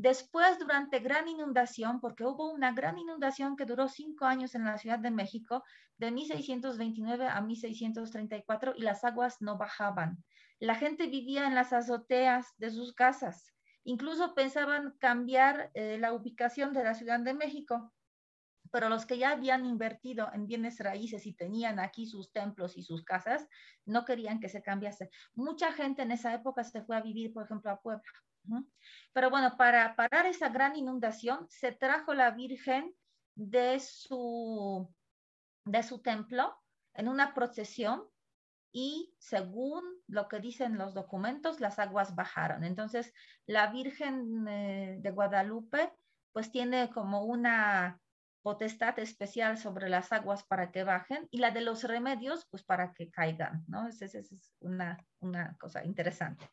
Después, durante gran inundación, porque hubo una gran inundación que duró cinco años en la Ciudad de México, de 1629 a 1634, y las aguas no bajaban. La gente vivía en las azoteas de sus casas. Incluso pensaban cambiar eh, la ubicación de la Ciudad de México, pero los que ya habían invertido en bienes raíces y tenían aquí sus templos y sus casas, no querían que se cambiase. Mucha gente en esa época se fue a vivir, por ejemplo, a Puebla pero bueno, para parar esa gran inundación, se trajo la Virgen de su, de su templo en una procesión y según lo que dicen los documentos, las aguas bajaron. Entonces, la Virgen eh, de Guadalupe pues tiene como una potestad especial sobre las aguas para que bajen y la de los remedios pues para que caigan, ¿no? Esa es, una cosa interesante.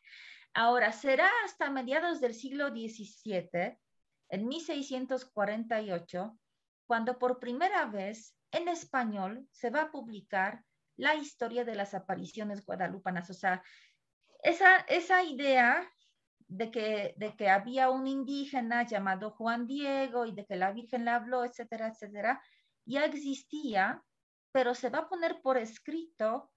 Ahora, será hasta mediados del siglo XVII, en 1648, cuando por primera vez en español se va a publicar la historia de las apariciones guadalupanas. O sea, esa, esa idea de que, de que había un indígena llamado Juan Diego y de que la Virgen le habló, etcétera, etcétera, ya existía, pero se va a poner por escrito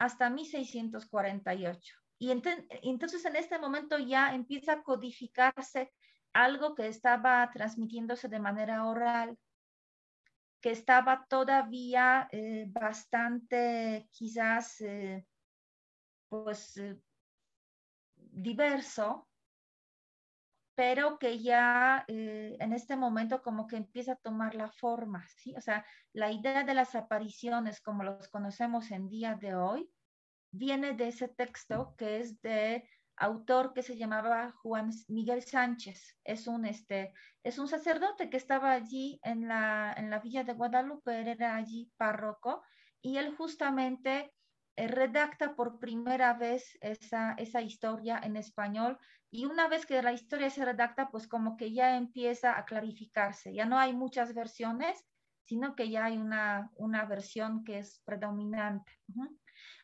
hasta 1648. Y eh, entonces en este momento ya empieza a codificarse algo que estaba transmitiéndose de manera oral, que estaba todavía eh, bastante quizás eh, pues diverso, pero que ya en este momento como que empieza a tomar la forma, ¿sí? O sea, la idea de las apariciones como los conocemos en día de hoy viene de ese texto que es de autor que se llamaba Juan Miguel Sánchez. Es un, este, es un sacerdote que estaba allí en la, villa de Guadalupe, era allí párroco, y él justamente eh, redacta por primera vez esa, esa historia en español. Y una vez que la historia se redacta, pues como que ya empieza a clarificarse. Ya no hay muchas versiones, sino que ya hay una, versión que es predominante.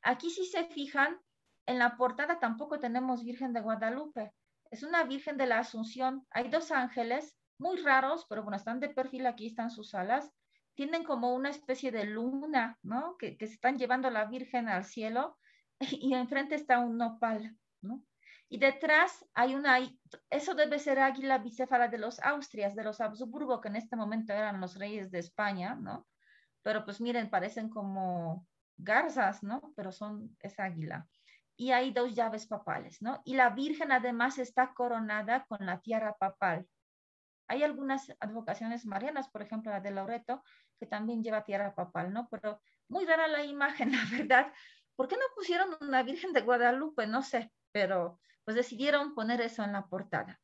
Aquí si se fijan, en la portada tampoco tenemos Virgen de Guadalupe. Es una Virgen de la Asunción. Hay dos ángeles muy raros, pero bueno, están de perfil, aquí están sus alas. Tienen como una especie de luna, ¿no? Que, que están llevando a la Virgen al cielo y enfrente está un nopal, ¿no? Y detrás hay una, eso debe ser águila bicéfala de los Austrias, de los Habsburgo, que en este momento eran los reyes de España, ¿no? Pero pues miren, parecen como, garzas, ¿no? Pero son, es águila. Y hay dos llaves papales, ¿no? Y la Virgen además está coronada con la tierra papal. Hay algunas advocaciones marianas, por ejemplo la de Loreto, que también lleva tierra papal, ¿no? Pero muy rara la imagen, la verdad. ¿Por qué no pusieron una Virgen de Guadalupe? No sé, pero pues decidieron poner eso en la portada.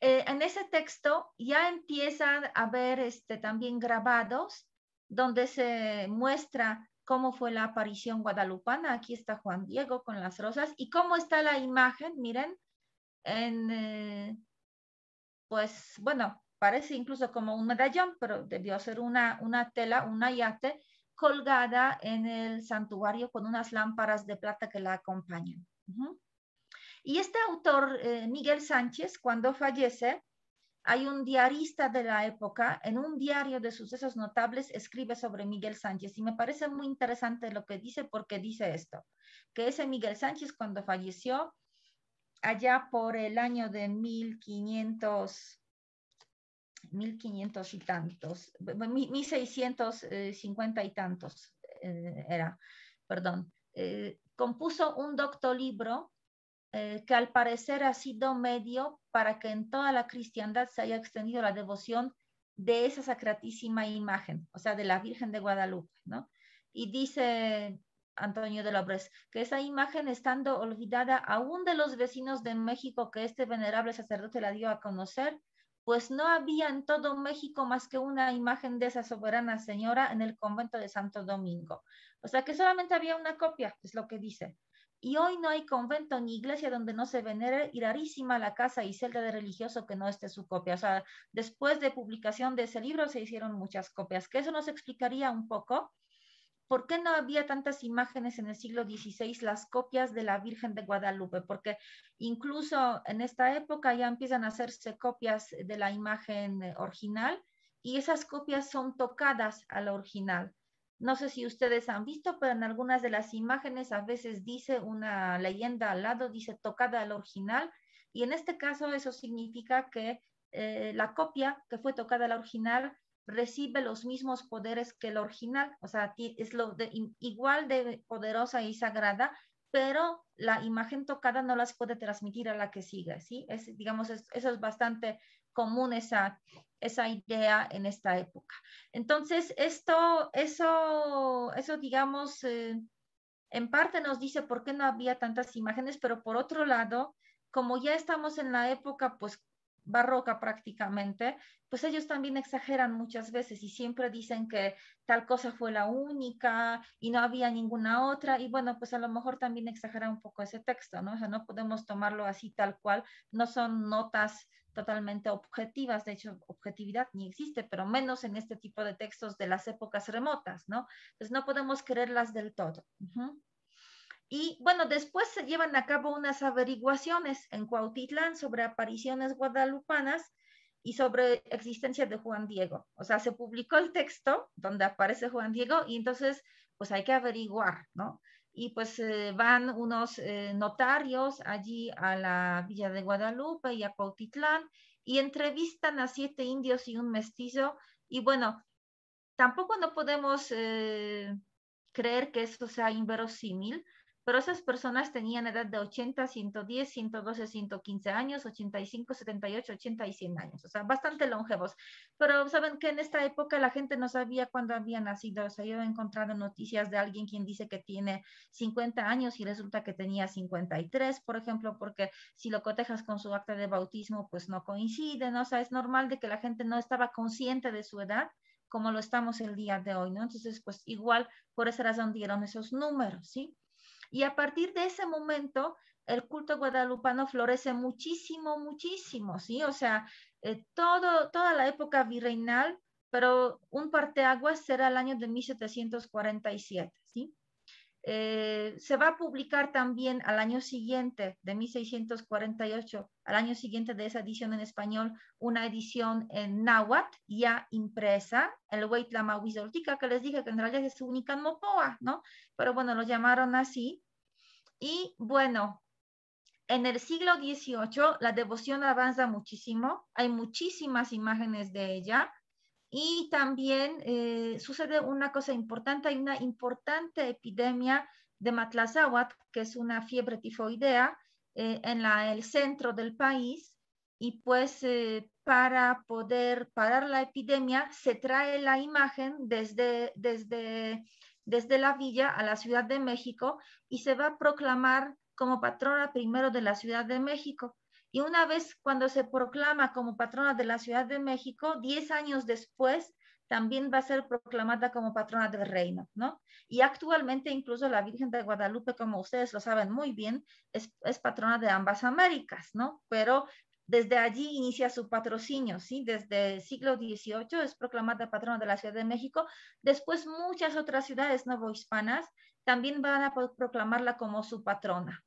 Eh, en ese texto ya empiezan a ver este, también grabados donde se muestra cómo fue la aparición guadalupana. Aquí está Juan Diego con las rosas y cómo está la imagen, miren, en, eh, pues bueno, parece incluso como un medallón, pero debió ser una, tela, una yate colgada en el santuario con unas lámparas de plata que la acompañan. Y este autor, eh, Miguel Sánchez, cuando fallece, hay un diarista de la época, en un diario de sucesos notables, escribe sobre Miguel Sánchez y me parece muy interesante lo que dice porque dice esto, que ese Miguel Sánchez cuando falleció allá por el año de 1500, 1500 y tantos, 1650 y tantos eh, era, perdón, eh, compuso un libro. Eh, que al parecer ha sido medio para que en toda la cristiandad se haya extendido la devoción de esa sacratísima imagen, o sea, de la Virgen de Guadalupe, ¿no? Y dice Antonio de Lobres, que esa imagen estando olvidada aún de los vecinos de México que este venerable sacerdote la dio a conocer, pues no había en todo México más que una imagen de esa soberana señora en el convento de Santo Domingo. O sea que solamente había una copia, es lo que dice. Y hoy no hay convento ni iglesia donde no se venere y rarísima la casa y celda de religioso que no esté su copia. O sea, después de publicación de ese libro se hicieron muchas copias, que eso nos explicaría un poco por qué no había tantas imágenes en el siglo XVI, las copias de la Virgen de Guadalupe, porque incluso en esta época ya empiezan a hacerse copias de la imagen eh, original y esas copias son tocadas a la original. No sé si ustedes han visto, pero en algunas de las imágenes a veces dice una leyenda al lado, dice tocada al original, y en este caso eso significa que eh, la copia que fue tocada al original recibe los mismos poderes que el original, o sea, es lo de, igual de poderosa y sagrada, pero la imagen tocada no las puede transmitir a la que sigue, ¿sí? Es, digamos, eso es bastante común, esa, esa idea en esta época. Entonces, esto, eso, eso digamos, eh, en parte nos dice por qué no había tantas imágenes, pero por otro lado, como ya estamos en la época, pues barroca prácticamente, pues ellos también exageran muchas veces y siempre dicen que tal cosa fue la única y no había ninguna otra y bueno, pues a lo mejor también exagera un poco ese texto, ¿no? O sea, no podemos tomarlo así tal cual, no son notas totalmente objetivas, de hecho, objetividad ni existe, pero menos en este tipo de textos de las épocas remotas, ¿no? Entonces no podemos creerlas del todo. Y bueno, después se llevan a cabo unas averiguaciones en Cuautitlán sobre apariciones guadalupanas y sobre existencia de Juan Diego. O sea, se publicó el texto donde aparece Juan Diego y entonces pues hay que averiguar, ¿no? y pues eh, van unos eh, notarios allí a la Villa de Guadalupe y a Cuautitlán y entrevistan a siete indios y un mestizo y bueno, tampoco no podemos eh, creer que esto sea inverosímil, pero esas personas tenían edad de 80, 110, 112, 115 años, 85, 78, 80 y 100 años, o sea, bastante longevos. Pero saben que en esta época la gente no sabía cuándo había nacido, o sea, yo he encontrado noticias de alguien quien dice que tiene 50 años y resulta que tenía 53, por ejemplo, porque si lo cotejas con su acta de bautismo, pues no coincide, ¿no? O sea, es normal de que la gente no estaba consciente de su edad como lo estamos el día de hoy, ¿no? Entonces, pues igual por esa razón dieron esos números, ¿sí? Y a partir de ese momento, el culto guadalupano florece muchísimo, muchísimo, ¿sí? O sea, eh, todo, toda la época virreinal, pero un parteaguas será el año de 1747. Eh, se va a publicar también al año siguiente, de 1648, al año siguiente de esa edición en español, una edición en náhuatl ya impresa, el Huitlama que les dije que en realidad es única Mopoa, ¿no? Pero bueno, lo llamaron así. Y bueno, en el siglo XVIII la devoción avanza muchísimo, hay muchísimas imágenes de ella, y también eh, sucede una cosa importante, hay una importante epidemia de matlazáhuatl, que es una fiebre tifoidea eh, en el centro del país. Y pues eh, para poder parar la epidemia se trae la imagen desde, desde, desde la villa a la Ciudad de México y se va a proclamar como patrona primero de la Ciudad de México. Y una vez cuando se proclama como patrona de la Ciudad de México, 10 años después también va a ser proclamada como patrona del reino, ¿no? Y actualmente incluso la Virgen de Guadalupe, como ustedes lo saben muy bien, es, patrona de ambas Américas, ¿no? Pero desde allí inicia su patrocinio, ¿sí? Desde el siglo XVIII es proclamada patrona de la Ciudad de México. Después muchas otras ciudades novohispanas también van a proclamarla como su patrona,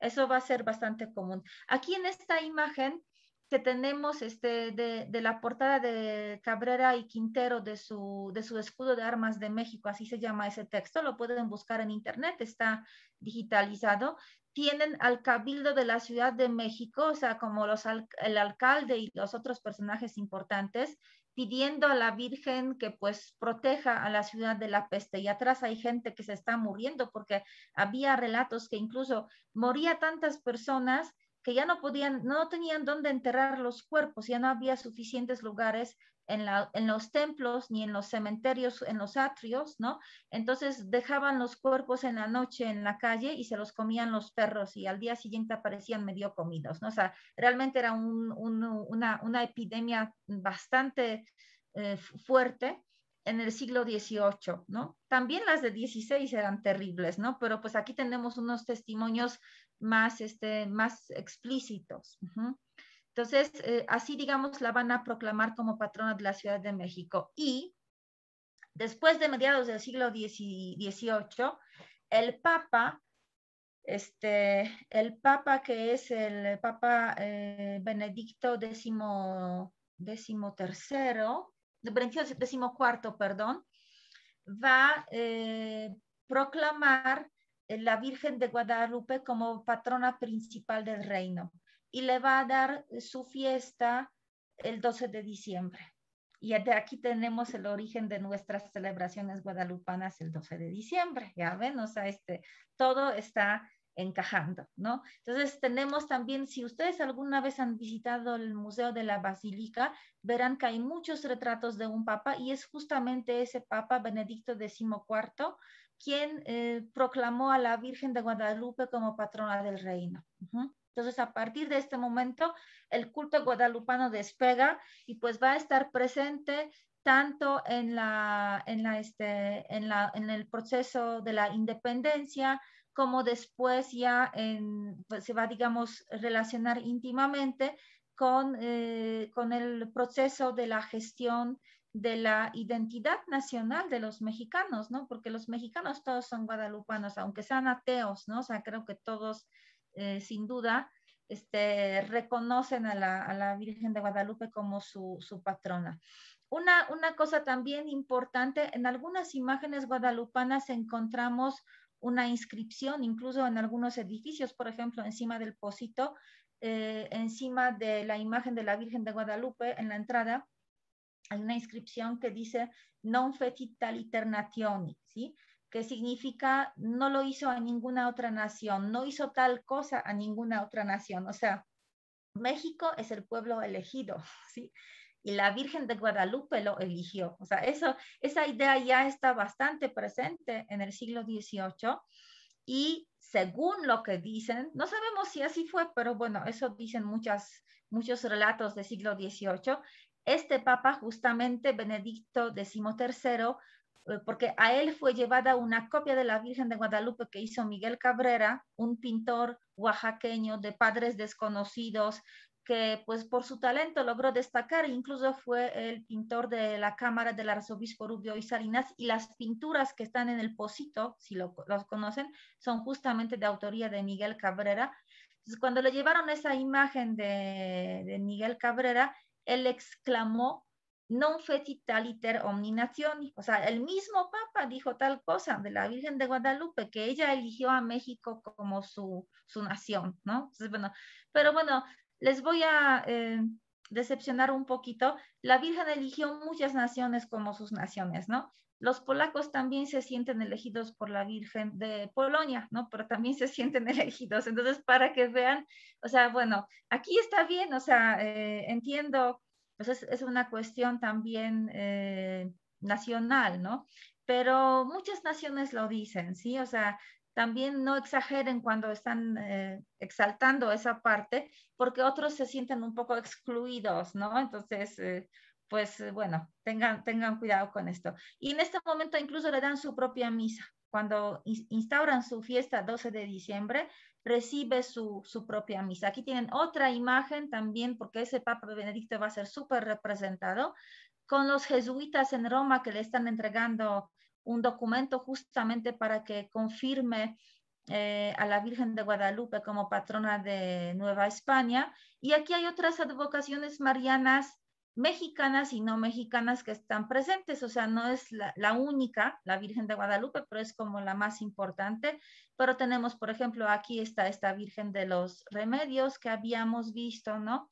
eso va a ser bastante común. Aquí en esta imagen que tenemos este, de, la portada de Cabrera y Quintero de su, de su escudo de armas de México, así se llama ese texto, lo pueden buscar en internet, está digitalizado. Tienen al cabildo de la Ciudad de México, o sea, como los, el alcalde y los otros personajes importantes, pidiendo a la Virgen que pues proteja a la ciudad de la peste. Y atrás hay gente que se está muriendo porque había relatos que incluso moría tantas personas que ya no podían, no tenían dónde enterrar los cuerpos, ya no había suficientes lugares en, los templos ni en los cementerios, en los atrios, ¿no? Entonces dejaban los cuerpos en la noche en la calle y se los comían los perros y al día siguiente aparecían medio comidos, ¿no? O sea, realmente era una, epidemia bastante eh, fuerte en el siglo XVIII, ¿no? También las de XVI eran terribles, ¿no? Pero pues aquí tenemos unos testimonios más, este, más explícitos. Entonces, eh, así, digamos, la van a proclamar como patrona de la Ciudad de México. Y después de mediados del siglo XVIII, el Papa, este, el Papa que es el Papa eh, Benedicto XIII, XIV, perdón, va a eh, proclamar la Virgen de Guadalupe como patrona principal del reino y le va a dar su fiesta el 12 de diciembre. Y de aquí tenemos el origen de nuestras celebraciones guadalupanas el 12 de diciembre, ya ven, o sea, este, todo está encajando, ¿no? Entonces tenemos también, si ustedes alguna vez han visitado el Museo de la Basílica, verán que hay muchos retratos de un papa y es justamente ese papa, Benedicto XIV, quien eh, proclamó a la Virgen de Guadalupe como patrona del reino. Entonces, a partir de este momento, el culto guadalupano despega y pues va a estar presente tanto en, la, en, la, este, en, el proceso de la independencia como después ya pues, se va, digamos, relacionar íntimamente con, eh, con el proceso de la gestión de la identidad nacional de los mexicanos, ¿no? Porque los mexicanos todos son guadalupanos, aunque sean ateos, ¿no? O sea, creo que todos eh, sin duda, este, reconocen a la, Virgen de Guadalupe como su, patrona. Una, cosa también importante, en algunas imágenes guadalupanas encontramos una inscripción, incluso en algunos edificios, por ejemplo, encima del pósito, eh, encima de la imagen de la Virgen de Guadalupe en la entrada, hay una inscripción que dice non fetit tal ¿sí? significa no lo hizo a ninguna otra nación, no hizo tal cosa a ninguna otra nación. O sea, México es el pueblo elegido, ¿sí? Y la Virgen de Guadalupe lo eligió. O sea, eso, esa idea ya está bastante presente en el siglo XVIII y según lo que dicen, no sabemos si así fue, pero bueno, eso dicen muchas, muchos relatos del siglo XVIII, este papa justamente, Benedicto XIII, eh, porque a él fue llevada una copia de la Virgen de Guadalupe que hizo Miguel Cabrera, un pintor oaxaqueño de padres desconocidos que pues por su talento logró destacar, incluso fue el pintor de la Cámara del Arzobispo Rubio y Salinas, y las pinturas que están en el Posito, si los conocen, son justamente de autoría de Miguel Cabrera. cuando le llevaron esa imagen de Miguel Cabrera, él exclamó non omni omninationi. O sea, el mismo Papa dijo tal cosa de la Virgen de Guadalupe, que ella eligió a México como su, nación, ¿no? Entonces, bueno, pero bueno, les voy a eh, decepcionar un poquito. La Virgen eligió muchas naciones como sus naciones, ¿no? Los polacos también se sienten elegidos por la Virgen de Polonia, ¿no? Pero también se sienten elegidos. Entonces, para que vean, o sea, bueno, aquí está bien, o sea, eh, entiendo pues es, una cuestión también eh, nacional, ¿no? Pero muchas naciones lo dicen, ¿sí? O sea, también no exageren cuando están eh, exaltando esa parte, porque otros se sienten un poco excluidos, ¿no? Entonces, eh, pues bueno, tengan, tengan cuidado con esto. Y en este momento incluso le dan su propia misa. Cuando instauran su fiesta 12 de diciembre, recibe su, propia misa. Aquí tienen otra imagen también, porque ese Papa Benedicto va a ser súper representado, con los jesuitas en Roma que le están entregando un documento justamente para que confirme eh, a la Virgen de Guadalupe como patrona de Nueva España. Y aquí hay otras advocaciones marianas mexicanas y no mexicanas que están presentes, o sea, no es la, única, la Virgen de Guadalupe, pero es como la más importante, pero tenemos, por ejemplo, aquí está esta Virgen de los Remedios que habíamos visto, ¿no?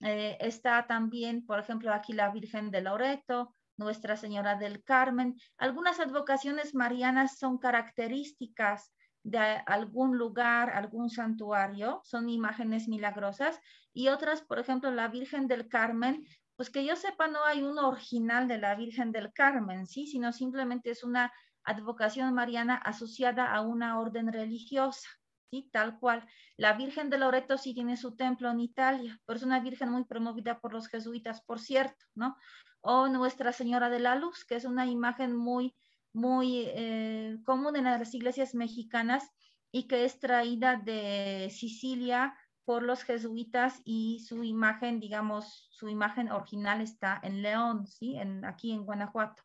Eh, está también, por ejemplo, aquí la Virgen de Loreto, Nuestra Señora del Carmen. Algunas advocaciones marianas son características de algún lugar, algún santuario, son imágenes milagrosas, y otras, por ejemplo, la Virgen del Carmen pues que yo sepa, no hay uno original de la Virgen del Carmen, ¿sí? sino simplemente es una advocación mariana asociada a una orden religiosa. ¿Sí? Tal cual. La Virgen de Loreto sí tiene su templo en Italia, pero es una Virgen muy promovida por los jesuitas, por cierto, ¿no? O Nuestra Señora de la Luz, que es una imagen muy, muy eh, común en las iglesias mexicanas y que es traída de Sicilia por los jesuitas y su imagen, digamos, su imagen original está en León, ¿sí? En, aquí en Guanajuato.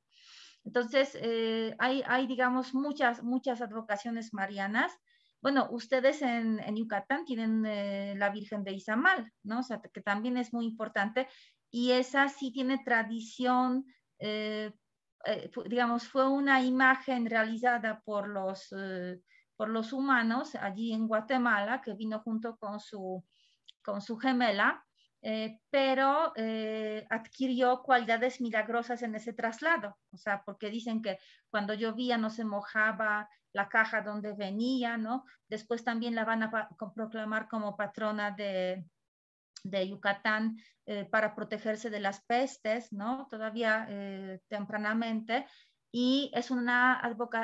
Entonces, eh, hay, digamos, muchas, muchas advocaciones marianas. Bueno, ustedes en, Yucatán tienen eh, la Virgen de Izamal, ¿no? O que también es muy importante. Y esa sí tiene tradición, eh, digamos, fue una imagen realizada por los por los humanos allí en Guatemala, que vino junto con su, con su gemela, eh, pero eh, adquirió cualidades milagrosas en ese traslado, o sea, porque dicen que cuando llovía no se mojaba la caja donde venía, ¿no? Después también la van a proclamar como patrona de, de Yucatán eh, para protegerse de las pestes, ¿no? Todavía tempranamente y es una,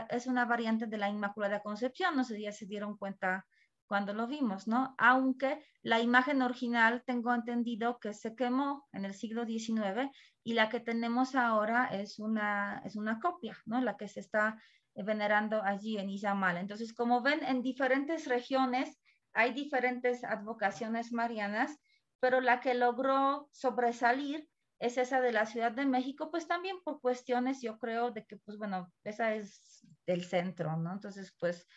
es una variante de la Inmaculada Concepción, no sé si ya se dieron cuenta cuando lo vimos, ¿no? Aunque la imagen original tengo entendido que se quemó en el siglo XIX y la que tenemos ahora es una, es una copia, ¿no? La que se está venerando allí en Izamal. Entonces, como ven, en diferentes regiones hay diferentes advocaciones marianas, pero la que logró sobresalir es esa de la Ciudad de México, pues también por cuestiones, yo creo, de que, pues bueno, esa es del centro, ¿no? Entonces, pues,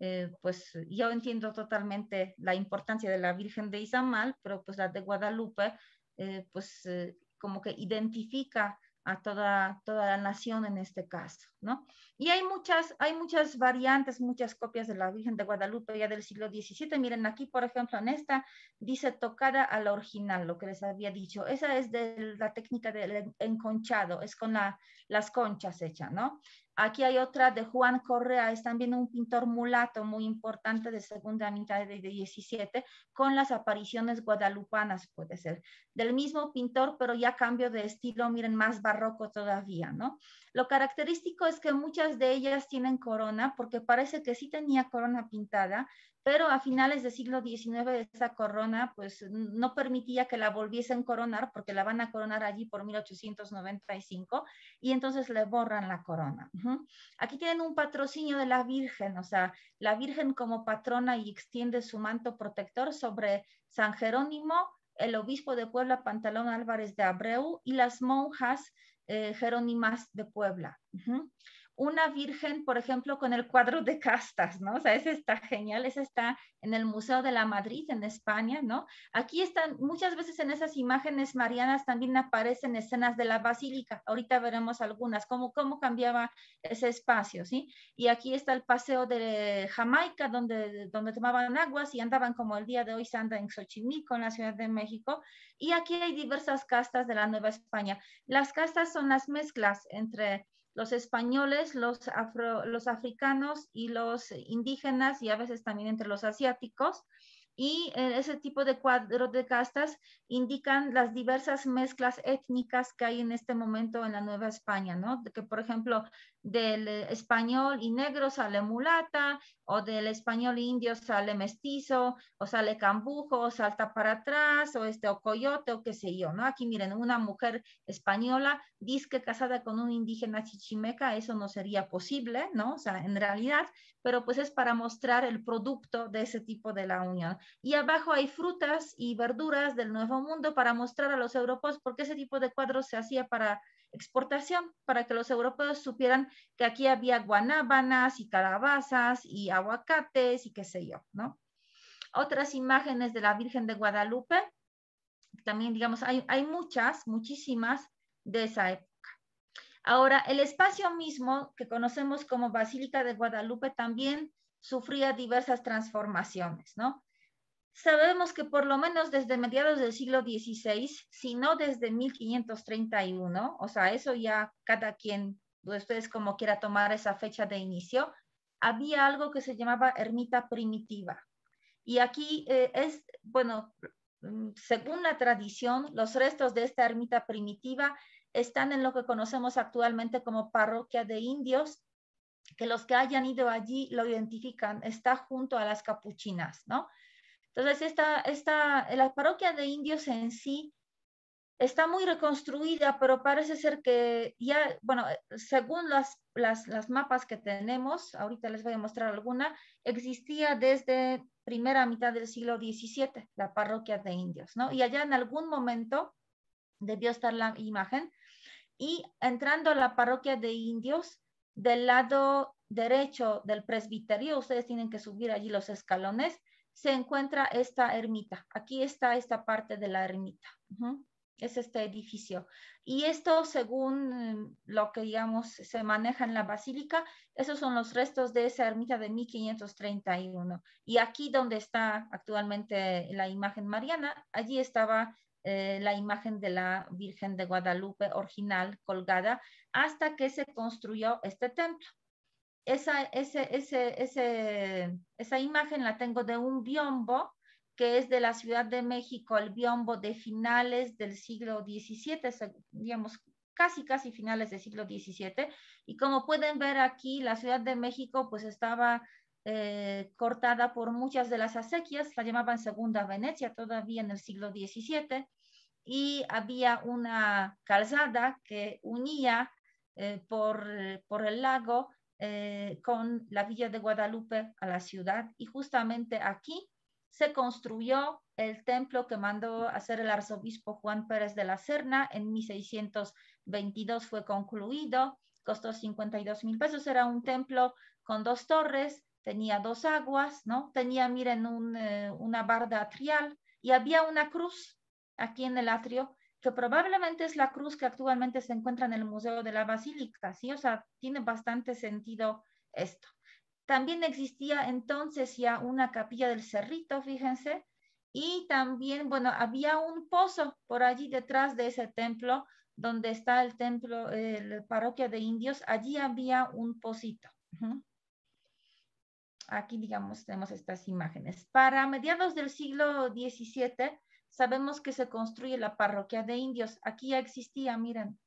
eh, pues yo entiendo totalmente la importancia de la Virgen de Izamal, pero pues la de Guadalupe, eh, pues eh, como que identifica a toda, toda la nación en este caso, ¿no? Y hay muchas, hay muchas variantes, muchas copias de la Virgen de Guadalupe ya del siglo XVII. Miren, aquí, por ejemplo, en esta dice tocada a la original, lo que les había dicho. Esa es de la técnica del enconchado, es con las conchas hechas, ¿no? Aquí hay otra de Juan Correa, es también un pintor mulato muy importante de segunda mitad de 17, con las apariciones guadalupanas, puede ser. Del mismo pintor, pero ya cambio de estilo, miren, más barroco todavía, ¿no? Lo característico es que muchas de ellas tienen corona, porque parece que sí tenía corona pintada, pero a finales del siglo XIX esa corona pues no permitía que la volviesen a coronar porque la van a coronar allí por 1895 y entonces le borran la corona. Aquí tienen un patrocinio de la Virgen, o sea, la Virgen como patrona y extiende su manto protector sobre San Jerónimo, el obispo de Puebla Pantalón Álvarez de Abreu y las monjas eh, Jerónimas de Puebla una virgen, por ejemplo, con el cuadro de castas, ¿no? O sea, ese está genial, ese está en el Museo de la Madrid, en España, ¿no? Aquí están, muchas veces en esas imágenes marianas también aparecen escenas de la basílica, ahorita veremos algunas, cómo, cómo cambiaba ese espacio, ¿sí? Y aquí está el paseo de Jamaica, donde, donde tomaban aguas y andaban como el día de hoy se anda en Xochimilco, en la Ciudad de México, y aquí hay diversas castas de la Nueva España. Las castas son las mezclas entre los españoles, los, afro, los africanos y los indígenas y a veces también entre los asiáticos. Y eh, ese tipo de cuadros de castas indican las diversas mezclas étnicas que hay en este momento en la Nueva España, ¿no? Que, por ejemplo, del eh, español y negro sale mulata, o del español e indio sale mestizo, o sale cambujo, o salta para atrás, o este, o coyote, o qué sé yo, ¿no? Aquí miren, una mujer española dice casada con un indígena chichimeca, eso no sería posible, ¿no? O sea, en realidad, pero pues es para mostrar el producto de ese tipo de la unión. Y abajo hay frutas y verduras del Nuevo Mundo para mostrar a los europeos, porque ese tipo de cuadros se hacía para exportación para que los europeos supieran que aquí había guanábanas y calabazas y aguacates y qué sé yo, ¿no? Otras imágenes de la Virgen de Guadalupe, también digamos, hay, hay muchas, muchísimas de esa época. Ahora, el espacio mismo que conocemos como Basílica de Guadalupe también sufría diversas transformaciones, ¿no? Sabemos que por lo menos desde mediados del siglo XVI, si no desde 1531, o sea, eso ya cada quien, ustedes como quiera tomar esa fecha de inicio, había algo que se llamaba ermita primitiva. Y aquí eh, es, bueno, mm, según la tradición, los restos de esta ermita primitiva están en lo que conocemos actualmente como parroquia de indios, que los que hayan ido allí lo identifican, está junto a las capuchinas, ¿no? Entonces, esta, la parroquia de indios en sí está muy reconstruida, pero parece ser que ya, bueno, según las, las, las mapas que tenemos, ahorita les voy a mostrar alguna, existía desde primera mitad del siglo XVII la parroquia de indios, ¿no? Y allá en algún momento debió estar la imagen. Y entrando a la parroquia de indios, del lado derecho del presbiterio, ustedes tienen que subir allí los escalones, se encuentra esta ermita. Aquí está esta parte de la ermita. Es este edificio. Y esto, según em, lo que, digamos, se maneja en la basílica, esos son los restos de esa ermita de 1531. Y aquí donde está actualmente la imagen mariana, allí estaba eh, la imagen de la Virgen de Guadalupe original colgada hasta que se construyó este templo esa, imagen la tengo de un biombo que es de la Ciudad de México, el biombo de finales del siglo XVII, digamos, casi, casi finales del siglo XVII. Y como pueden ver aquí, la Ciudad de México pues estaba eh, cortada por muchas de las acequias, la llamaban Segunda Venecia todavía en el siglo XVII, y había una calzada que unía eh, por el lago eh, con la Villa de Guadalupe a la ciudad y justamente aquí se construyó el templo que mandó hacer el arzobispo Juan Pérez de la Serna en 1622 fue concluido, costó 52 mil pesos, era un templo con dos torres, tenía dos aguas, ¿no? Tenía, miren, eh, una barda atrial y había una cruz aquí en el atrio que probablemente es la cruz que actualmente se encuentra en el Museo de la Basílica, ¿sí? O sea, tiene bastante sentido esto. También existía entonces ya una capilla del Cerrito, fíjense, y también, bueno, había un pozo por allí detrás de ese templo, donde está el templo, eh, la parroquia de indios, allí había un pocito. Aquí, digamos, tenemos estas imágenes. Para mediados del siglo XVII, sabemos que se construye la parroquia de indios. Aquí ya existía, miren.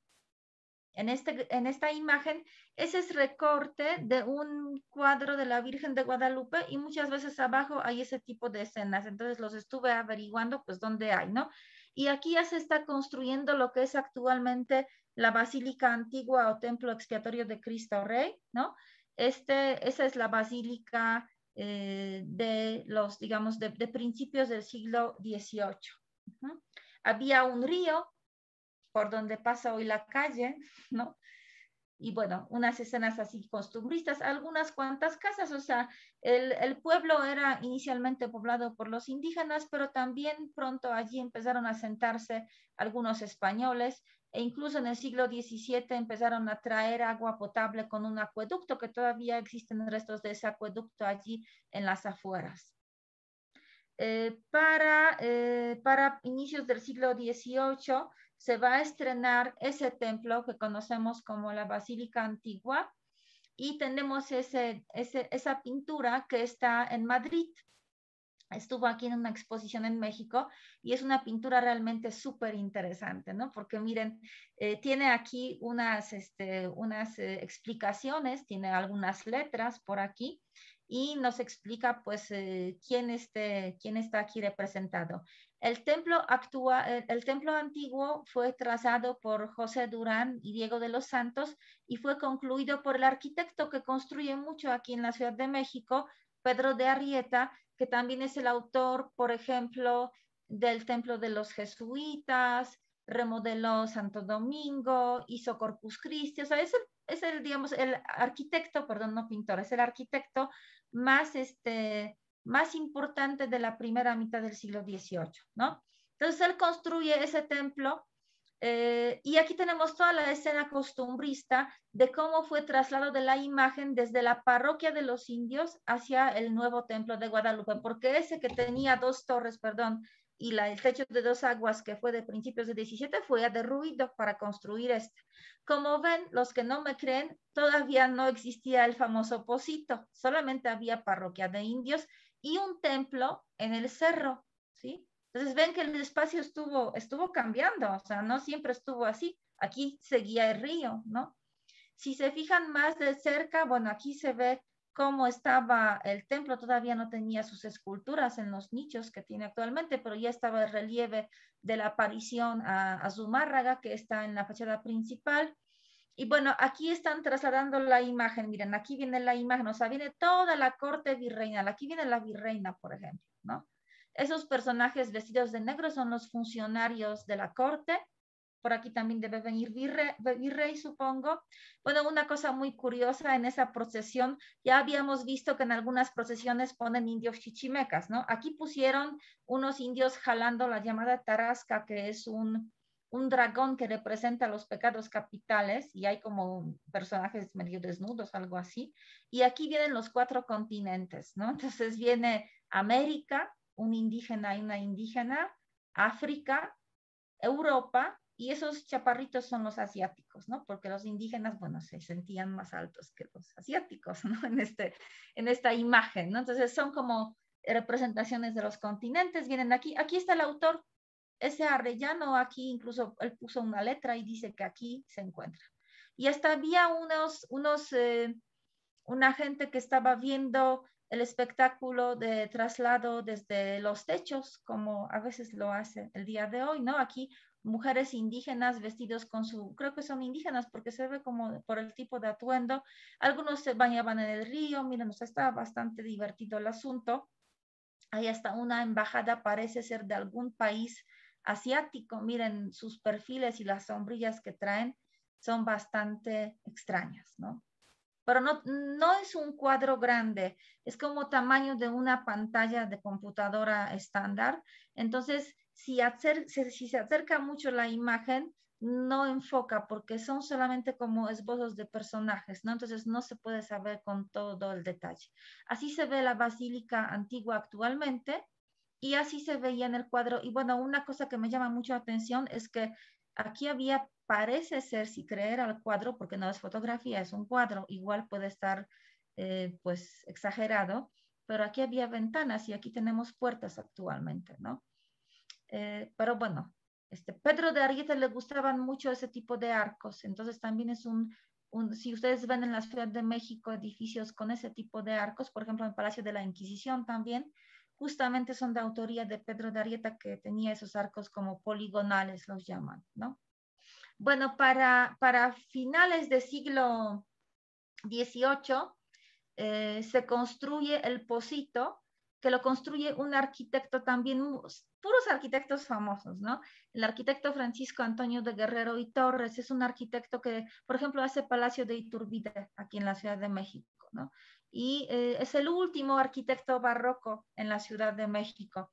En, este, en esta imagen, ese es recorte de un cuadro de la Virgen de Guadalupe y muchas veces abajo hay ese tipo de escenas. Entonces los estuve averiguando pues dónde hay, ¿no? Y aquí ya se está construyendo lo que es actualmente la Basílica Antigua o Templo Expiatorio de Cristo Rey, ¿no? Este, esa es la Basílica eh, de los, digamos, de, principios del siglo XVIII. Había un río por donde pasa hoy la calle, ¿no? Y bueno, unas escenas así costumbristas, algunas cuantas casas, o sea, el, el pueblo era inicialmente poblado por los indígenas, pero también pronto allí empezaron a sentarse algunos españoles, e incluso en el siglo XVII empezaron a traer agua potable con un acueducto, que todavía existen restos de ese acueducto allí en las afueras. Eh, eh, para, inicios del siglo XVIII se va a estrenar ese templo que conocemos como la Basílica Antigua y tenemos esa pintura que está en Madrid, estuvo aquí en una exposición en México y es una pintura realmente súper interesante, ¿no? Porque miren, eh, tiene aquí unas, este, unas eh, explicaciones, tiene algunas letras por aquí y nos explica pues eh, quién, este, quién está aquí representado. El templo, el templo antiguo fue trazado por José Durán y Diego de los Santos y fue concluido por el arquitecto que construye mucho aquí en la Ciudad de México, Pedro de Arrieta, que también es el autor, por ejemplo, del Templo de los Jesuitas, remodeló Santo Domingo, hizo Corpus Christi, o sea, es el, digamos, el arquitecto, perdón, no pintor, es el arquitecto más, este, más importante de la primera mitad del siglo XVIII, ¿no? Entonces él construye ese templo eh, y aquí tenemos toda la escena costumbrista de cómo fue traslado de la imagen desde la parroquia de los indios hacia el nuevo templo de Guadalupe, porque ese que tenía dos torres, perdón, y la, el techo de dos aguas que fue de principios de 17 fue derruido para construir este. Como ven, los que no me creen, todavía no existía el famoso posito, solamente había parroquia de indios y un templo en el cerro, ¿sí? Entonces ven que el espacio estuvo, estuvo cambiando, o sea, no siempre estuvo así. Aquí seguía el río, ¿no? Si se fijan más de cerca, bueno, aquí se ve cómo estaba el templo, todavía no tenía sus esculturas en los nichos que tiene actualmente, pero ya estaba el relieve de la aparición a, a Zumárraga, que está en la fachada principal. Y bueno, aquí están trasladando la imagen, miren, aquí viene la imagen, o sea, viene toda la corte virreinal, aquí viene la virreina, por ejemplo, ¿no? Esos personajes vestidos de negro son los funcionarios de la corte. Por aquí también debe venir virrey, supongo. Bueno, una cosa muy curiosa en esa procesión, ya habíamos visto que en algunas procesiones ponen indios chichimecas, ¿no? Aquí pusieron unos indios jalando la llamada tarasca, que es un, un dragón que representa los pecados capitales y hay como personajes medio desnudos, algo así. Y aquí vienen los cuatro continentes, ¿no? Entonces viene América, un indígena y una indígena, África, Europa, y esos chaparritos son los asiáticos, ¿no? Porque los indígenas, bueno, se sentían más altos que los asiáticos, ¿no? En, este, en esta imagen, ¿no? Entonces son como representaciones de los continentes, vienen aquí, aquí está el autor, ese arrellano, aquí incluso él puso una letra y dice que aquí se encuentra. Y hasta había unos, unos, eh, una gente que estaba viendo el espectáculo de traslado desde los techos, como a veces lo hace el día de hoy, ¿no? Aquí mujeres indígenas vestidos con su, creo que son indígenas porque se ve como por el tipo de atuendo, algunos se bañaban en el río, miren, o está bastante divertido el asunto. Ahí está una embajada, parece ser de algún país asiático, miren sus perfiles y las sombrillas que traen son bastante extrañas, ¿no? pero no, es un cuadro grande, es como tamaño de una pantalla de computadora estándar. Entonces, si, se acerca mucho la imagen, no enfoca porque son solamente como esbozos de personajes, ¿no? Entonces no se puede saber con todo el detalle. Así se ve la basílica antigua actualmente y así se veía en el cuadro. Y bueno, una cosa que me llama mucho atención es que aquí había parece ser, si creer al cuadro, porque no es fotografía, es un cuadro, igual puede estar eh, pues exagerado, pero aquí había ventanas y aquí tenemos puertas actualmente, ¿no? Eh, pero bueno, este, Pedro de Arieta le gustaban mucho ese tipo de arcos, entonces también es un, si ustedes ven en la Ciudad de México edificios con ese tipo de arcos, por ejemplo en Palacio de la Inquisición también, justamente son de autoría de Pedro de Arieta que tenía esos arcos como poligonales, los llaman, ¿no? Bueno, para, para finales del siglo XVIII eh, se construye el Posito, que lo construye un arquitecto también, puros arquitectos famosos, ¿no? El arquitecto Francisco Antonio de Guerrero y Torres es un arquitecto que, por ejemplo, hace Palacio de Iturbide aquí en la Ciudad de México, ¿no? Y eh, es el último arquitecto barroco en la Ciudad de México.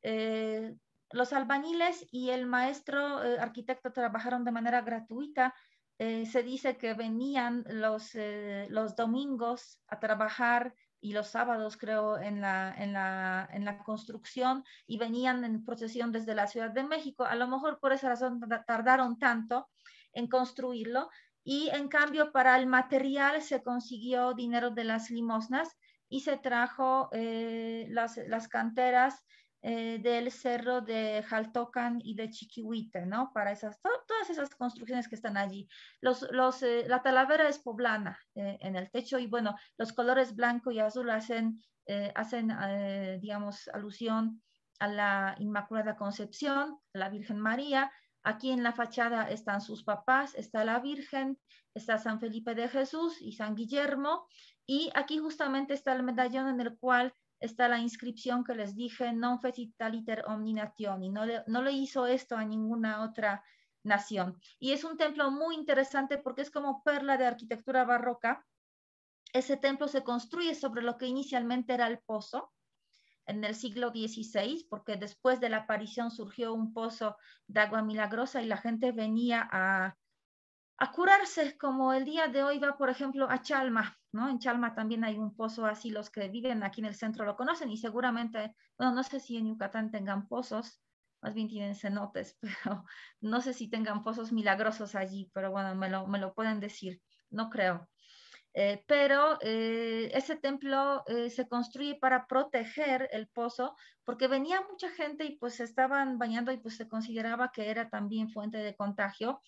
Eh, los albañiles y el maestro eh, arquitecto trabajaron de manera gratuita. Eh, se dice que venían eh, los, domingos a trabajar y los sábados, creo, en la, construcción y venían en procesión desde la Ciudad de México. A lo mejor por esa razón tardaron tanto en construirlo y en cambio para el material se consiguió dinero de las limosnas y se trajo las canteras eh, del cerro de Jaltocan y de Chiquihuite, ¿no? Para esas, todas esas construcciones que están allí. Los, eh, la talavera es poblana eh, en el techo y bueno, los colores blanco y azul hacen, hacen digamos, alusión a la Inmaculada Concepción, a la Virgen María. Aquí en la fachada están sus papás, está la Virgen, está San Felipe de Jesús y San Guillermo. Y aquí justamente está el medallón en el cual está la inscripción que les dije, non fecit taliter omni nationi, no le, no le hizo esto a ninguna otra nación. Y es un templo muy interesante porque es como perla de arquitectura barroca. Ese templo se construye sobre lo que inicialmente era el pozo en el siglo XVI, porque después de la aparición surgió un pozo de agua milagrosa y la gente venía a, a curarse como el día de hoy va, por ejemplo, a Chalma, ¿no? En Chalma también hay un pozo así, los que viven aquí en el centro lo conocen y seguramente, bueno, no sé si en Yucatán tengan pozos, más bien tienen cenotes, pero no sé si tengan pozos milagrosos allí, pero bueno, me lo, me lo pueden decir, no creo. Eh, pero eh, ese templo eh, se construye para proteger el pozo, porque venía mucha gente y pues se estaban bañando y pues se consideraba que era también fuente de contagio.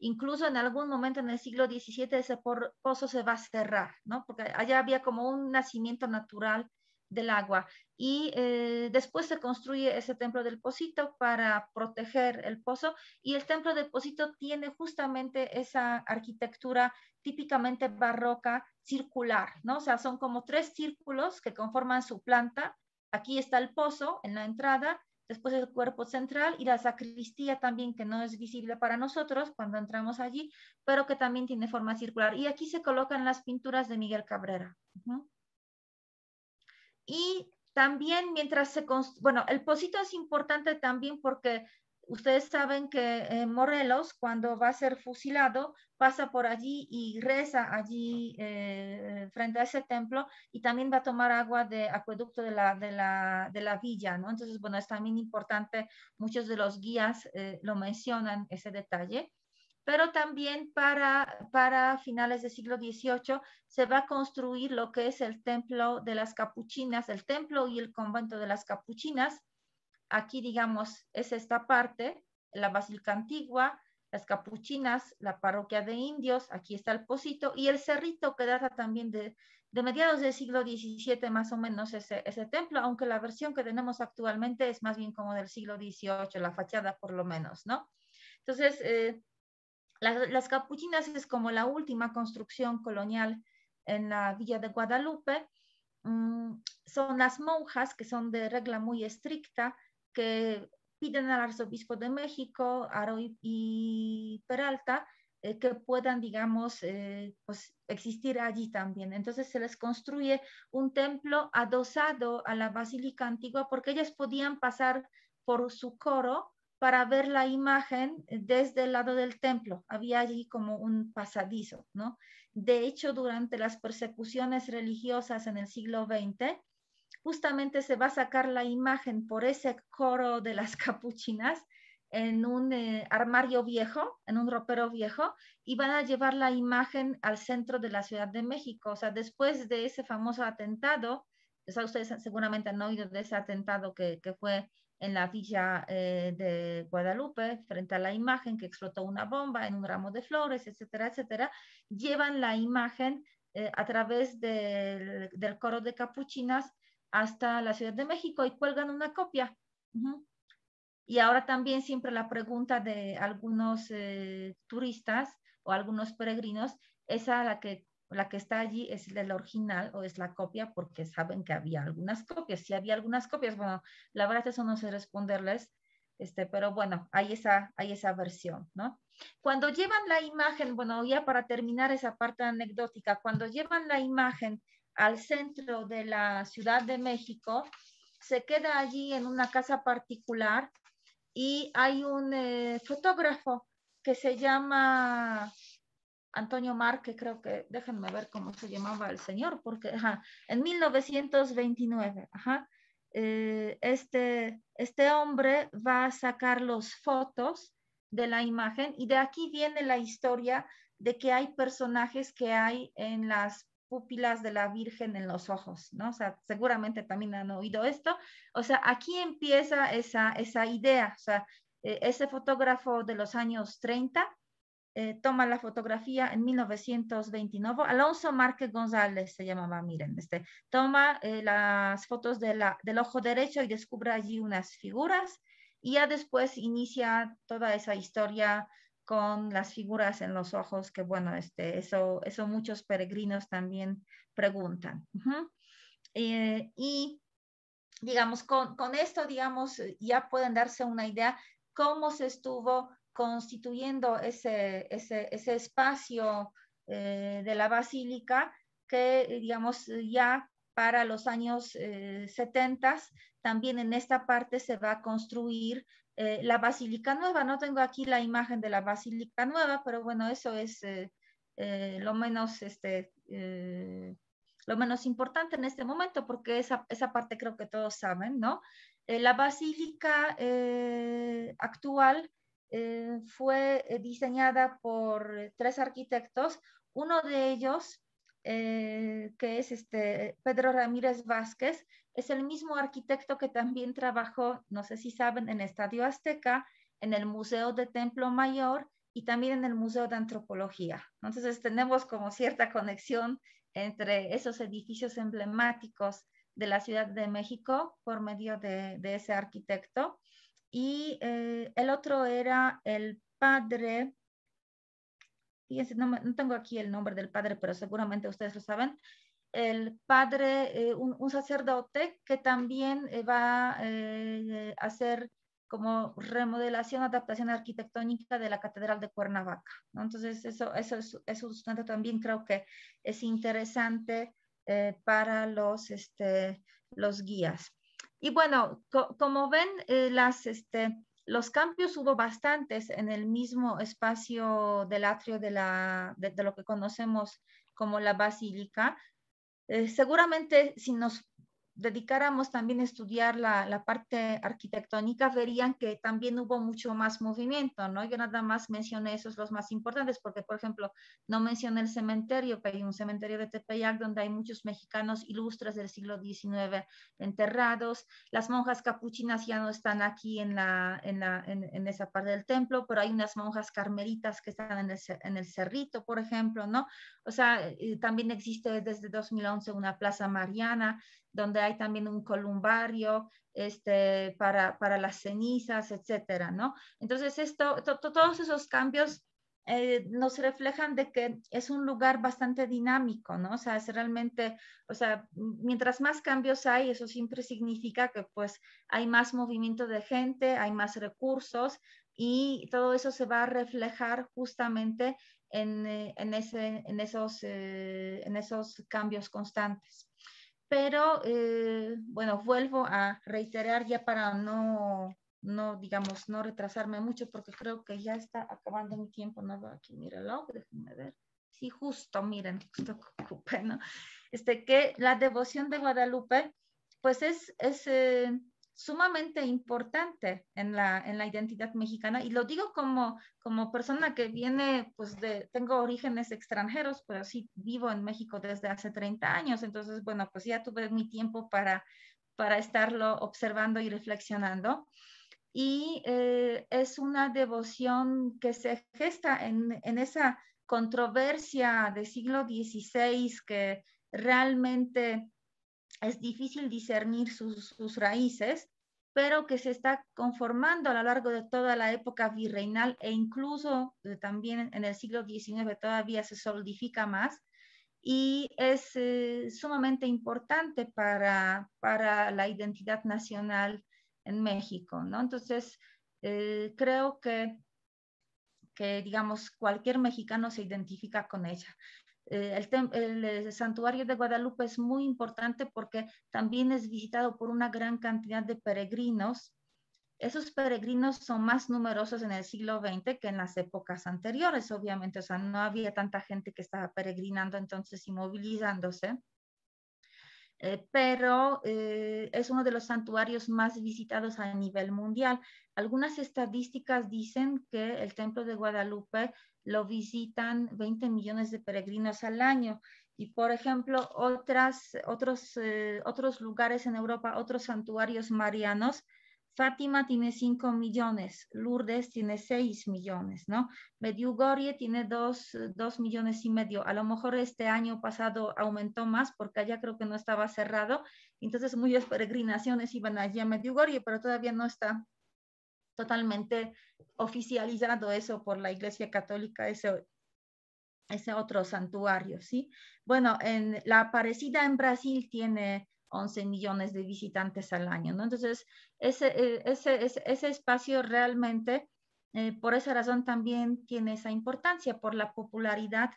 Incluso en algún momento en el siglo XVII ese pozo se va a cerrar, ¿no? Porque allá había como un nacimiento natural del agua. Y eh, después se construye ese templo del pozito para proteger el pozo y el templo del pozito tiene justamente esa arquitectura típicamente barroca circular, ¿no? O sea, son como tres círculos que conforman su planta. Aquí está el pozo en la entrada, después el cuerpo central y la sacristía también, que no es visible para nosotros cuando entramos allí, pero que también tiene forma circular. Y aquí se colocan las pinturas de Miguel Cabrera. Y también mientras se, bueno, el pocito es importante también porque ustedes saben que Morelos cuando va a ser fusilado pasa por allí y reza allí eh, frente a ese templo y también va a tomar agua de acueducto de la, de la, de la villa, ¿no? Entonces, bueno, es también importante, muchos de los guías eh, lo mencionan ese detalle pero también para, para finales del siglo XVIII se va a construir lo que es el templo de las capuchinas, el templo y el convento de las capuchinas. Aquí, digamos, es esta parte, la basílica antigua, las capuchinas, la parroquia de indios, aquí está el Posito, y el Cerrito que data también de, mediados del siglo XVII más o menos ese, ese, templo, aunque la versión que tenemos actualmente es más bien como del siglo XVIII, la fachada por lo menos, ¿no? Entonces, eh, las, capuchinas es como la última construcción colonial en la villa de Guadalupe. Mm, son las monjas que son de regla muy estricta, que piden al arzobispo de México, Aro y, Peralta, eh, que puedan, digamos, eh, pues, existir allí también. Entonces se les construye un templo adosado a la basílica antigua porque ellas podían pasar por su coro para ver la imagen desde el lado del templo. Había allí como un pasadizo, ¿no? De hecho, durante las persecuciones religiosas en el siglo XX, justamente se va a sacar la imagen por ese coro de las capuchinas en un eh, armario viejo, en un ropero viejo, y van a llevar la imagen al centro de la Ciudad de México. O sea, después de ese famoso atentado, o ustedes seguramente han oído de ese atentado que, que fue en la villa eh, de Guadalupe, frente a la imagen que explotó una bomba en un ramo de flores, etcétera, etcétera, llevan la imagen eh, a través del, coro de capuchinas hasta la Ciudad de México y cuelgan una copia. Y ahora también siempre la pregunta de algunos eh, turistas o algunos peregrinos es a la que la que está allí es la original o es la copia porque saben que había algunas copias. Si había algunas copias, bueno, la verdad eso no sé responderles, este, pero bueno, hay esa, hay esa versión, ¿no? Cuando llevan la imagen, bueno, ya para terminar esa parte anecdótica, cuando llevan la imagen al centro de la Ciudad de México, se queda allí en una casa particular y hay un eh, fotógrafo que se llama Antonio Marque, creo que, déjenme ver cómo se llamaba el señor, porque en 1929, eh, este, este hombre va a sacar los fotos de la imagen y de aquí viene la historia de que hay personajes que hay en las pupilas de la Virgen en los ojos, ¿no? O sea, seguramente también han oído esto. O sea, aquí empieza esa, esa idea, o sea, eh, ese fotógrafo de los años 30 eh, toma la fotografía en 1929. Alonso Márquez González se llamaba, miren, este, toma eh, las fotos del ojo derecho y descubre allí unas figuras y ya después inicia toda esa historia con las figuras en los ojos, que bueno, este, eso, muchos peregrinos también preguntan. Eh, y digamos, con, con esto, digamos, ya pueden darse una idea cómo se estuvo constituyendo ese, ese, espacio eh, de la basílica que, digamos, ya para los años eh, 70 también en esta parte se va a construir eh, la Basílica Nueva. No tengo aquí la imagen de la Basílica Nueva, pero bueno, eso es eh, lo menos este, lo menos importante en este momento, porque esa, esa parte creo que todos saben, ¿no? la basílica actual eh, fue eh, diseñada por tres arquitectos. Uno de ellos, eh, que es este Pedro Ramírez Vázquez, es el mismo arquitecto que también trabajó, no sé si saben, en Estadio Azteca, en el Museo de Templo Mayor y también en el Museo de Antropología. Entonces tenemos como cierta conexión entre esos edificios emblemáticos de la Ciudad de México por medio de ese arquitecto y eh, el otro era el padre, fíjense, no, tengo aquí el nombre del padre, pero seguramente ustedes lo saben, el padre, eh, un, sacerdote que también eh, va a hacer como remodelación, adaptación arquitectónica de la Catedral de Cuernavaca. Entonces, eso, eso es, un sustento también creo que es interesante para los, este, los guías. Y bueno, como ven, eh, las, este, los cambios hubo bastantes en el mismo espacio del atrio de, la, de, lo que conocemos como la basílica. Eh, seguramente si nos dedicáramos también a estudiar la, la, parte arquitectónica, verían que también hubo mucho más movimiento, ¿no? Yo nada más mencioné esos los más importantes, porque, por ejemplo, no mencioné el cementerio, que hay un cementerio de Tepeyac donde hay muchos mexicanos ilustres del siglo XIX enterrados. Las monjas capuchinas ya no están aquí en, la, en, la, esa parte del templo, pero hay unas monjas carmelitas que están en el, en el cerrito, por ejemplo, ¿no? O sea, también existe desde 2011 una plaza mariana, donde hay también un columbario este, para, para las cenizas, etcétera, ¿no? Entonces, esto, todos esos cambios eh, nos reflejan de que es un lugar bastante dinámico, ¿no? O sea, es realmente, o sea, mientras más cambios hay, eso siempre significa que pues hay más movimiento de gente, hay más recursos y todo eso se va a reflejar justamente en, eh, en, ese, en, esos, eh, en esos cambios constantes. Pero, eh, bueno, vuelvo a reiterar ya para no, no, digamos, no retrasarme mucho porque creo que ya está acabando mi tiempo. No aquí mi reloj, déjenme ver. Sí, justo, miren, justo ocupé, ¿no? Este, que la devoción de Guadalupe, pues es, es sumamente importante en la, en la identidad mexicana. Y lo digo como, como persona que viene, pues de, tengo orígenes extranjeros, pero sí vivo en México desde hace 30 años. Entonces, bueno, pues ya tuve mi tiempo para, para estarlo observando y reflexionando. Y eh, es una devoción que se gesta en, en esa controversia del siglo XVI que realmente es difícil discernir sus, raíces, pero que se está conformando a lo largo de toda la época virreinal e incluso también en el siglo XIX todavía se solidifica más y es eh, sumamente importante para, para la identidad nacional en México, ¿no? Entonces, eh, creo que, que, digamos, cualquier mexicano se identifica con ella. Eh, el, eh, santuario de Guadalupe es muy importante porque también es visitado por una gran cantidad de peregrinos. Esos peregrinos son más numerosos en el siglo XX que en las épocas anteriores, obviamente. O sea, no había tanta gente que estaba peregrinando entonces y movilizándose. Eh, pero es uno de los santuarios más visitados a nivel mundial. Algunas estadísticas dicen que el templo de Guadalupe lo visitan 20 millones de peregrinos al año. Y por ejemplo, otras, otros, eh, otros lugares en Europa, otros santuarios marianos, Fátima tiene 5 millones, Lourdes tiene 6 millones, ¿no? Medjugorje tiene 2, millones y medio. A lo mejor este año pasado aumentó más porque allá creo que no estaba cerrado. Entonces muchas peregrinaciones iban allí a Medjugorje, pero todavía no está totalmente oficializado eso por la Iglesia Católica, ese, ese otro santuario, ¿sí? Bueno, la Aparecida en Brasil tiene 11 millones de visitantes al año, ¿no? Entonces, ese, eh, ese, ese, espacio realmente, eh, por esa razón también tiene esa importancia, por la popularidad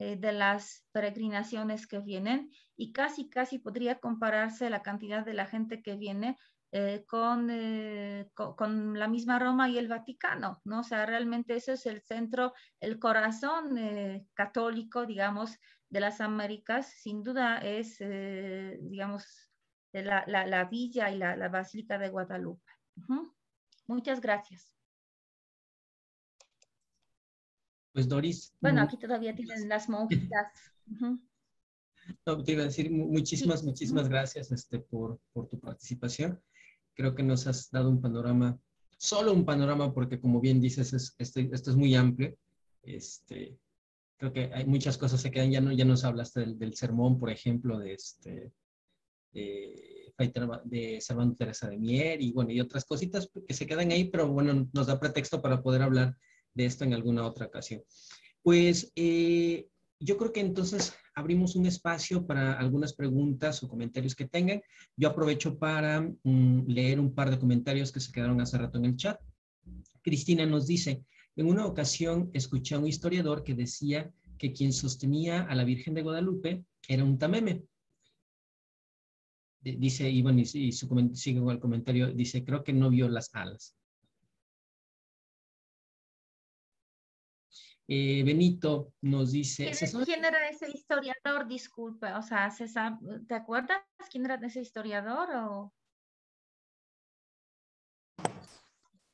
eh, de las peregrinaciones que vienen y casi, casi podría compararse la cantidad de la gente que viene eh, con, eh, con, la misma Roma y el Vaticano, ¿no? O sea, realmente eso es el centro, el corazón eh, católico, digamos, de las Américas, sin duda es, digamos, la, la, villa y la, la Basílica de Guadalupe. Muchas gracias. Pues Doris. Bueno, aquí todavía tienen las monjas No, te iba a decir muchísimas, muchísimas gracias este, por, por tu participación creo que nos has dado un panorama, solo un panorama, porque como bien dices, este, esto es muy amplio. Este, creo que hay muchas cosas se quedan, ya, no, ya nos hablaste del, sermón, por ejemplo, de, este, de, de Teresa de Mier y, bueno, y otras cositas que se quedan ahí, pero bueno, nos da pretexto para poder hablar de esto en alguna otra ocasión. Pues eh, yo creo que entonces abrimos un espacio para algunas preguntas o comentarios que tengan. Yo aprovecho para mm, leer un par de comentarios que se quedaron hace rato en el chat. Cristina nos dice, en una ocasión escuché a un historiador que decía que quien sostenía a la Virgen de Guadalupe era un tameme. Dice Iván y, y su, sigue con el comentario, dice, creo que no vio las alas. Eh, Benito nos dice... ¿Quién, era ese historiador? Disculpe, o sea, César ¿te acuerdas quién era ese historiador? O...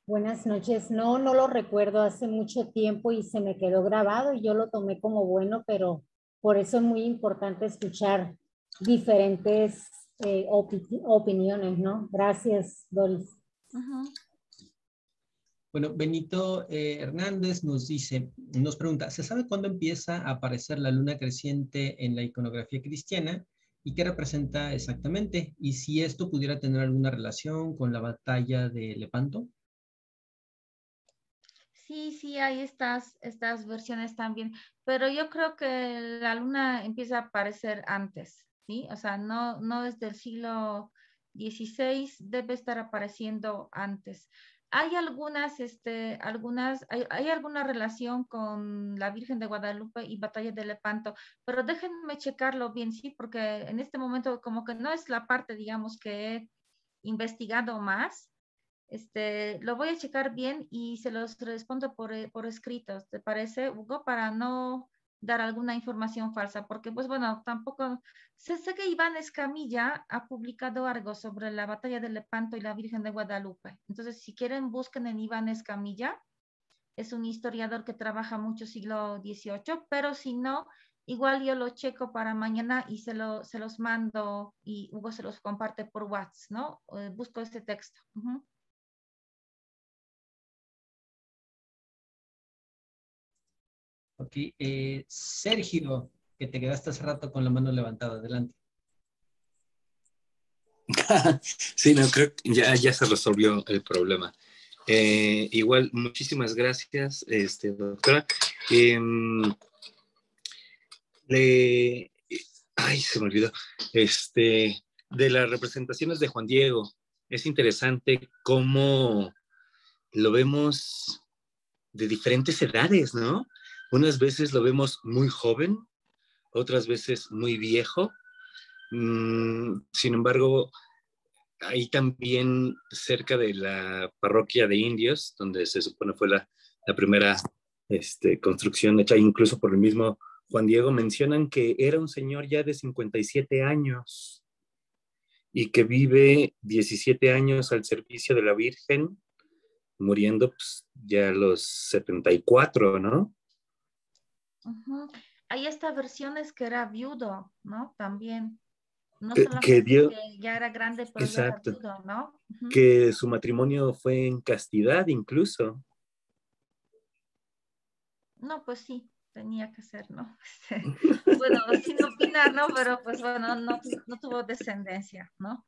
Buenas noches. No, no lo recuerdo hace mucho tiempo y se me quedó grabado y yo lo tomé como bueno, pero por eso es muy importante escuchar diferentes eh, opiniones, ¿no? Gracias, Doris. Bueno, Benito eh, Hernández nos dice, nos pregunta, ¿se sabe cuándo empieza a aparecer la luna creciente en la iconografía cristiana y qué representa exactamente? Y si esto pudiera tener alguna relación con la batalla de Lepanto. Sí, sí, hay estas, estas versiones también, pero yo creo que la luna empieza a aparecer antes, ¿sí? O sea, no, no desde el siglo XVI debe estar apareciendo antes hay algunas, este, algunas, hay, alguna relación con la Virgen de Guadalupe y Batalla de Lepanto, pero déjenme checarlo bien, sí, porque en este momento como que no es la parte, digamos, que he investigado más. Este, lo voy a checar bien y se los respondo por, eh, por escrito, ¿te parece, Hugo? Para no dar alguna información falsa, porque pues bueno, tampoco, se sé que Iván Escamilla ha publicado algo sobre la batalla de Lepanto y la Virgen de Guadalupe. Entonces, si quieren, busquen en Iván Escamilla. Es un historiador que trabaja mucho siglo XVIII, pero si no, igual yo lo checo para mañana y se, lo, se los mando y Hugo se los comparte por WhatsApp, ¿no? Eh, busco este texto. Ok, eh, Sergio, que te quedaste hace rato con la mano levantada, adelante. sí, no, creo que ya, ya se resolvió el problema. Eh, igual, muchísimas gracias, este, doctora. Em, ay, se me olvidó. Este, de las representaciones de Juan Diego, es interesante cómo lo vemos de diferentes edades, ¿no? Unas veces lo vemos muy joven, otras veces muy viejo. Mm, sin embargo, ahí también cerca de la parroquia de Indios, donde se supone fue la, la primera este, construcción hecha incluso por el mismo Juan Diego, mencionan que era un señor ya de 57 años y que vive 17 años al servicio de la Virgen, muriendo pues, ya a los 74, ¿no? Hay estas versiones que era viudo, ¿no? También. que, ya era grande, pero viudo, ¿no? Que su matrimonio fue en castidad incluso. No, pues sí, tenía que ser, ¿no? Este, bueno, sin opinar, ¿no? Pero pues bueno, no, tuvo descendencia, ¿no?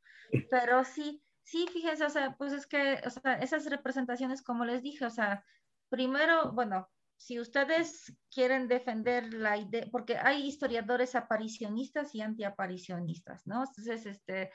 Pero sí, sí, fíjense, o sea, pues es que, o sea, esas representaciones, como les dije, o sea, primero, bueno, si ustedes quieren defender la idea, porque hay historiadores aparicionistas y antiaparicionistas, ¿no? Entonces, este,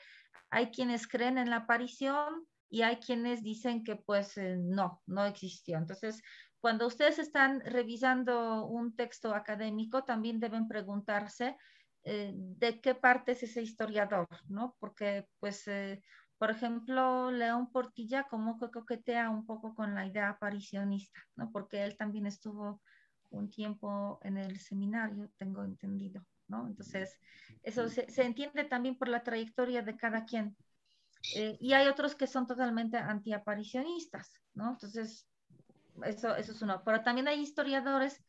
hay quienes creen en la aparición y hay quienes dicen que pues eh, no, no existió. Entonces, cuando ustedes están revisando un texto académico, también deben preguntarse eh, de qué parte es ese historiador, ¿no? Porque pues eh, por ejemplo, León Portilla como que coquetea un poco con la idea aparicionista, ¿no? Porque él también estuvo un tiempo en el seminario, tengo entendido, ¿no? Entonces, eso se, entiende también por la trayectoria de cada quien. Eh, y hay otros que son totalmente antiaparicionistas, ¿no? Entonces, eso, eso es uno. Pero también hay historiadores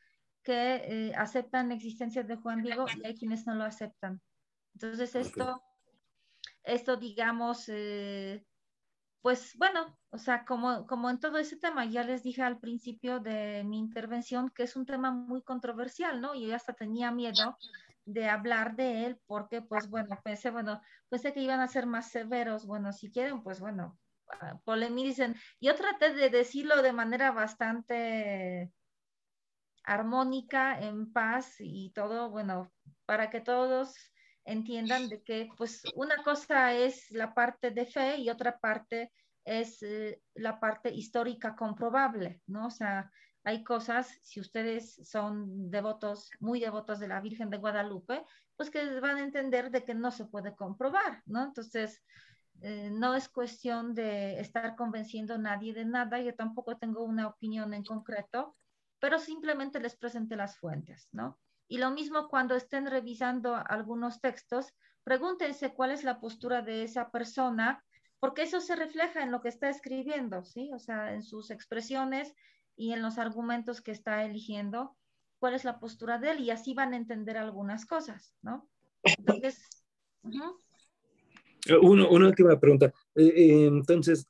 que eh, aceptan la existencia de Juan Diego y hay quienes no lo aceptan. Entonces, esto esto, digamos, eh, pues bueno, o sea, como, como en todo ese tema, ya les dije al principio de mi intervención que es un tema muy controversial, ¿no? Yo hasta tenía miedo de hablar de él porque, pues bueno, pensé, bueno, pensé que iban a ser más severos, bueno, si quieren, pues bueno, ah, polemicen. Pues, Yo traté de decirlo de manera bastante armónica, en paz y todo, bueno, para que todos entiendan de que pues una cosa es la parte de fe y otra parte es eh, la parte histórica comprobable, ¿no? O sea, hay cosas, si ustedes son devotos, muy devotos de la Virgen de Guadalupe, pues que van a entender de que no se puede comprobar, ¿no? Entonces, eh, no es cuestión de estar convenciendo a nadie de nada, yo tampoco tengo una opinión en concreto, pero simplemente les presenté las fuentes, ¿no? Y lo mismo cuando estén revisando algunos textos, pregúntense cuál es la postura de esa persona, porque eso se refleja en lo que está escribiendo, ¿sí? O sea, en sus expresiones y en los argumentos que está eligiendo, cuál es la postura de él y así van a entender algunas cosas, ¿no? Eh, una última pregunta. Eh, eh, entonces,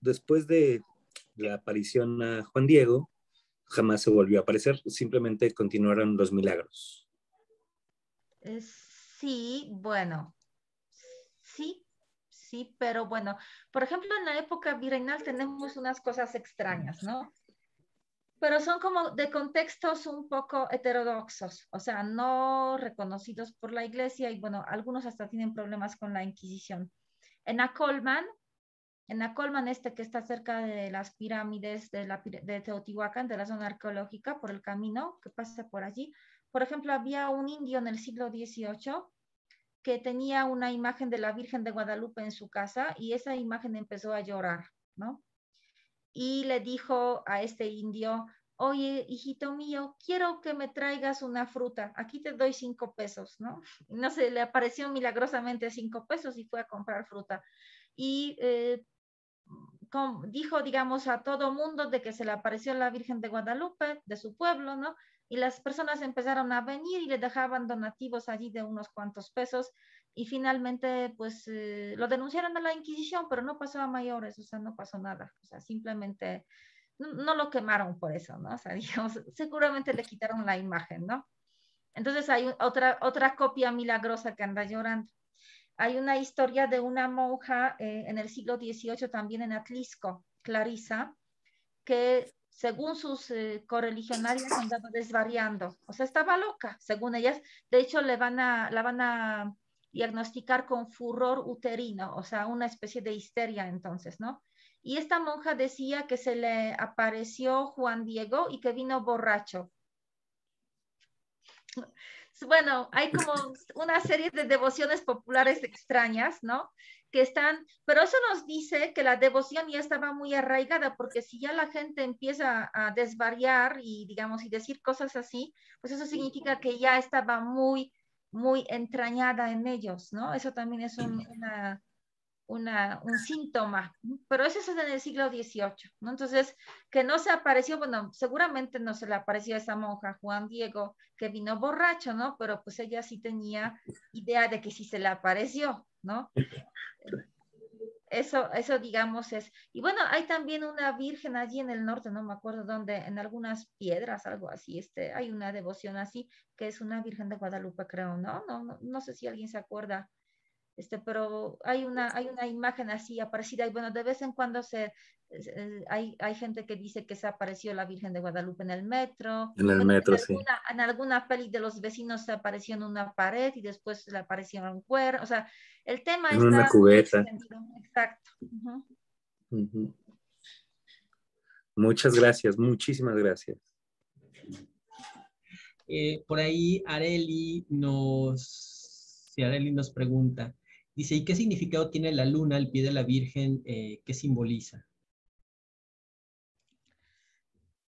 después de la aparición a Juan Diego, jamás se volvió a aparecer, simplemente continuaron los milagros. Eh, sí, bueno, sí, sí, pero bueno, por ejemplo, en la época virreinal tenemos unas cosas extrañas, ¿no? Pero son como de contextos un poco heterodoxos, o sea, no reconocidos por la iglesia y bueno, algunos hasta tienen problemas con la Inquisición. En Acolman, en Acolman este que está cerca de las pirámides de, Teotihuacán, de la zona arqueológica, por el camino que pasa por allí. Por ejemplo, había un indio en el siglo XVIII que tenía una imagen de la Virgen de Guadalupe en su casa y esa imagen empezó a llorar, ¿no? Y le dijo a este indio, oye, hijito mío, quiero que me traigas una fruta, aquí te doy cinco pesos, ¿no? No sé, le apareció milagrosamente cinco pesos y fue a comprar fruta. Y eh, dijo, digamos, a todo mundo de que se le apareció la Virgen de Guadalupe, de su pueblo, ¿no? Y las personas empezaron a venir y le dejaban donativos allí de unos cuantos pesos y finalmente, pues, eh, lo denunciaron a la Inquisición, pero no pasó a mayores, o sea, no pasó nada, o sea, simplemente no, lo quemaron por eso, ¿no? O sea, digamos, seguramente le quitaron la imagen, ¿no? Entonces hay otra, otra copia milagrosa que anda llorando. Hay una historia de una monja eh, en el siglo XVIII también en Atlisco, Clarisa, que según sus eh, correligionarias andaba desvariando. O sea, estaba loca, según ellas. De hecho, le van a, la van a diagnosticar con furor uterino, o sea, una especie de histeria entonces, ¿no? Y esta monja decía que se le apareció Juan Diego y que vino borracho bueno, hay como una serie de devociones populares extrañas, ¿no? Que están, pero eso nos dice que la devoción ya estaba muy arraigada, porque si ya la gente empieza a desvariar y, digamos, y decir cosas así, pues eso significa que ya estaba muy, muy entrañada en ellos, ¿no? Eso también es una, un síntoma, pero eso es en el siglo XVIII, ¿no? Entonces, que no se apareció, bueno, seguramente no se le apareció a esa monja Juan Diego, que vino borracho, ¿no? Pero pues ella sí tenía idea de que sí se le apareció, ¿no? Eso, eso digamos es. Y bueno, hay también una virgen allí en el norte, no me acuerdo dónde, en algunas piedras, algo así, este, hay una devoción así, que es una virgen de Guadalupe, creo, ¿no? No, no, no sé si alguien se acuerda este, pero hay una, hay una imagen así aparecida y bueno, de vez en cuando se, eh, hay, gente que dice que se apareció la Virgen de Guadalupe en el metro. En el metro, alguna, sí. En alguna peli de los vecinos se apareció en una pared y después le apareció en un cuero. O sea, el tema es... En una cubeta. Exacto. Muchas gracias, muchísimas gracias. Eh, por ahí Areli nos, si Areli nos pregunta, Dice, ¿y qué significado tiene la luna al pie de la Virgen? Eh, ¿Qué simboliza?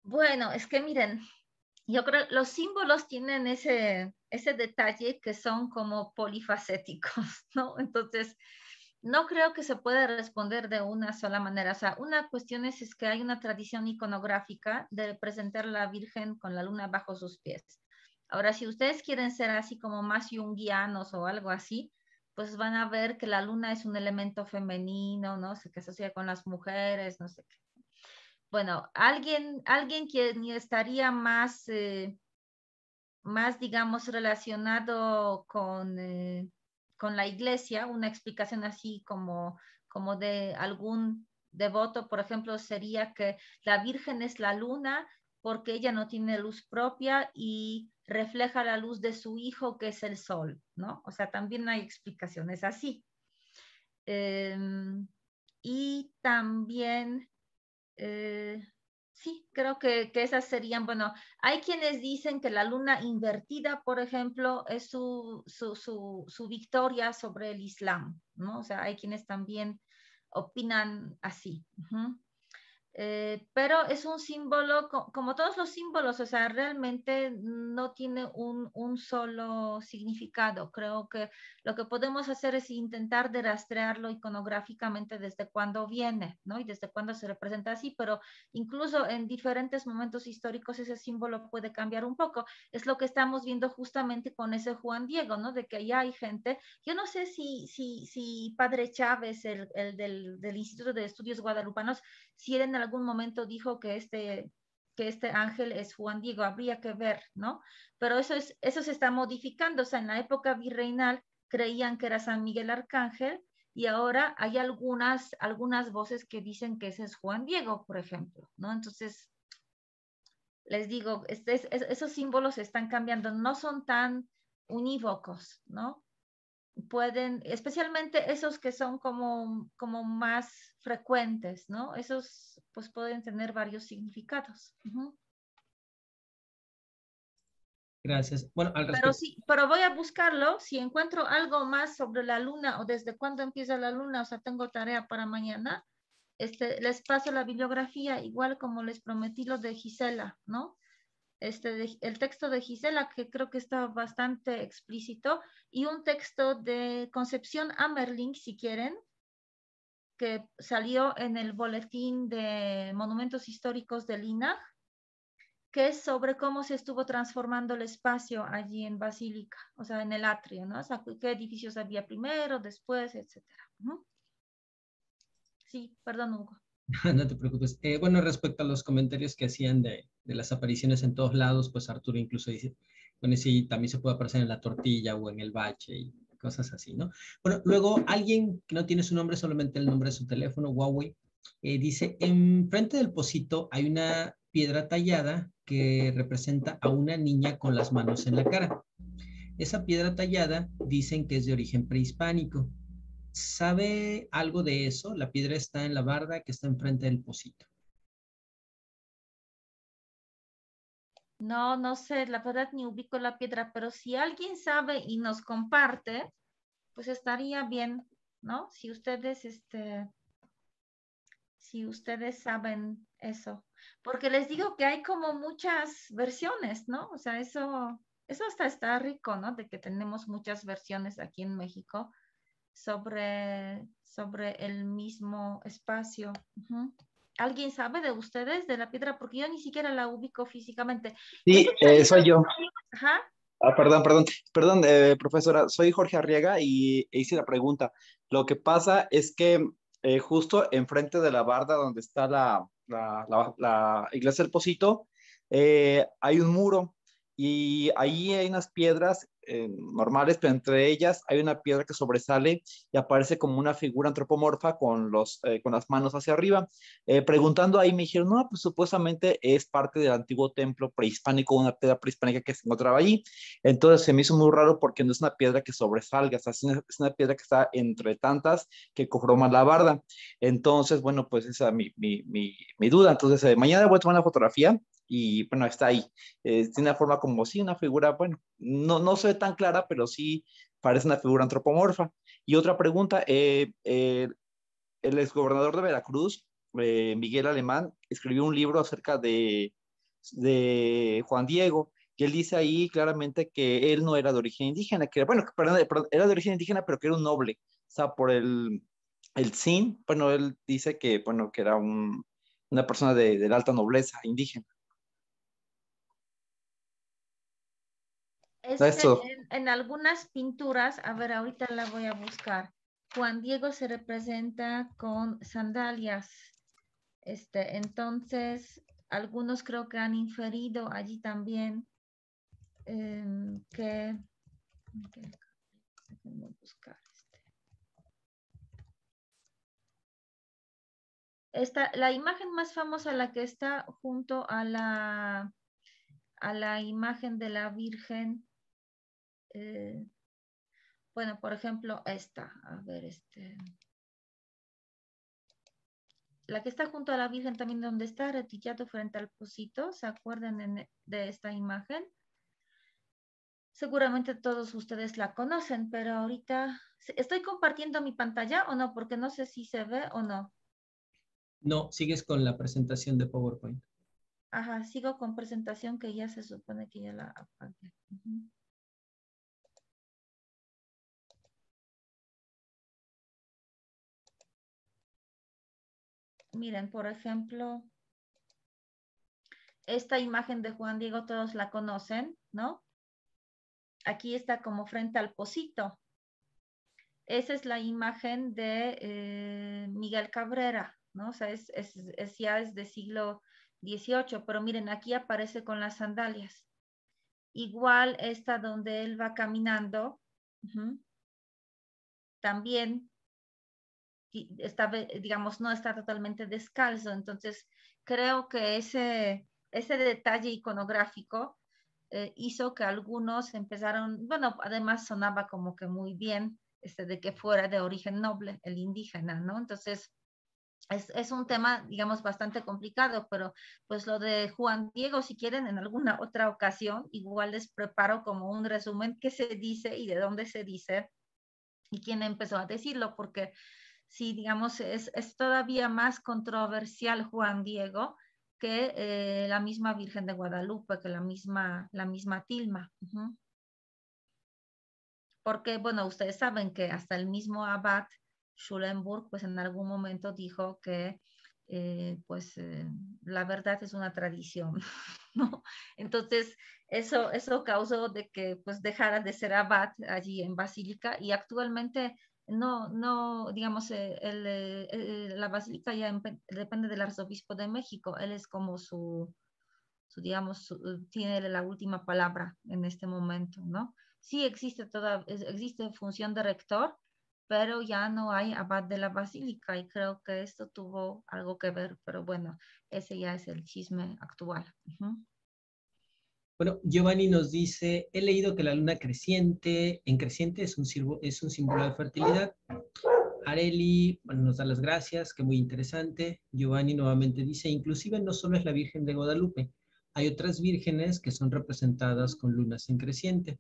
Bueno, es que miren, yo creo los símbolos tienen ese, ese detalle que son como polifacéticos, ¿no? Entonces, no creo que se pueda responder de una sola manera. O sea, una cuestión es, que hay una tradición iconográfica de representar a la Virgen con la luna bajo sus pies. Ahora, si ustedes quieren ser así como más yunguianos o algo así, pues van a ver que la luna es un elemento femenino, ¿no? Se que asocia con las mujeres, no sé qué. Bueno, alguien, alguien quien estaría más, eh, más digamos, relacionado con, eh, con la iglesia, una explicación así como, como de algún devoto, por ejemplo, sería que la Virgen es la luna porque ella no tiene luz propia y refleja la luz de su hijo que es el sol, ¿no? O sea, también hay explicaciones así. Em, y también, eh, sí, creo que, esas serían, bueno, hay quienes dicen que la luna invertida, por ejemplo, es su, victoria sobre el Islam, ¿no? O sea, hay quienes también opinan así. Eh, pero es un símbolo, como todos los símbolos, o sea, realmente no tiene un, un, solo significado. Creo que lo que podemos hacer es intentar de rastrearlo iconográficamente desde cuándo viene, ¿no? Y desde cuándo se representa así, pero incluso en diferentes momentos históricos ese símbolo puede cambiar un poco. Es lo que estamos viendo justamente con ese Juan Diego, ¿no? De que ya hay gente, yo no sé si, si, si Padre Chávez, el, el del, del Instituto de Estudios Guadalupanos, si era en el algún momento dijo que este, que este ángel es Juan Diego, habría que ver, ¿no? Pero eso, es, eso se está modificando, o sea, en la época virreinal creían que era San Miguel Arcángel y ahora hay algunas, algunas voces que dicen que ese es Juan Diego, por ejemplo, ¿no? Entonces, les digo, este, esos símbolos están cambiando, no son tan unívocos, ¿no? pueden, especialmente esos que son como, como más frecuentes, ¿no? Esos pues pueden tener varios significados. Gracias. Bueno, al pero, sí, pero voy a buscarlo. Si encuentro algo más sobre la luna o desde cuándo empieza la luna, o sea, tengo tarea para mañana, este, les paso la bibliografía igual como les prometí lo de Gisela, ¿no? Este, el texto de Gisela, que creo que está bastante explícito, y un texto de Concepción Amerling, si quieren, que salió en el boletín de monumentos históricos de Lina, que es sobre cómo se estuvo transformando el espacio allí en Basílica, o sea, en el atrio, ¿no? O sea, qué edificios había primero, después, etcétera. Sí, perdón, Hugo. No te preocupes. Eh, bueno, respecto a los comentarios que hacían de, de las apariciones en todos lados, pues Arturo incluso dice, bueno, sí, también se puede aparecer en la tortilla o en el bache y cosas así, ¿no? Bueno, luego alguien que no tiene su nombre, solamente el nombre de su teléfono, Huawei, eh, dice, enfrente del pocito hay una piedra tallada que representa a una niña con las manos en la cara. Esa piedra tallada dicen que es de origen prehispánico. ¿Sabe algo de eso? La piedra está en la barda que está enfrente del pocito. No, no sé, la verdad ni ubico la piedra, pero si alguien sabe y nos comparte, pues estaría bien, ¿no? Si ustedes, este, si ustedes saben eso. Porque les digo que hay como muchas versiones, ¿no? O sea, eso, eso hasta está rico, ¿no? De que tenemos muchas versiones aquí en México sobre, sobre el mismo espacio. ¿Alguien sabe de ustedes de la piedra? Porque yo ni siquiera la ubico físicamente. Sí, eh, soy yo. Ah, perdón, perdón, perdón, eh, profesora, soy Jorge Arriega y e hice la pregunta. Lo que pasa es que eh, justo enfrente de la barda donde está la, la, la iglesia del Posito, hay un muro y ahí hay unas piedras eh, normales, pero entre ellas hay una piedra que sobresale y aparece como una figura antropomorfa con, los, eh, con las manos hacia arriba. Eh, preguntando ahí me dijeron, no, pues supuestamente es parte del antiguo templo prehispánico, una piedra prehispánica que se encontraba allí. Entonces se me hizo muy raro porque no es una piedra que sobresalga, es, una, piedra que está entre tantas que más la barda. Entonces, bueno, pues esa es mi, mi, mi, mi, duda. Entonces, mañana voy a tomar una fotografía y bueno, está ahí. tiene una forma como sí, una figura, bueno, no, no se ve tan clara, pero sí parece una figura antropomorfa. Y otra pregunta, eh, eh, el exgobernador de Veracruz, eh, Miguel Alemán, escribió un libro acerca de, de Juan Diego, y él dice ahí claramente que él no era de origen indígena, que bueno, perdón, era de origen indígena, pero que era un noble, o sea, por el, el sin, bueno, él dice que, bueno, que era una persona de, de la alta nobleza indígena. en, algunas pinturas, a ver, ahorita la voy a buscar. Juan Diego se representa con sandalias. Este, entonces, algunos creo que han inferido allí también em, que... buscar este. Esta, la imagen más famosa, la que está junto a la, a la imagen de la Virgen, eh, bueno, por ejemplo, esta, a ver, este, la que está junto a la Virgen también donde está retillado frente al pocito, ¿se acuerdan de esta imagen? Seguramente todos ustedes la conocen, pero ahorita, ¿estoy compartiendo mi pantalla o no? Porque no sé si se ve o no. No, sigues con la presentación de PowerPoint. Ajá, sigo con presentación que ya se supone que ya la apagué. miren, por ejemplo, esta imagen de Juan Diego todos la conocen, ¿no? Aquí está como frente al pocito. Esa es la imagen de eh, Miguel Cabrera, ¿no? O sea, es, ya es de siglo XVIII, pero miren, aquí aparece con las sandalias. Igual esta donde él va caminando. También está, digamos, no está totalmente descalzo. Entonces, creo que ese, ese detalle iconográfico eh, hizo que algunos empezaron, bueno, además sonaba como que muy bien, este, de que fuera de origen noble, el indígena, ¿no? Entonces, es, es, un tema, digamos, bastante complicado, pero pues lo de Juan Diego, si quieren, en alguna otra ocasión, igual les preparo como un resumen qué se dice y de dónde se dice y quién empezó a decirlo, porque sí, digamos, es, todavía más controversial Juan Diego que eh, la misma Virgen de Guadalupe, que la misma, la misma Tilma. Porque, bueno, ustedes saben que hasta el mismo abad Schulenburg, pues en algún momento dijo que eh, pues eh, la verdad es una tradición, Entonces, eso, eso causó de que pues dejara de ser abad allí en Basílica y actualmente no, no, digamos, eh, eh, la basílica ya depende del arzobispo de México, él es como su, su digamos, eh, tiene la última palabra en este momento, ¿no? Sí existe toda, existe función de rector, pero ya no hay abad de la basílica y creo que esto tuvo algo que ver, pero bueno, ese ya es el chisme actual. Bueno, Giovanni nos dice, he leído que la luna creciente, en creciente es un, es un símbolo de fertilidad. Areli nos da las gracias, que muy interesante. Giovanni nuevamente dice, inclusive no solo es la Virgen de Guadalupe, hay otras vírgenes que son representadas con lunas en creciente.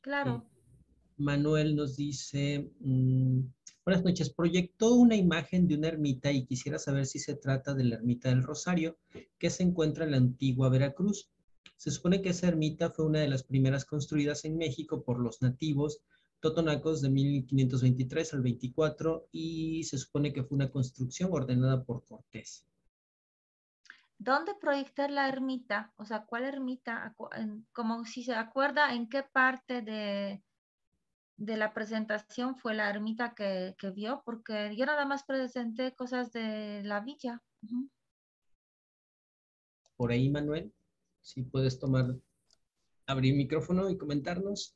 Claro. Eh, Manuel nos dice, mm, buenas noches, proyectó una imagen de una ermita y quisiera saber si se trata de la ermita del Rosario que se encuentra en la antigua Veracruz. Se supone que esa ermita fue una de las primeras construidas en México por los nativos totonacos de 1523 al 24 y se supone que fue una construcción ordenada por Cortés. ¿Dónde proyectar la ermita? O sea, ¿cuál ermita? Como si se acuerda, ¿en qué parte de, la presentación fue la ermita que, vio? Porque yo nada más presenté cosas de la villa. ¿Por ahí, Manuel? Si puedes tomar, abrir micrófono y comentarnos.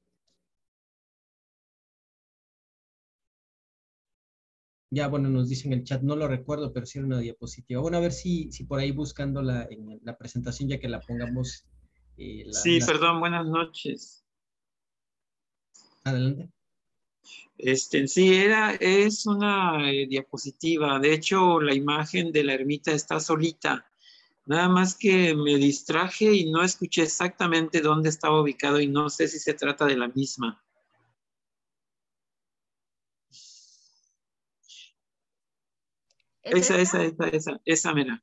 Ya, bueno, nos dice en el chat, no lo recuerdo, pero sí era una diapositiva. Bueno, a ver si, si por ahí buscando en la presentación, ya que la pongamos. Eh, sí, perdón, buenas noches. Adelante. Este, sí, era, es una eh, diapositiva. De hecho, la imagen de la ermita está solita. Nada más que me distraje y no escuché exactamente dónde estaba ubicado y no sé si se trata de la misma. esa, esa, esa, esa, esa, mira.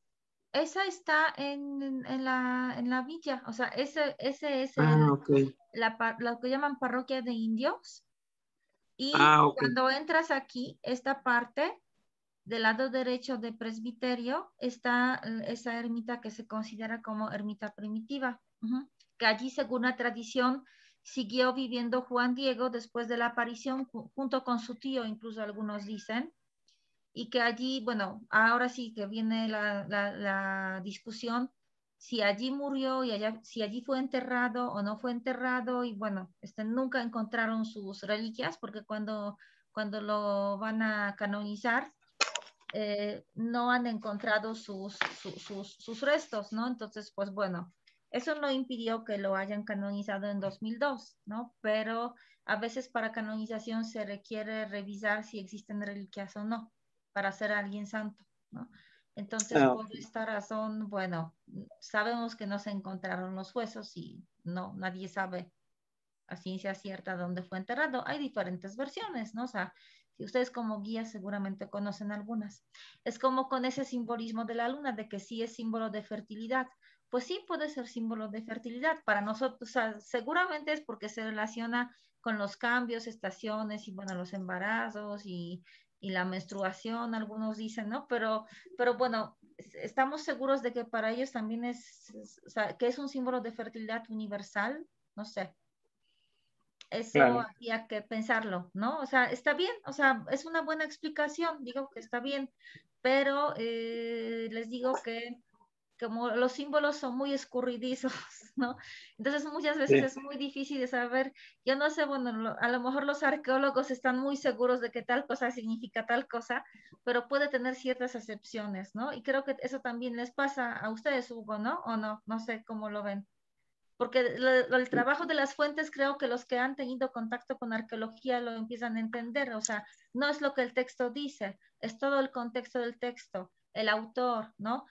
Esa está en, en, la, villa, o sea, ese, es ah, la, que llaman parroquia de indios. Y ah, cuando entras aquí, esta parte del lado derecho del presbiterio está mm, esa ermita que se considera como ermita primitiva, que allí, según la tradición, siguió viviendo Juan Diego después de la aparición junto con su tío, incluso algunos dicen, y que allí, bueno, ahora sí que viene la, discusión si allí murió y si allí fue enterrado o no fue enterrado y bueno, este, nunca encontraron sus reliquias porque cuando, cuando lo van a canonizar eh, no han encontrado sus, sus, restos, ¿no? Entonces, pues bueno, eso no impidió que lo hayan canonizado en 2002, ¿no? Pero a veces para canonización se requiere revisar si existen reliquias o no, para ser alguien santo, ¿no? Entonces, ah, por esta razón, bueno, sabemos que no se encontraron los huesos y no, nadie sabe a ciencia cierta dónde fue enterrado. Hay diferentes versiones, ¿no? O sea, y ustedes como guías seguramente conocen algunas. Es como con ese simbolismo de la luna, de que sí es símbolo de fertilidad. Pues sí puede ser símbolo de fertilidad para nosotros, seguramente es porque se relaciona con los cambios, estaciones y bueno, los embarazos y, la menstruación, algunos dicen, ¿no? Pero, pero bueno, estamos seguros de que para ellos también es, o sea, que es un símbolo de fertilidad universal, no sé. Eso había que pensarlo, ¿no? O sea, está bien, o sea, es una buena explicación, digo que está bien, pero eh, les digo que como los símbolos son muy escurridizos, ¿no? Entonces muchas veces es muy difícil de saber, yo no sé, bueno, a lo mejor los arqueólogos están muy seguros de que tal cosa significa tal cosa, pero puede tener ciertas excepciones, ¿no? Y creo que eso también les pasa a ustedes, Hugo, ¿no? O no, no sé cómo lo ven porque el, trabajo de las fuentes creo que los que han tenido contacto con arqueología lo empiezan a entender, o sea, no es lo que el texto dice, es todo el contexto del texto, el autor, ¿no?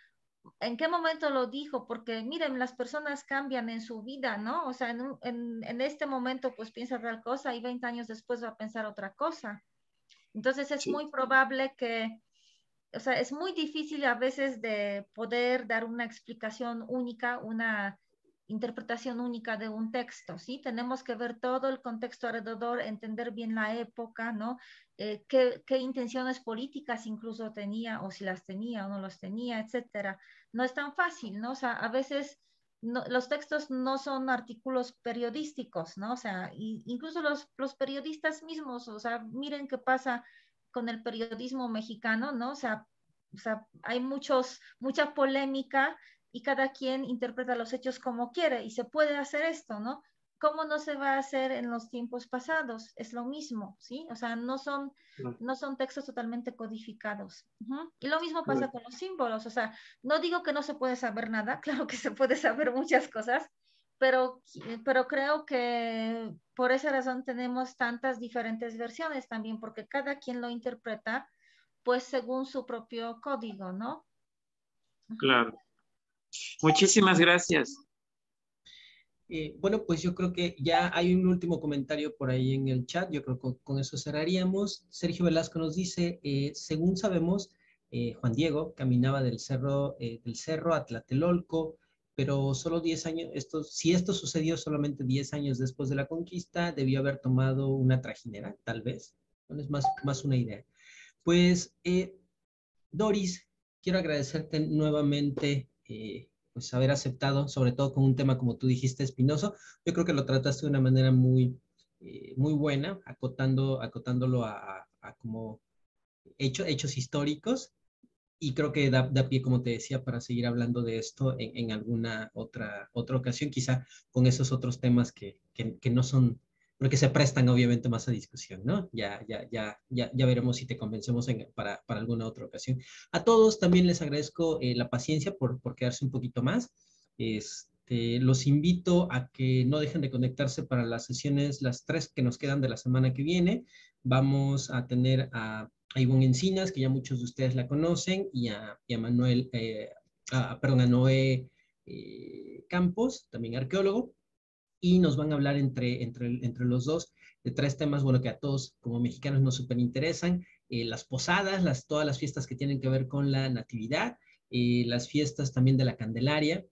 ¿En qué momento lo dijo? Porque miren, las personas cambian en su vida, ¿no? O sea, en, en, este momento pues piensa tal cosa y 20 años después va a pensar otra cosa. Entonces es muy probable que, o sea, es muy difícil a veces de poder dar una explicación única, una interpretación única de un texto, ¿sí? Tenemos que ver todo el contexto alrededor, entender bien la época, ¿no? Eh, qué, intenciones políticas incluso tenía o si las tenía o no las tenía, etcétera. No es tan fácil, ¿no? O sea, a veces los textos no son artículos periodísticos, ¿no? O sea, incluso los, periodistas mismos, o sea, miren qué pasa con el periodismo mexicano, ¿no? O sea, o sea, hay muchos, mucha polémica y cada quien interpreta los hechos como quiere y se puede hacer esto, ¿no? ¿Cómo no se va a hacer en los tiempos pasados? Es lo mismo, ¿sí? O sea, no son, no, son textos totalmente codificados. Y lo mismo pasa con los símbolos, o sea, no digo que no se puede saber nada, claro que se puede saber muchas cosas, pero, pero creo que por esa razón tenemos tantas diferentes versiones también, porque cada quien lo interpreta pues según su propio código, ¿no? Claro. Muchísimas gracias. Eh, bueno, pues yo creo que ya hay un último comentario por ahí en el chat. Yo creo que con, eso cerraríamos. Sergio Velasco nos dice, eh, según sabemos, eh, Juan Diego caminaba del cerro, del cerro a pero solo 10 años, esto, si esto sucedió solamente 10 años después de la conquista, debió haber tomado una trajinera, tal vez. es más, más una idea. Pues, Doris, quiero agradecerte nuevamente eh, pues haber aceptado, sobre todo con un tema como tú dijiste, espinoso. Yo creo que lo trataste de una manera muy, eh, muy buena, acotando, acotándolo a, como hecho, hechos históricos y creo que da, da, pie, como te decía, para seguir hablando de esto en, en alguna otra, otra ocasión, quizá con esos otros temas que, que, que no son porque se prestan obviamente más a discusión, ¿no? Ya, ya, ya, ya, veremos si te convencemos para, alguna otra ocasión. A todos también les agradezco eh, la paciencia por, por quedarse un poquito más. Este, los invito a que no dejen de conectarse para las sesiones, las tres que nos quedan de la semana que viene. Vamos a tener a, Ivonne Encinas, que ya muchos de ustedes la conocen, y a, Manuel, eh, a, perdón, a Noé eh, Campos, también arqueólogo y nos van a hablar entre, entre, entre los dos de tres temas, bueno, que a todos como mexicanos nos súper interesan, eh, las posadas, las, todas las fiestas que tienen que ver con la natividad, eh, las fiestas también de la Candelaria,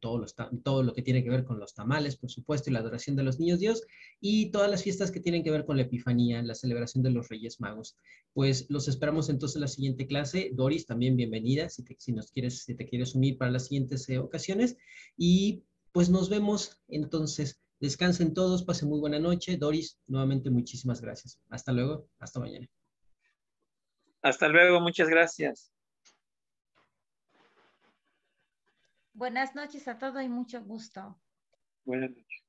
todo, todo lo que tiene que ver con los tamales, por supuesto, y la adoración de los niños Dios, y todas las fiestas que tienen que ver con la Epifanía, la celebración de los Reyes Magos. Pues los esperamos entonces en la siguiente clase. Doris, también bienvenida, si, te, si nos quieres, si te quieres unir para las siguientes eh, ocasiones. Y pues nos vemos entonces. Descansen todos, pasen muy buena noche. Doris, nuevamente muchísimas gracias. Hasta luego, hasta mañana. Hasta luego, muchas gracias. Buenas noches a todos y mucho gusto. Buenas noches.